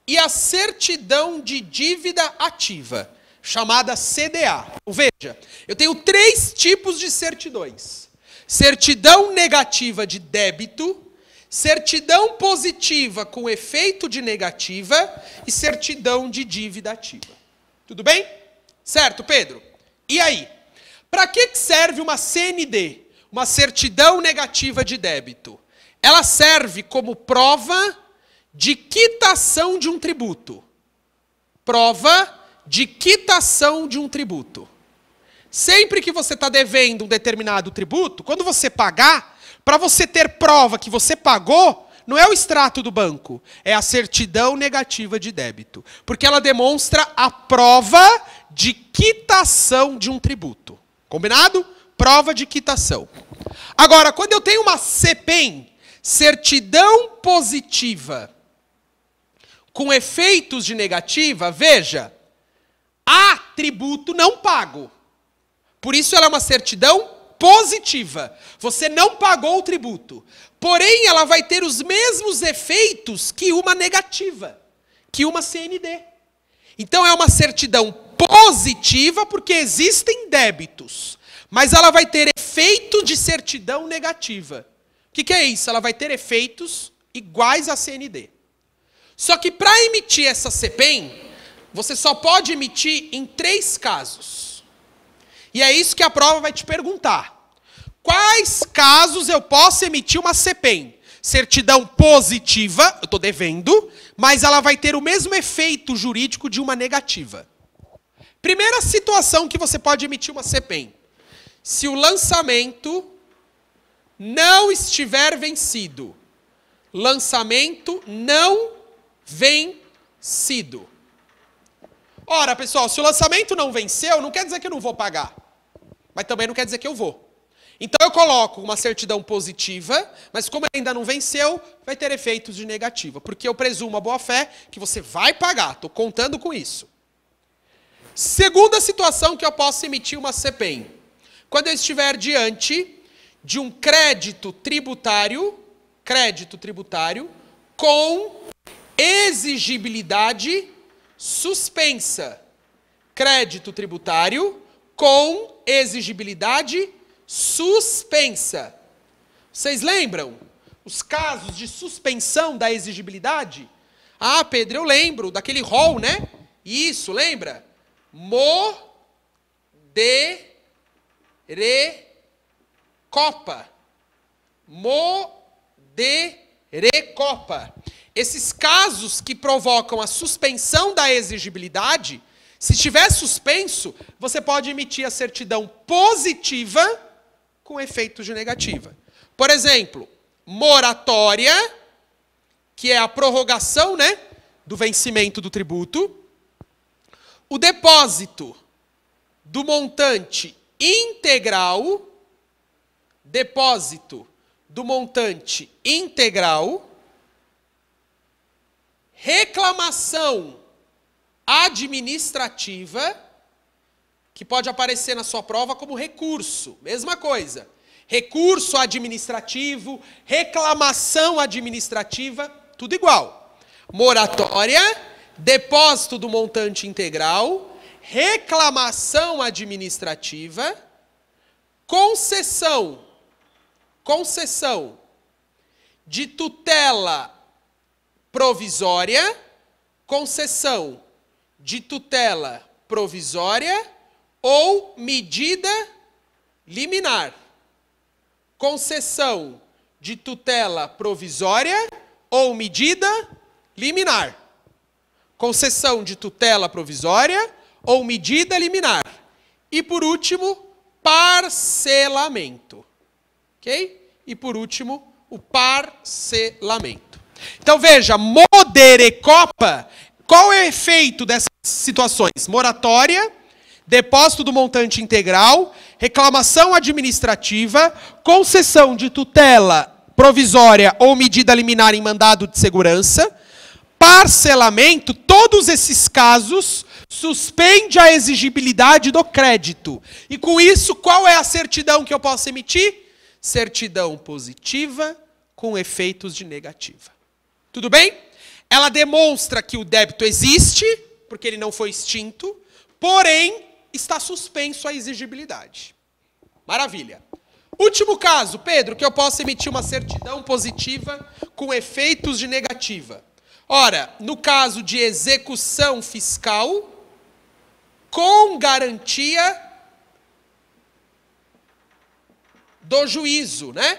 Speaker 1: e a certidão de dívida ativa, chamada CDA. Então, veja, eu tenho três tipos de certidões: certidão negativa de débito, certidão positiva com efeito de negativa e certidão de dívida ativa. Tudo bem? Certo, Pedro? E aí? Para que serve uma CND, uma certidão negativa de débito? ela serve como prova de quitação de um tributo. Prova de quitação de um tributo. Sempre que você está devendo um determinado tributo, quando você pagar, para você ter prova que você pagou, não é o extrato do banco, é a certidão negativa de débito. Porque ela demonstra a prova de quitação de um tributo. Combinado? Prova de quitação. Agora, quando eu tenho uma CPEM, Certidão positiva com efeitos de negativa, veja, há tributo não pago. Por isso ela é uma certidão positiva. Você não pagou o tributo. Porém, ela vai ter os mesmos efeitos que uma negativa, que uma CND. Então é uma certidão positiva porque existem débitos, mas ela vai ter efeito de certidão negativa que, que é isso? Ela vai ter efeitos iguais à CND. Só que para emitir essa CPEM, você só pode emitir em três casos. E é isso que a prova vai te perguntar. Quais casos eu posso emitir uma CPEM? Certidão positiva, eu estou devendo, mas ela vai ter o mesmo efeito jurídico de uma negativa. Primeira situação que você pode emitir uma CPEM. Se o lançamento não estiver vencido. Lançamento não vencido. Ora, pessoal, se o lançamento não venceu, não quer dizer que eu não vou pagar. Mas também não quer dizer que eu vou. Então eu coloco uma certidão positiva, mas como ainda não venceu, vai ter efeitos de negativa. Porque eu presumo a boa fé que você vai pagar. Estou contando com isso. Segunda situação que eu posso emitir uma CPEM. Quando eu estiver diante de um crédito tributário, crédito tributário, com exigibilidade suspensa. Crédito tributário com exigibilidade suspensa. Vocês lembram os casos de suspensão da exigibilidade? Ah, Pedro, eu lembro daquele rol, né? Isso, lembra? Mo de re copa. Moderecopa. Esses casos que provocam a suspensão da exigibilidade, se estiver suspenso, você pode emitir a certidão positiva com efeito de negativa. Por exemplo, moratória, que é a prorrogação né, do vencimento do tributo. O depósito do montante integral depósito do montante integral, reclamação administrativa, que pode aparecer na sua prova como recurso, mesma coisa. Recurso administrativo, reclamação administrativa, tudo igual. Moratória, depósito do montante integral, reclamação administrativa, concessão concessão de tutela provisória, concessão de tutela provisória ou medida liminar. Concessão de tutela provisória ou medida liminar. Concessão de tutela provisória ou medida liminar. E por último, parcelamento. Ok? E por último, o parcelamento. Então veja, moderecopa, qual é o efeito dessas situações? Moratória, depósito do montante integral, reclamação administrativa, concessão de tutela provisória ou medida liminar em mandado de segurança, parcelamento, todos esses casos suspende a exigibilidade do crédito. E com isso, qual é a certidão que eu posso emitir? certidão positiva com efeitos de negativa. Tudo bem? Ela demonstra que o débito existe, porque ele não foi extinto, porém está suspenso a exigibilidade. Maravilha. Último caso, Pedro, que eu possa emitir uma certidão positiva com efeitos de negativa. Ora, no caso de execução fiscal, com garantia do juízo, né?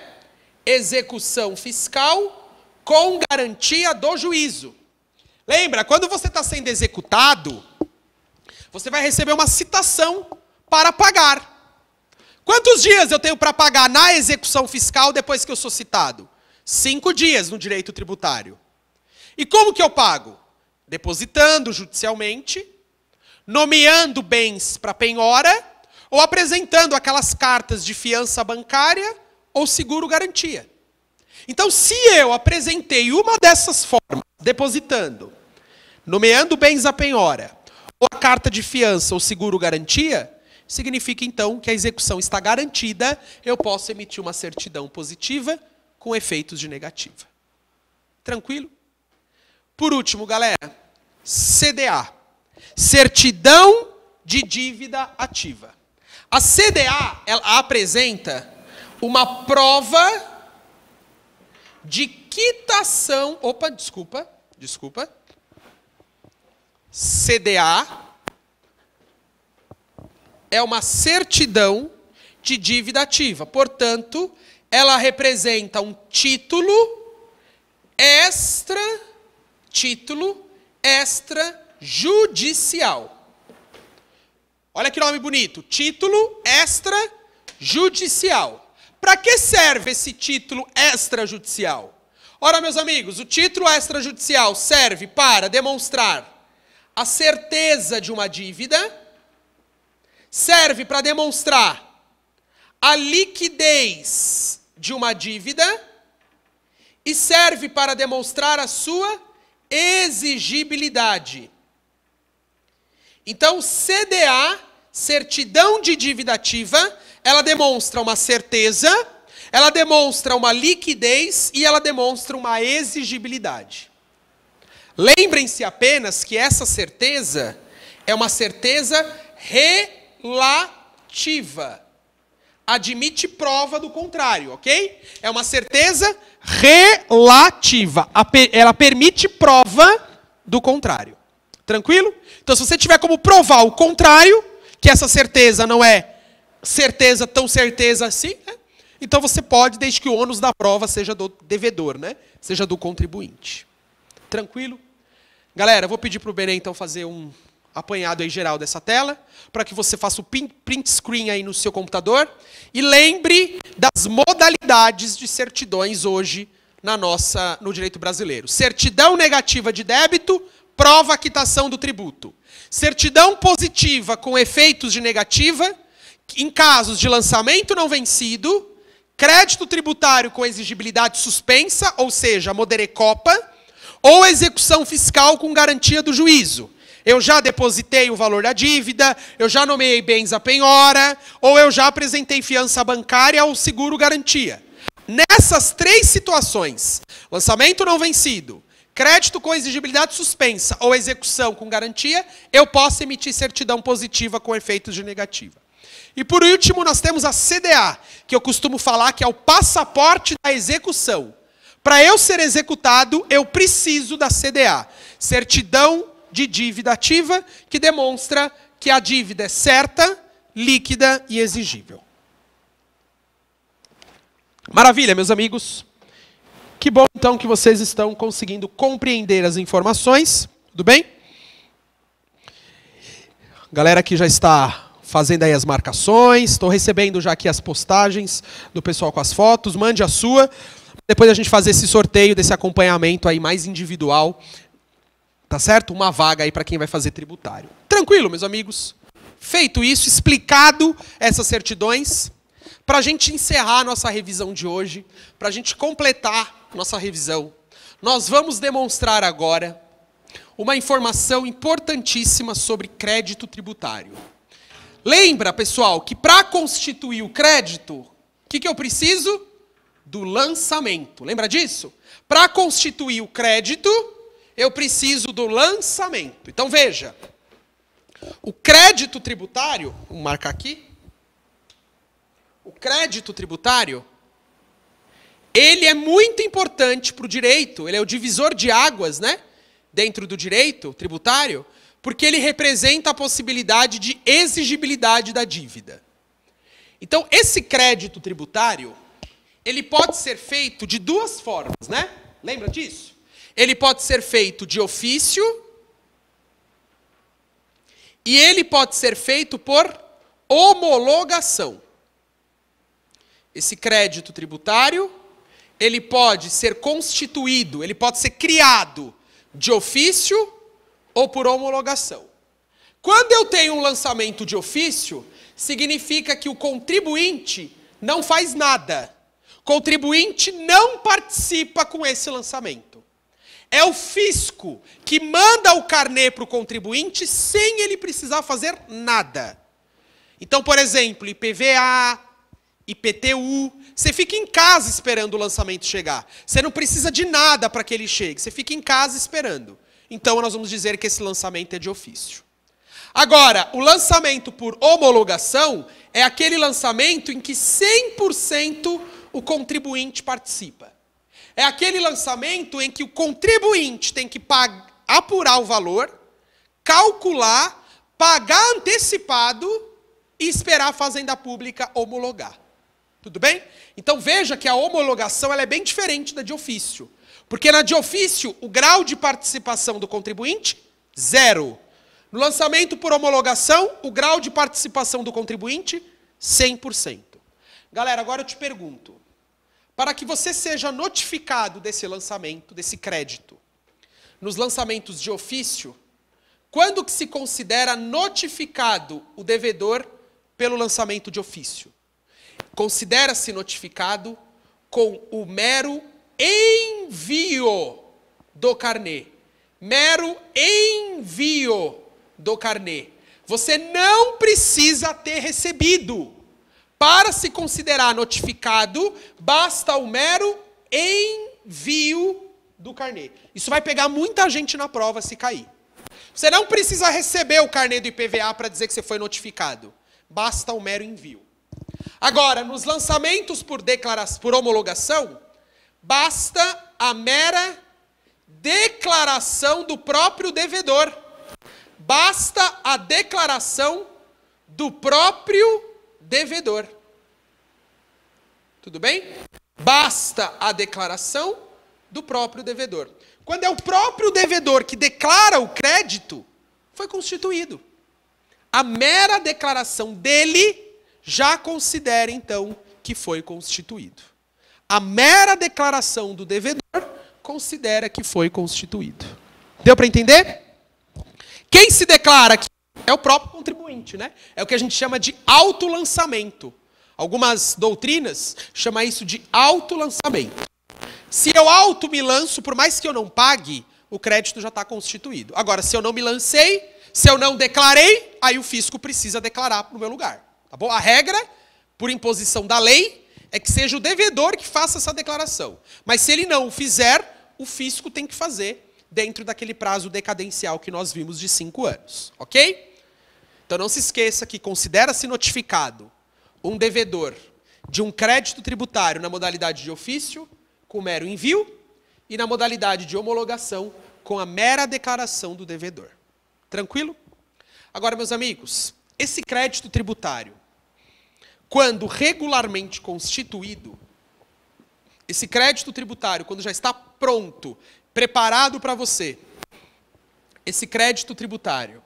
Speaker 1: Execução fiscal com garantia do juízo. Lembra, quando você está sendo executado, você vai receber uma citação para pagar. Quantos dias eu tenho para pagar na execução fiscal depois que eu sou citado? Cinco dias no direito tributário. E como que eu pago? Depositando judicialmente, nomeando bens para penhora ou apresentando aquelas cartas de fiança bancária ou seguro garantia. Então, se eu apresentei uma dessas formas, depositando, nomeando bens à penhora, ou a carta de fiança ou seguro garantia, significa então que a execução está garantida, eu posso emitir uma certidão positiva com efeitos de negativa. Tranquilo? Por último, galera, CDA. Certidão de dívida ativa. A CDA ela apresenta uma prova de quitação. Opa, desculpa, desculpa. CDA é uma certidão de dívida ativa. Portanto, ela representa um título extra título extrajudicial. Olha que nome bonito: título extrajudicial. Para que serve esse título extrajudicial? Ora, meus amigos, o título extrajudicial serve para demonstrar a certeza de uma dívida, serve para demonstrar a liquidez de uma dívida e serve para demonstrar a sua exigibilidade. Então, CDA Certidão de dívida ativa, ela demonstra uma certeza, ela demonstra uma liquidez e ela demonstra uma exigibilidade. Lembrem-se apenas que essa certeza é uma certeza relativa. Admite prova do contrário, ok? É uma certeza relativa. Ela permite prova do contrário. Tranquilo? Então, se você tiver como provar o contrário, que essa certeza não é certeza tão certeza assim, né? então você pode, desde que o ônus da prova seja do devedor, né? seja do contribuinte. Tranquilo? Galera, vou pedir para o Benê então fazer um apanhado aí geral dessa tela, para que você faça o print screen aí no seu computador e lembre das modalidades de certidões hoje na nossa no direito brasileiro. Certidão negativa de débito, prova a quitação do tributo. Certidão positiva com efeitos de negativa, em casos de lançamento não vencido, crédito tributário com exigibilidade suspensa, ou seja, moderecopa, ou execução fiscal com garantia do juízo. Eu já depositei o valor da dívida, eu já nomeei bens à penhora, ou eu já apresentei fiança bancária ou seguro garantia. Nessas três situações, lançamento não vencido, crédito com exigibilidade suspensa ou execução com garantia, eu posso emitir certidão positiva com efeitos de negativa. E por último, nós temos a CDA, que eu costumo falar que é o passaporte da execução. Para eu ser executado, eu preciso da CDA, certidão de dívida ativa, que demonstra que a dívida é certa, líquida e exigível. Maravilha, meus amigos. Que bom então que vocês estão conseguindo compreender as informações. Tudo bem? Galera que já está fazendo aí as marcações, estou recebendo já aqui as postagens do pessoal com as fotos, mande a sua. Depois a gente fazer esse sorteio desse acompanhamento aí mais individual, tá certo? Uma vaga aí para quem vai fazer tributário. Tranquilo, meus amigos? Feito isso, explicado essas certidões, para a gente encerrar a nossa revisão de hoje, para a gente completar nossa revisão, nós vamos demonstrar agora uma informação importantíssima sobre crédito tributário. Lembra, pessoal, que para constituir o crédito, o que, que eu preciso? Do lançamento. Lembra disso? Para constituir o crédito, eu preciso do lançamento. Então veja, o crédito tributário, vou marcar aqui. O crédito tributário ele é muito importante para o direito, ele é o divisor de águas, né? Dentro do direito tributário, porque ele representa a possibilidade de exigibilidade da dívida. Então, esse crédito tributário, ele pode ser feito de duas formas, né? Lembra disso? Ele pode ser feito de ofício e ele pode ser feito por homologação. Esse crédito tributário ele pode ser constituído, ele pode ser criado de ofício ou por homologação. Quando eu tenho um lançamento de ofício, significa que o contribuinte não faz nada. Contribuinte não participa com esse lançamento. É o fisco que manda o carnê para o contribuinte sem ele precisar fazer nada. Então, por exemplo, IPVA, IPTU, você fica em casa esperando o lançamento chegar. Você não precisa de nada para que ele chegue. Você fica em casa esperando. Então nós vamos dizer que esse lançamento é de ofício. Agora, o lançamento por homologação é aquele lançamento em que 100% o contribuinte participa. É aquele lançamento em que o contribuinte tem que apurar o valor, calcular, pagar antecipado e esperar a Fazenda Pública homologar. Tudo bem? Então veja que a homologação ela é bem diferente da de ofício. Porque na de ofício, o grau de participação do contribuinte, zero. No lançamento por homologação, o grau de participação do contribuinte, 100%. Galera, agora eu te pergunto: para que você seja notificado desse lançamento, desse crédito, nos lançamentos de ofício, quando que se considera notificado o devedor pelo lançamento de ofício? considera-se notificado com o mero envio do carnê. Mero envio do carnê. Você não precisa ter recebido. Para se considerar notificado, basta o mero envio do carnê. Isso vai pegar muita gente na prova se cair. Você não precisa receber o carnê do IPVA para dizer que você foi notificado. Basta o mero envio. Agora, nos lançamentos por declaração, por homologação, basta a mera declaração do próprio devedor. Basta a declaração do próprio devedor. Tudo bem? Basta a declaração do próprio devedor. Quando é o próprio devedor que declara o crédito, foi constituído. A mera declaração dele já considera então que foi constituído. A mera declaração do devedor considera que foi constituído. Deu para entender? Quem se declara que é o próprio contribuinte, né? É o que a gente chama de autolançamento. Algumas doutrinas chamam isso de autolançamento. Se eu auto me lanço, por mais que eu não pague, o crédito já está constituído. Agora, se eu não me lancei, se eu não declarei, aí o fisco precisa declarar no meu lugar. Tá bom? A regra, por imposição da lei, é que seja o devedor que faça essa declaração. Mas se ele não o fizer, o fisco tem que fazer dentro daquele prazo decadencial que nós vimos de cinco anos. Ok? Então não se esqueça que considera-se notificado um devedor de um crédito tributário na modalidade de ofício, com mero envio, e na modalidade de homologação, com a mera declaração do devedor. Tranquilo? Agora, meus amigos, esse crédito tributário, quando regularmente constituído, esse crédito tributário, quando já está pronto, preparado para você, esse crédito tributário,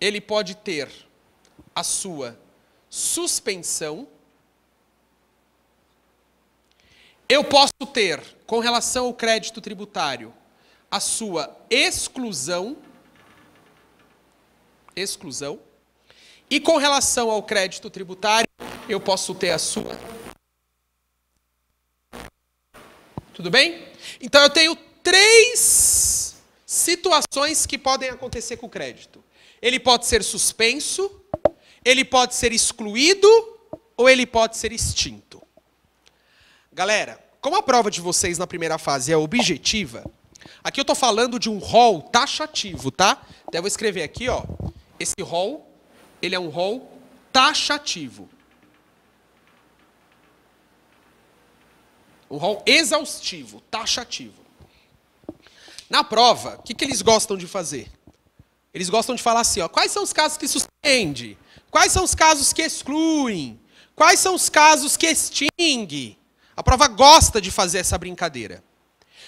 Speaker 1: ele pode ter a sua suspensão. Eu posso ter, com relação ao crédito tributário, a sua exclusão. Exclusão. E com relação ao crédito tributário, eu posso ter a sua. Tudo bem? Então eu tenho três situações que podem acontecer com o crédito. Ele pode ser suspenso, ele pode ser excluído ou ele pode ser extinto. Galera, como a prova de vocês na primeira fase é objetiva, aqui eu estou falando de um rol taxativo, tá? Até então, vou escrever aqui, ó. Esse rol ele é um rol taxativo. Um rol exaustivo, taxativo. Na prova, o que, que eles gostam de fazer? Eles gostam de falar assim: ó, quais são os casos que suspende? Quais são os casos que excluem? Quais são os casos que extingue? A prova gosta de fazer essa brincadeira.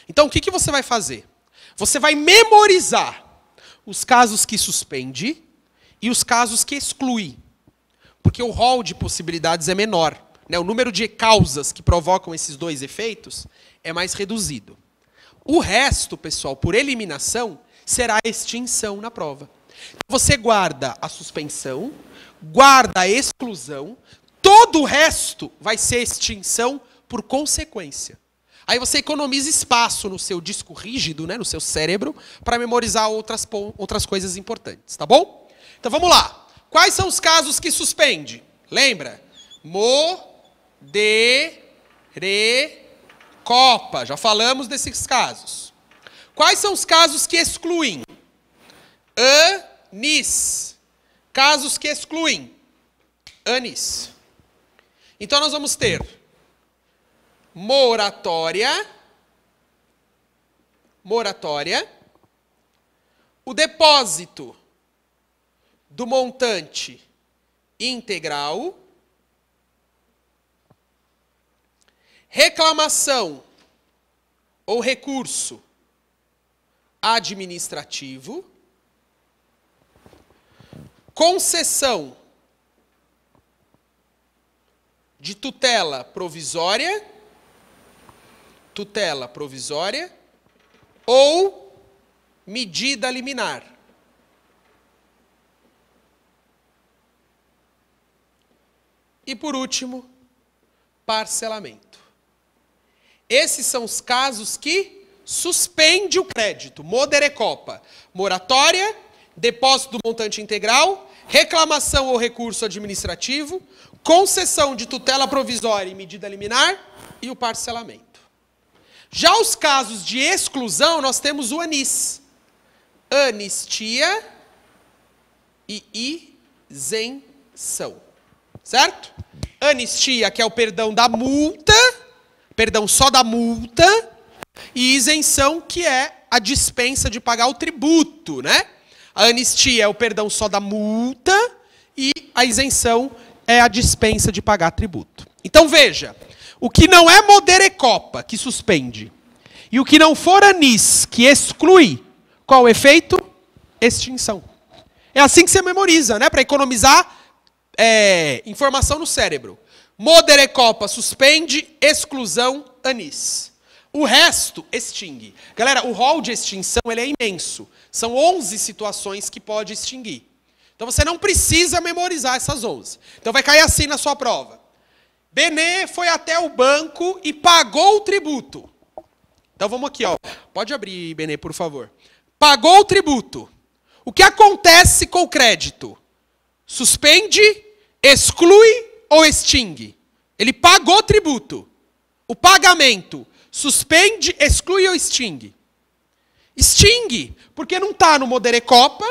Speaker 1: Então, o que, que você vai fazer? Você vai memorizar os casos que suspende e os casos que exclui, porque o rol de possibilidades é menor. Né? O número de causas que provocam esses dois efeitos é mais reduzido. O resto, pessoal, por eliminação, será a extinção na prova. Então, você guarda a suspensão, guarda a exclusão, todo o resto vai ser extinção por consequência. Aí você economiza espaço no seu disco rígido, né, no seu cérebro, para memorizar outras, outras coisas importantes, tá bom? Então vamos lá. Quais são os casos que suspende? Lembra? copa. Já falamos desses casos. Quais são os casos que excluem? Anis. Casos que excluem. Anis. Então nós vamos ter moratória, moratória, o depósito do montante integral. Reclamação ou recurso administrativo. Concessão de tutela provisória, tutela provisória ou medida liminar. E por último, parcelamento. Esses são os casos que suspende o crédito, moderecopa, moratória, depósito do montante integral, reclamação ou recurso administrativo, concessão de tutela provisória e medida liminar e o parcelamento. Já os casos de exclusão, nós temos o ANIS, anistia e isenção. Certo? Anistia, que é o perdão da multa, perdão só da multa, e isenção, que é a dispensa de pagar o tributo, né? A anistia é o perdão só da multa e a isenção é a dispensa de pagar tributo. Então veja, o que não é moderecopa, que suspende, e o que não for anis, que exclui, qual o efeito? Extinção. É assim que você memoriza, né? Para economizar é, informação no cérebro. Moderecopa suspende, exclusão, anis. O resto extingue. Galera, o rol de extinção ele é imenso. São 11 situações que pode extinguir. Então você não precisa memorizar essas 11. Então vai cair assim na sua prova. Benê foi até o banco e pagou o tributo. Então vamos aqui, ó. Pode abrir, Benê, por favor. Pagou o tributo. O que acontece com o crédito? Suspende, exclui ou extingue. Ele pagou tributo. O pagamento suspende, exclui ou extingue. Extingue, porque não está no Modere Copa.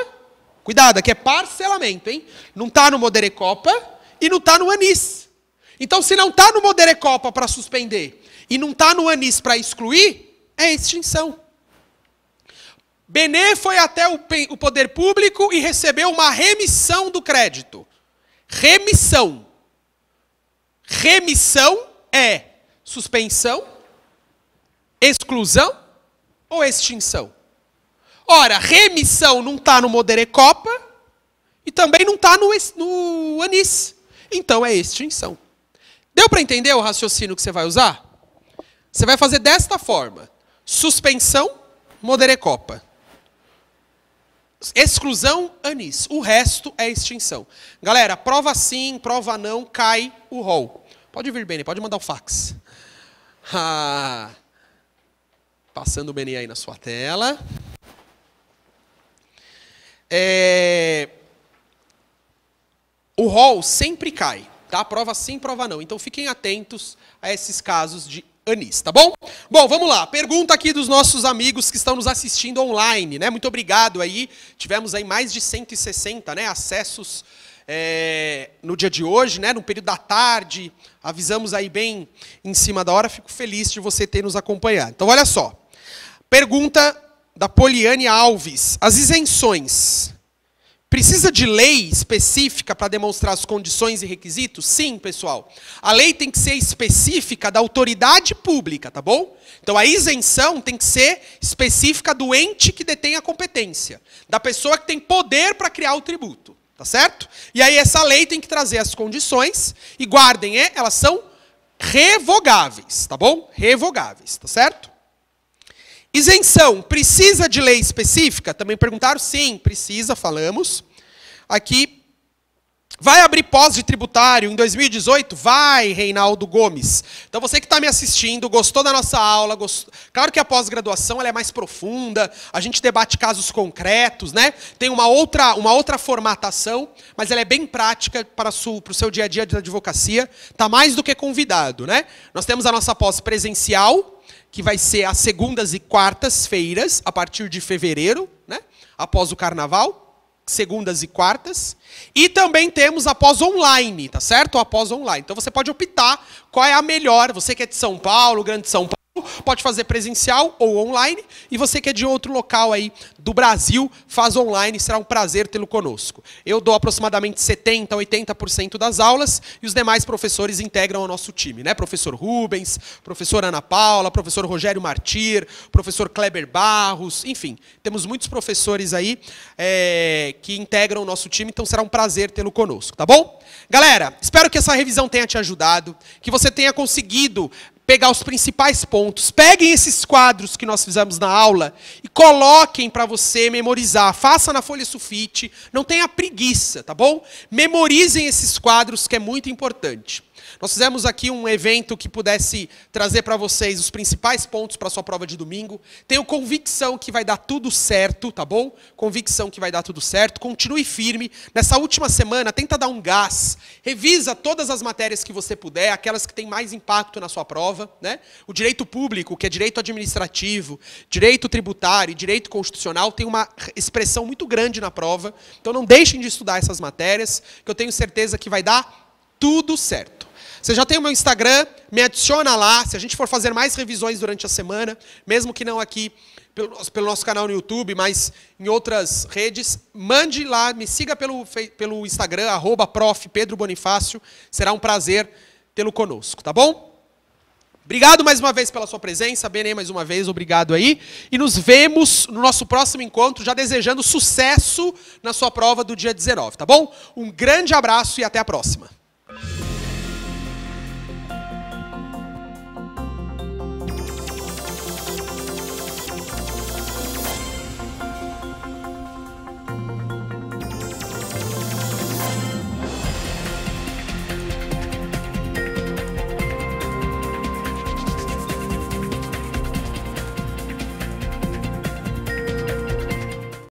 Speaker 1: Cuidado, aqui é parcelamento, hein? Não está no Modere Copa e não está no Anis. Então, se não está no Modere Copa para suspender e não está no Anis para excluir, é extinção. Benê foi até o poder público e recebeu uma remissão do crédito remissão. Remissão é suspensão, exclusão ou extinção. Ora, remissão não está no Moderecopa e também não está no, no Anis. Então é extinção. Deu para entender o raciocínio que você vai usar? Você vai fazer desta forma: suspensão, Moderecopa. Exclusão, anis. O resto é extinção. Galera, prova sim, prova não, cai o rol. Pode vir, Benê, pode mandar o fax. Ah, passando o Benê aí na sua tela. É... O rol sempre cai, tá? Prova sim, prova não. Então fiquem atentos a esses casos de anis, tá bom? Bom, vamos lá. Pergunta aqui dos nossos amigos que estão nos assistindo online, né? Muito obrigado aí. Tivemos aí mais de 160 né, acessos é, no dia de hoje, né, no período da tarde. Avisamos aí bem em cima da hora. Fico feliz de você ter nos acompanhado. Então, olha só. Pergunta da Poliane Alves. As isenções Precisa de lei específica para demonstrar as condições e requisitos? Sim, pessoal. A lei tem que ser específica da autoridade pública, tá bom? Então a isenção tem que ser específica do ente que detém a competência, da pessoa que tem poder para criar o tributo, tá certo? E aí essa lei tem que trazer as condições e guardem, é, elas são revogáveis, tá bom? Revogáveis, tá certo? Isenção precisa de lei específica? Também perguntaram? Sim, precisa, falamos aqui. Vai abrir pós de tributário em 2018? Vai, Reinaldo Gomes. Então você que está me assistindo, gostou da nossa aula, gost... claro que a pós-graduação é mais profunda, a gente debate casos concretos, né? Tem uma outra, uma outra formatação, mas ela é bem prática para, para o seu dia a dia de advocacia. Está mais do que convidado, né? Nós temos a nossa pós presencial, que vai ser às segundas e quartas-feiras, a partir de fevereiro, né? Após o carnaval segundas e quartas. E também temos após online, tá certo? após online. Então você pode optar qual é a melhor. Você que é de São Paulo, Grande São Paulo, pode fazer presencial ou online. E você que é de outro local aí do Brasil faz online, será um prazer tê-lo conosco. Eu dou aproximadamente 70%, 80% das aulas e os demais professores integram o nosso time, né? Professor Rubens, professor Ana Paula, professor Rogério Martir, professor Kleber Barros, enfim, temos muitos professores aí é, que integram o nosso time, então será um prazer tê-lo conosco, tá bom? Galera, espero que essa revisão tenha te ajudado, que você tenha conseguido pegar os principais pontos. Peguem esses quadros que nós fizemos na aula e coloquem para você você memorizar. Faça na folha sulfite, não tenha preguiça, tá bom? Memorizem esses quadros que é muito importante. Nós fizemos aqui um evento que pudesse trazer para vocês os principais pontos para a sua prova de domingo. Tenho convicção que vai dar tudo certo, tá bom? Convicção que vai dar tudo certo. Continue firme. Nessa última semana, tenta dar um gás. Revisa todas as matérias que você puder, aquelas que têm mais impacto na sua prova, né? O direito público, que é direito administrativo, direito tributário e direito constitucional, tem uma expressão muito grande na prova. Então não deixem de estudar essas matérias, que eu tenho certeza que vai dar tudo certo. Você já tem o meu Instagram, me adiciona lá. Se a gente for fazer mais revisões durante a semana, mesmo que não aqui pelo, pelo nosso canal no YouTube, mas em outras redes, mande lá, me siga pelo, pelo Instagram, arroba Será um prazer tê-lo conosco, tá bom? Obrigado mais uma vez pela sua presença, Benê, mais uma vez, obrigado aí. E nos vemos no nosso próximo encontro, já desejando sucesso na sua prova do dia 19, tá bom? Um grande abraço e até a próxima.